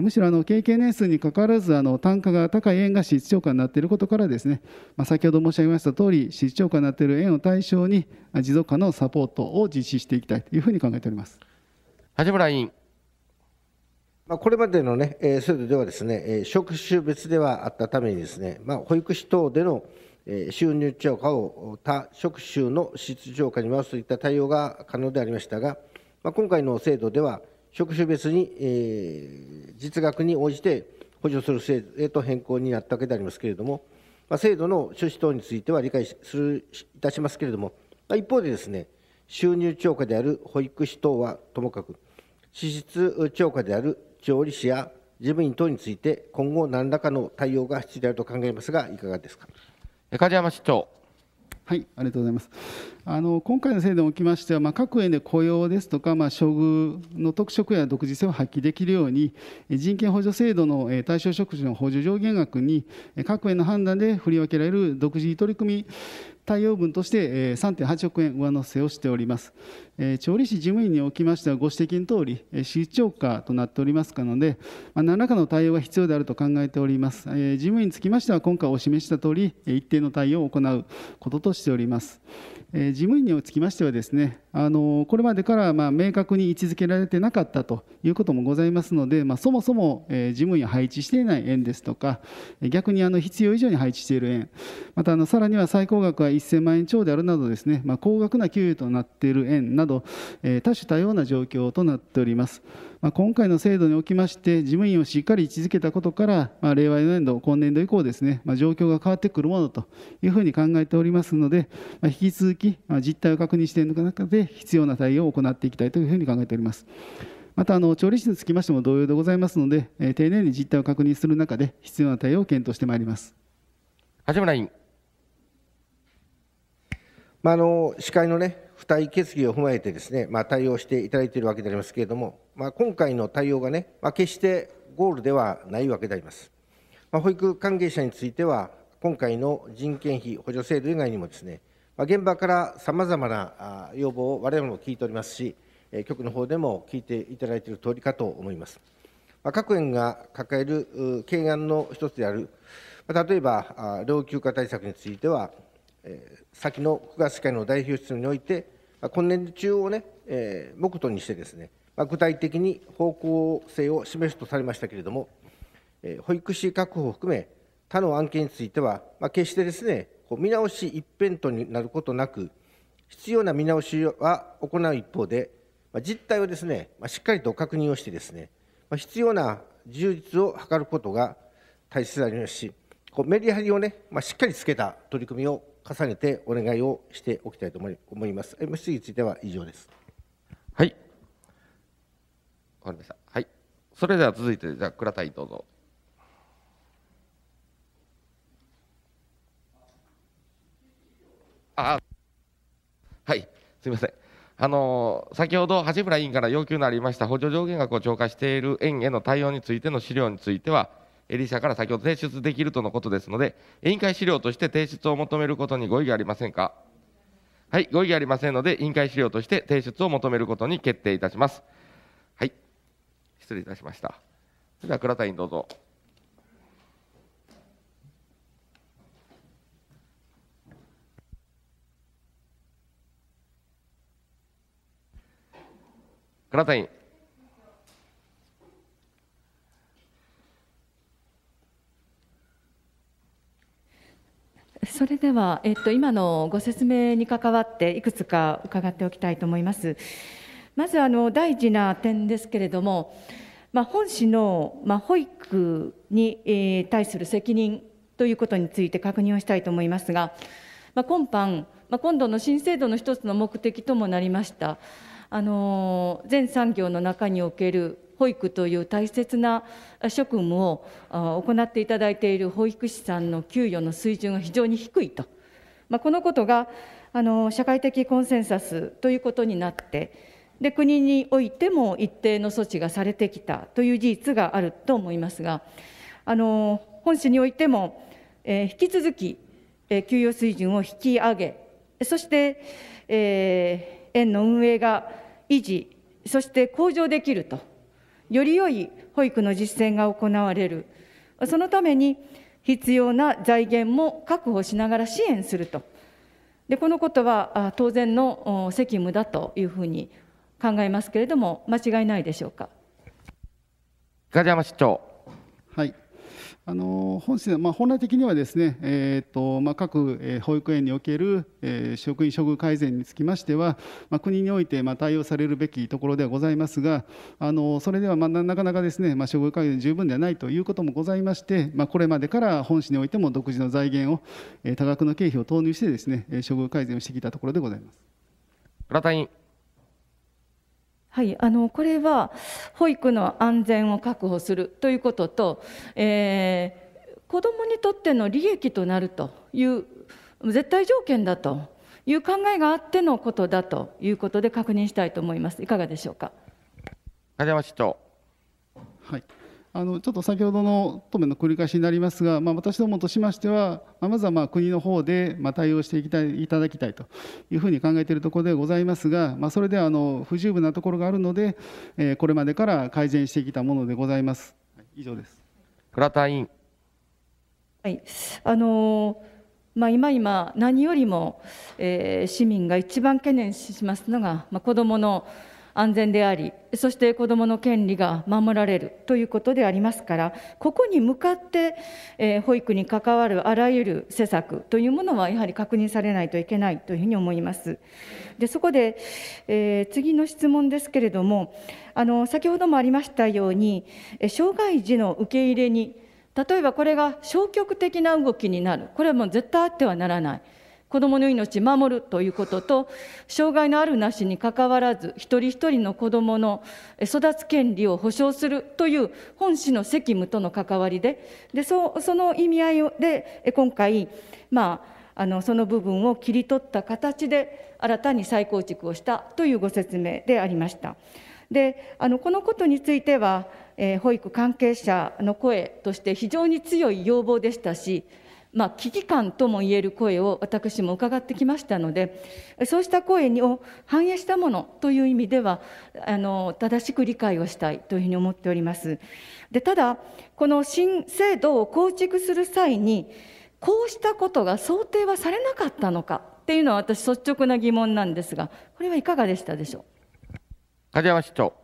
むしろあの経験年数にかかわらずあの単価が高い円が支出超過になっていることからですね、まあ、先ほど申し上げました通り支出超過になっている円を対象に持続可能サポートを実施していきたいというふうに考えております。橋村委員まこれまでの、ねえ制度ではですね、え職種別ではあったためにですね、ま保育士等での、え収入超過を他職種の支出超過に回すといった対応が可能でありましたが、ま今回の制度では、職種別に、えー、実額に応じて補助する制度へと変更になったわけでありますけれども、まあ、制度の趣旨等については理解するいたしますけれども、まあ、一方でですね、収入超過である保育士等はともかく、支出超過である調理師や事務員等について、今後、何らかの対応が必要であると考えますが、いかがですか梶山市長。はい、ありがとうございます。あの今回の制度におきましては、まあ、各園で雇用ですとか、まあ、処遇の特色や独自性を発揮できるように人権補助制度の対象職種の補助上限額に各園の判断で振り分けられる独自取り組み対応分として3.8億円上乗せをしております調理師事務員におきましてはご指摘のとおり市長課となっておりますので何らかの対応が必要であると考えております事務員につきましては今回お示したとおり一定の対応を行うこととしております事務員につきましてはですねあのこれまでからま明確に位置づけられてなかったということもございますので、まあ、そもそも、え事務員を配置していない園ですとか逆にあの必要以上に配置している園またあのさらには最高額は1000万円超であるなどですね、まあ、高額な給与となっている園など、え多種多様な状況となっております。まあ、今回の制度におきまして事務員をしっかり位置づけたことから、まあ、令和4年度今年度以降ですね、まあ、状況が変わってくるものというふうに考えておりますので、まあ、引き続き、まあ、実態を確認している中で必要な対応を行っていきたいというふうに考えております。またあの調理師につきましても同様でございますので、えー、丁寧に実態を確認する中で必要な対応を検討してまいります橋村委員、まあ、あの司会のね付帯決議を踏まえてですね、まあ、対応していただいているわけでありますけれども、まあ、今回の対応がね、まあ、決してゴールではないわけであります。ま保育関係者については、今回の人件費補助制度以外にもですね、ま現場からさまざまな要望を我々も聞いておりますし、局の方でも聞いていただいている通りかと思います。ま各園が抱える懸案の一つである、ま例えば老朽化対策については、え先の9月会の代表室において、あ、今年中をね、え目途にしてですね、まあ、具体的に方向性を示すとされましたけれども、え保育士確保を含め他の案件については、まあ、決してですねこう見直し一辺倒になることなく必要な見直しは行う一方で、まあ、実態をですね、まあ、しっかりと確認をしてですね、まあ、必要な充実を図ることが大切でありますしこうメリハリをね、まあ、しっかりつけた取り組みを重ねてお願いをしておきたいと思います。質疑については以上です。はい。わかりました。はい。それでは続いて、じゃあ、倉田どうぞ。あはい、すみません。あの先ほど、橋村委員から要求のありました補助上限額を超過している園への対応についての資料については、エリシャから先ほど提出できるとのことですので、委員会資料として提出を求めることにご異議ありませんか。はい、ご異議ありませんので、委員会資料として提出を求めることに決定いたします。はい、失礼いたしました。それでは倉田委員どうぞ。倉田委員。それでは、えっと、今のご説明に関わっていくつか伺っておきたいと思います。まずあの大事な点ですけれども、まあ、本市の、ま保育に、対する責任ということについて確認をしたいと思いますが、まあ、今般、まあ、今度の新制度の一つの目的ともなりました。あの全産業の中における保育という大切な職務を行っていただいている保育士さんの給与の水準が非常に低いと、まあ、このことがあの社会的コンセンサスということになって、で国においても一定の措置がされてきたという事実があると思いますが、あの本市においても、えー、引き続き、えー、給与水準を引き上げ、そして、えー、園の運営が維持、そして向上できると。より良い保育の実践が行われる、そのために必要な財源も確保しながら支援すると、でこのことは当然の責務だというふうに考えますけれども、間違いないでしょうか。梶山市長あの本市まあ、本来的にはですね、えーとまあ、各、え保育園における、えー、職員処遇改善につきましては、まあ、国において、まあ、対応されるべきところではございますがあのそれでは、まあ、なかなかですね、まあ、処遇改善十分ではないということもございまして、まあ、これまでから本市においても独自の財源を、えー、多額の経費を投入してですね処遇改善をしてきたところでございます。倉田委員はい、あのこれは保育の安全を確保するということと、えー、子どもにとっての利益となるという絶対条件だという考えがあってのことだということで確認したいと思います。いかがでしょうか。梶山市長。はい。あのちょっと先ほどの答弁の繰り返しになりますが、まあ、私どもとしましては、まあ、まずはまあ国の方でまあ対応していきたいいただきたいというふうに考えているところでございますが、まあ、それではあの不十分なところがあるので、えー、これまでから改善してきたものでございます。以上です倉田委員、はいあのーまあ、今今何よりも、えー、市民が一番懸念しますのが、まあ、子どもの安全でありそして子どもの権利が守られるということでありますからここに向かって、えー、保育に関わるあらゆる施策というものはやはり確認されないといけないというふうに思います。でそこで、えー、次の質問ですけれどもあの先ほどもありましたように障害児の受け入れに例えばこれが消極的な動きになるこれはもう絶対あってはならない。子どもの命守るということと障害のあるなしにかかわらず一人一人の子どもの育つ権利を保障するという本市の責務との関わりででそその意味合いで今回、まあ、あのその部分を切り取った形で新たに再構築をしたというご説明でありました。であのこのことについては、えー、保育関係者の声として非常に強い要望でしたしまあ、危機感とも言える声を私も伺ってきましたのでそうした声を反映したものという意味ではあの正しく理解をしたいというふうに思っております。でただこの新制度を構築する際にこうしたことが想定はされなかったのかっていうのは私率直な疑問なんですがこれはいかがでしたでしょう梶山市長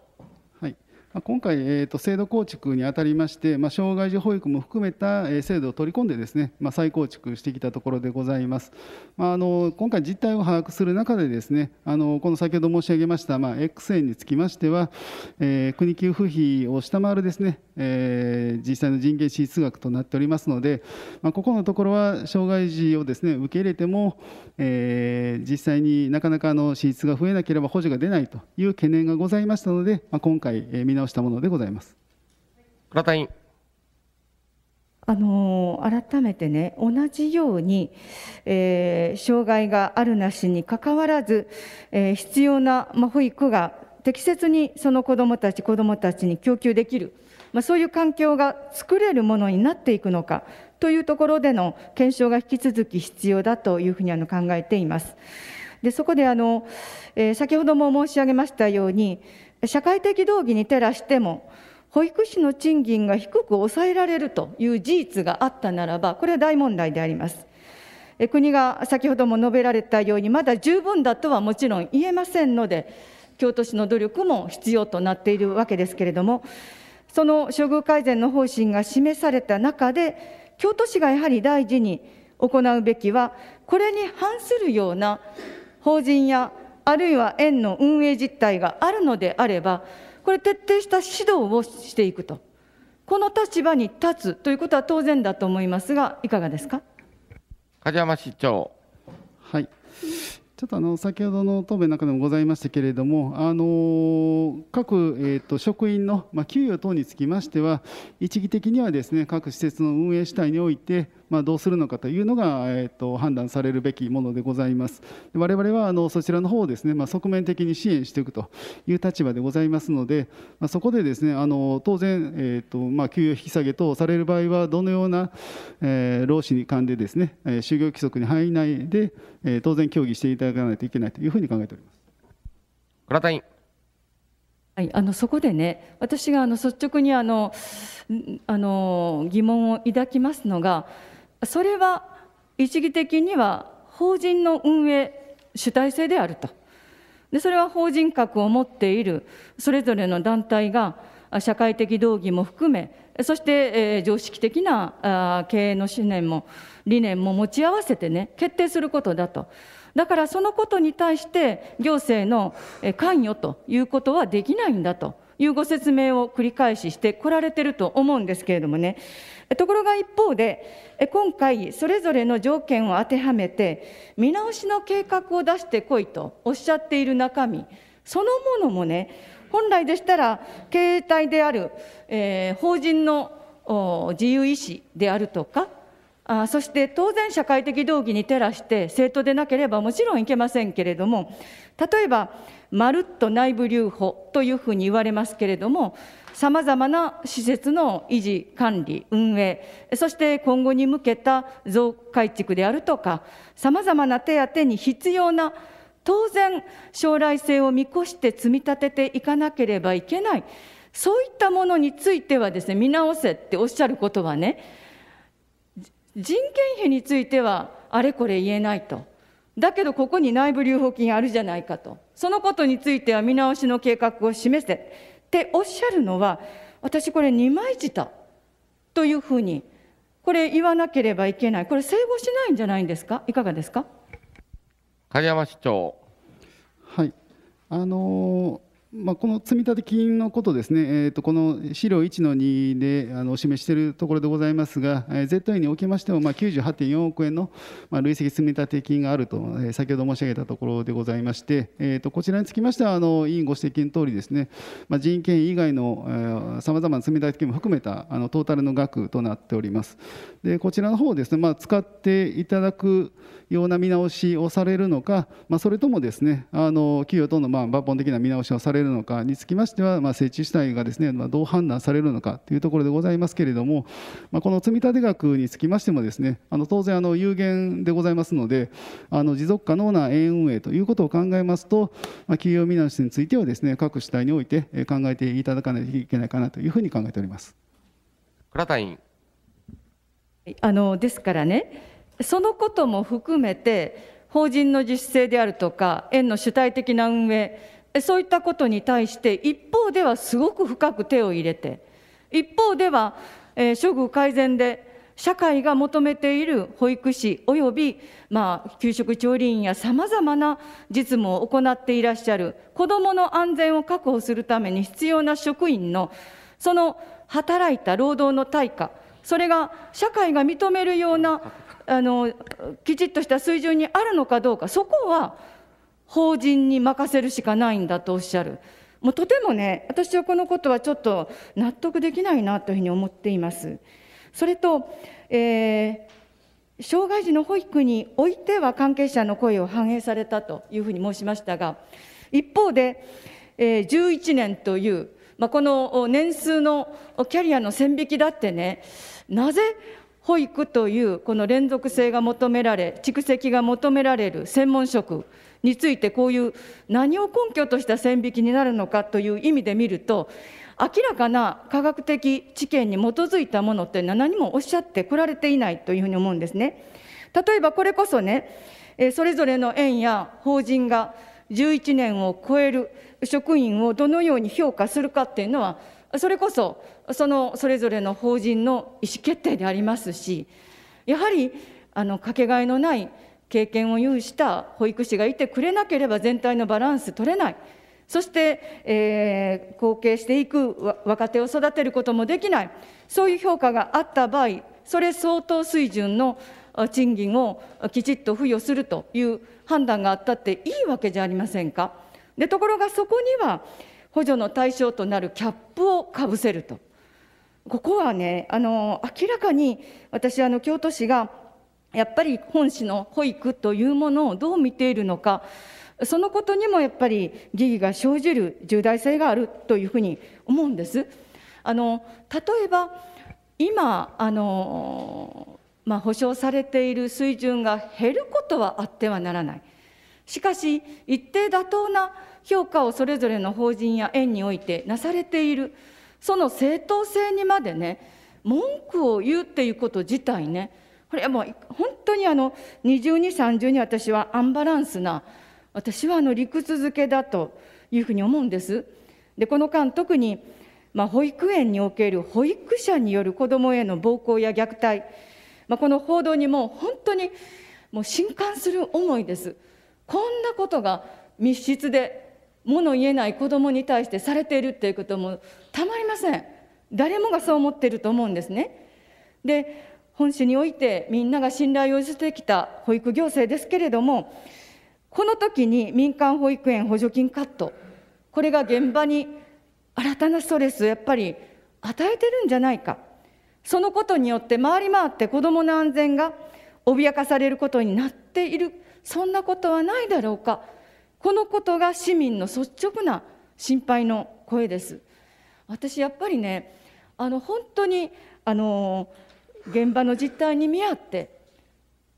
今回、えーと、制度構築にあたりまして、まあ、障害児保育も含めた、え制度を取り込んでですね、まあ、再構築してきたところでございます。まあ、の今回、実態を把握する中でですね、あのこの先ほど申し上げました、まあ、X 円につきましては、えー、国給付費を下回るですね、えー、実際の人件支出額となっておりますので、まここのところは障害児をですね受け入れても、えー、実際になかなかあの支出が増えなければ補助が出ないという懸念がございましたので、ま今回、え見直ししたものでございます。倉田委員あの改めてね、同じように、えー、障害があるなしにかかわらず、えー、必要な、ま保育が適切にその子どもたち、子どもたちに供給できる、まあ、そういう環境が作れるものになっていくのかというところでの検証が引き続き必要だというふうにあの考えています。でそこであの、えー、先ほども申し上げましたように、社会的道義に照らしても保育士の賃金が低く抑えられるという事実があったならばこれは大問題であります国が先ほども述べられたようにまだ十分だとはもちろん言えませんので京都市の努力も必要となっているわけですけれどもその処遇改善の方針が示された中で京都市がやはり大事に行うべきはこれに反するような法人やあるいは園の運営実態があるのであれば、これ、徹底した指導をしていくと、この立場に立つということは当然だと思いますが、いかがですか梶山市長。はいちょっとあの先ほどの答弁の中でもございましたけれども、あの各、えと職員の、ま給与等につきましては、一義的にはですね各施設の運営主体において、まあ、どうするのかというのが、えー、と判断されるべきものでございます。我々はあのそちらの方をですね、まあ、側面的に支援していくという立場でございますので、まあ、そこでですねあの当然、えーとまあ、給与引き下げ等される場合はどのような、えー、労使に関でですね、え就業規則に範囲内で、えー、当然協議していただかないといけないというふうに考えております。倉田委員はい、あのそこでね私があの率直にあのあの疑問を抱きますのがそれは一義的には法人の運営主体性であるとでそれは法人格を持っているそれぞれの団体が社会的道義も含めそして、えー、常識的なあ経営の信念も理念も持ち合わせてね決定することだとだからそのことに対して行政の関与ということはできないんだと。いうご説明を繰り返ししてこられてると思うんですけれどもね。ところが一方で、今回、それぞれの条件を当てはめて、見直しの計画を出してこいとおっしゃっている中身、そのものもね、本来でしたら、経営体である、えー、法人の自由意思であるとか、あそして当然社会的道義に照らして正当でなければもちろんいけませんけれども例えばまるっと内部留保というふうに言われますけれども、さまざまな施設の維持、管理、運営、そして今後に向けた増改築であるとか、さまざまな手当に必要な当然、将来性を見越して積み立てていかなければいけない、そういったものについてはですね、見直せっておっしゃることはね、人件費についてはあれこれ言えないと。だけどここに内部留保金あるじゃないかと。そのことについては見直しの計画を示せっておっしゃるのは、私これ二枚舌というふうに、これ言わなければいけない。これ整合しないんじゃないんですかいかがですか影山市長。はい。あのーまあ、この積立金のことですね、えー、とこの資料1の2であのお示しているところでございますが、えー、ZA におきましても、98.4億円の、まあ、累積積立金があると、えー、先ほど申し上げたところでございまして、えー、とこちらにつきましては、委員ご指摘のとおりですね、まあ、人件以外のさまざまな積立金も含めたあのトータルの額となっております。でこちらの方ですね、まあ、使っていただくような見直しをされるのか、まあ、それともですねあの企業とのまあ抜本的な見直しをされるのかにつきましては、まあ、設置主体がですね、まあ、どう判断されるのかというところでございますけれども、まあ、この積立額につきましてもですねあの当然あの有限でございますのであの持続可能な円運営ということを考えますと、まあ、企業見直しについてはですね各主体において考えていただかないといけないかなというふうに考えております。倉田委員あのですからねそのことも含めて、法人の自主性であるとか、園の主体的な運営、そういったことに対して、一方ではすごく深く手を入れて、一方では、えー、処遇改善で社会が求めている保育士および、まあ、給食調理員やさまざまな実務を行っていらっしゃる子どもの安全を確保するために必要な職員のその働いた労働の対価それが社会が認めるようなあのきちっとした水準にあるのかどうかそこは法人に任せるしかないんだとおっしゃる。もうとてもね、私はこのことはちょっと納得できないなというふうに思っています。それと、えー、障害児の保育においては関係者の声を反映されたというふうに申しましたが、一方で、え11年という、まこの年数のキャリアの線引きだってね、なぜ保育というこの連続性が求められ、蓄積が求められる専門職について、こういう何を根拠とした線引きになるのかという意味で見ると、明らかな科学的知見に基づいたものっていうのは何もおっしゃってこられていないというふうに思うんですね。例えばこれこそね、それぞれの園や法人が11年を超える職員をどのように評価するかっていうのはそれこそそのそれぞれの法人の意思決定でありますしやはりあのかけがえのない経験を有した保育士がいてくれなければ全体のバランス取れないそして、えー、後継していく若手を育てることもできないそういう評価があった場合それ相当水準の賃金をきちっと付与するという判断があったっていいわけじゃありませんか。でところがそこには補助の対象となるキャップをかぶせると。ここはね、あの明らかに私、あの京都市がやっぱり本市の保育というものをどう見ているのか、そのことにもやっぱり疑義が生じる重大性があるというふうに思うんです。あの例えば今あの、まあ、保障されている水準が減ることはあってはならない。しかし、一定妥当な評価をそれぞれの法人や園においてなされている、その正当性にまでね、文句を言うっていうこと自体ね、これはもう本当にあの二重に三重に私はアンバランスな、私はあの理屈づけだというふうに思うんです。で、この間、特に、まあ、保育園における保育者による子どもへの暴行や虐待、まあ、この報道にもう本当にもう震撼する思いです。こんなことが密室で物言えない子どもに対してされているっていうこともたまりません誰もがそう思っていると思うんですねで本市においてみんなが信頼を寄せてきた保育行政ですけれどもこの時に民間保育園補助金カットこれが現場に新たなストレスをやっぱり与えてるんじゃないかそのことによって回り回って子どもの安全が脅かされることになっているそんなことはないだろうかこのことが市民の率直な心配の声です。私やっぱりねあの本当にあの現場の実態に見合って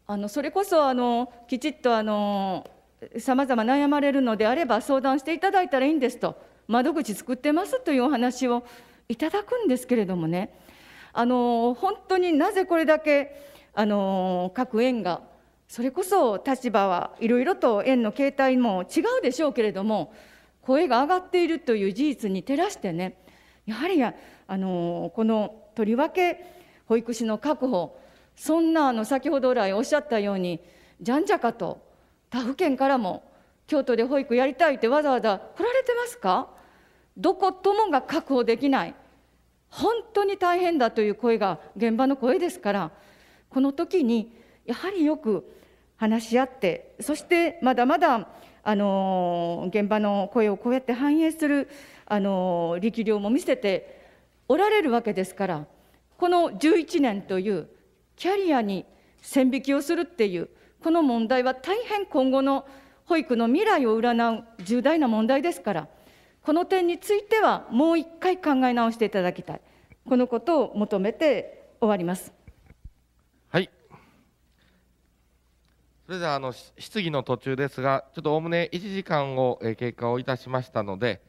あのそれこそあのきちっとあのさまざま悩まれるのであれば相談していただいたらいいんですと窓口作ってますというお話をいただくんですけれどもねあの本当になぜこれだけあの各園がそれこそ立場はいろいろと園の形態も違うでしょうけれども声が上がっているという事実に照らしてねやはりあのこのとりわけ保育士の確保そんなあの先ほど来おっしゃったようにじゃんじゃかと他府県からも京都で保育やりたいってわざわざ来られてますかどこともが確保できない本当に大変だという声が現場の声ですからこの時にやはりよく話し合って、そしてまだまだあの現場の声をこうやって反映するあの力量も見せておられるわけですから、この11年というキャリアに線引きをするっていう、この問題は大変今後の保育の未来を占う重大な問題ですから、この点についてはもう一回考え直していただきたい、このことを求めて終わります。それではあの質疑の途中ですが、ちょっとおおむね1時間を経過をいたしましたので、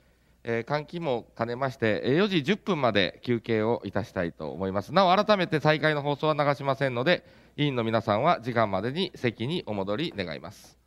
えー、換気も兼ねまして、4時10分まで休憩をいたしたいと思います。なお、改めて再開の放送は流しませんので、委員の皆さんは時間までに席にお戻り願います。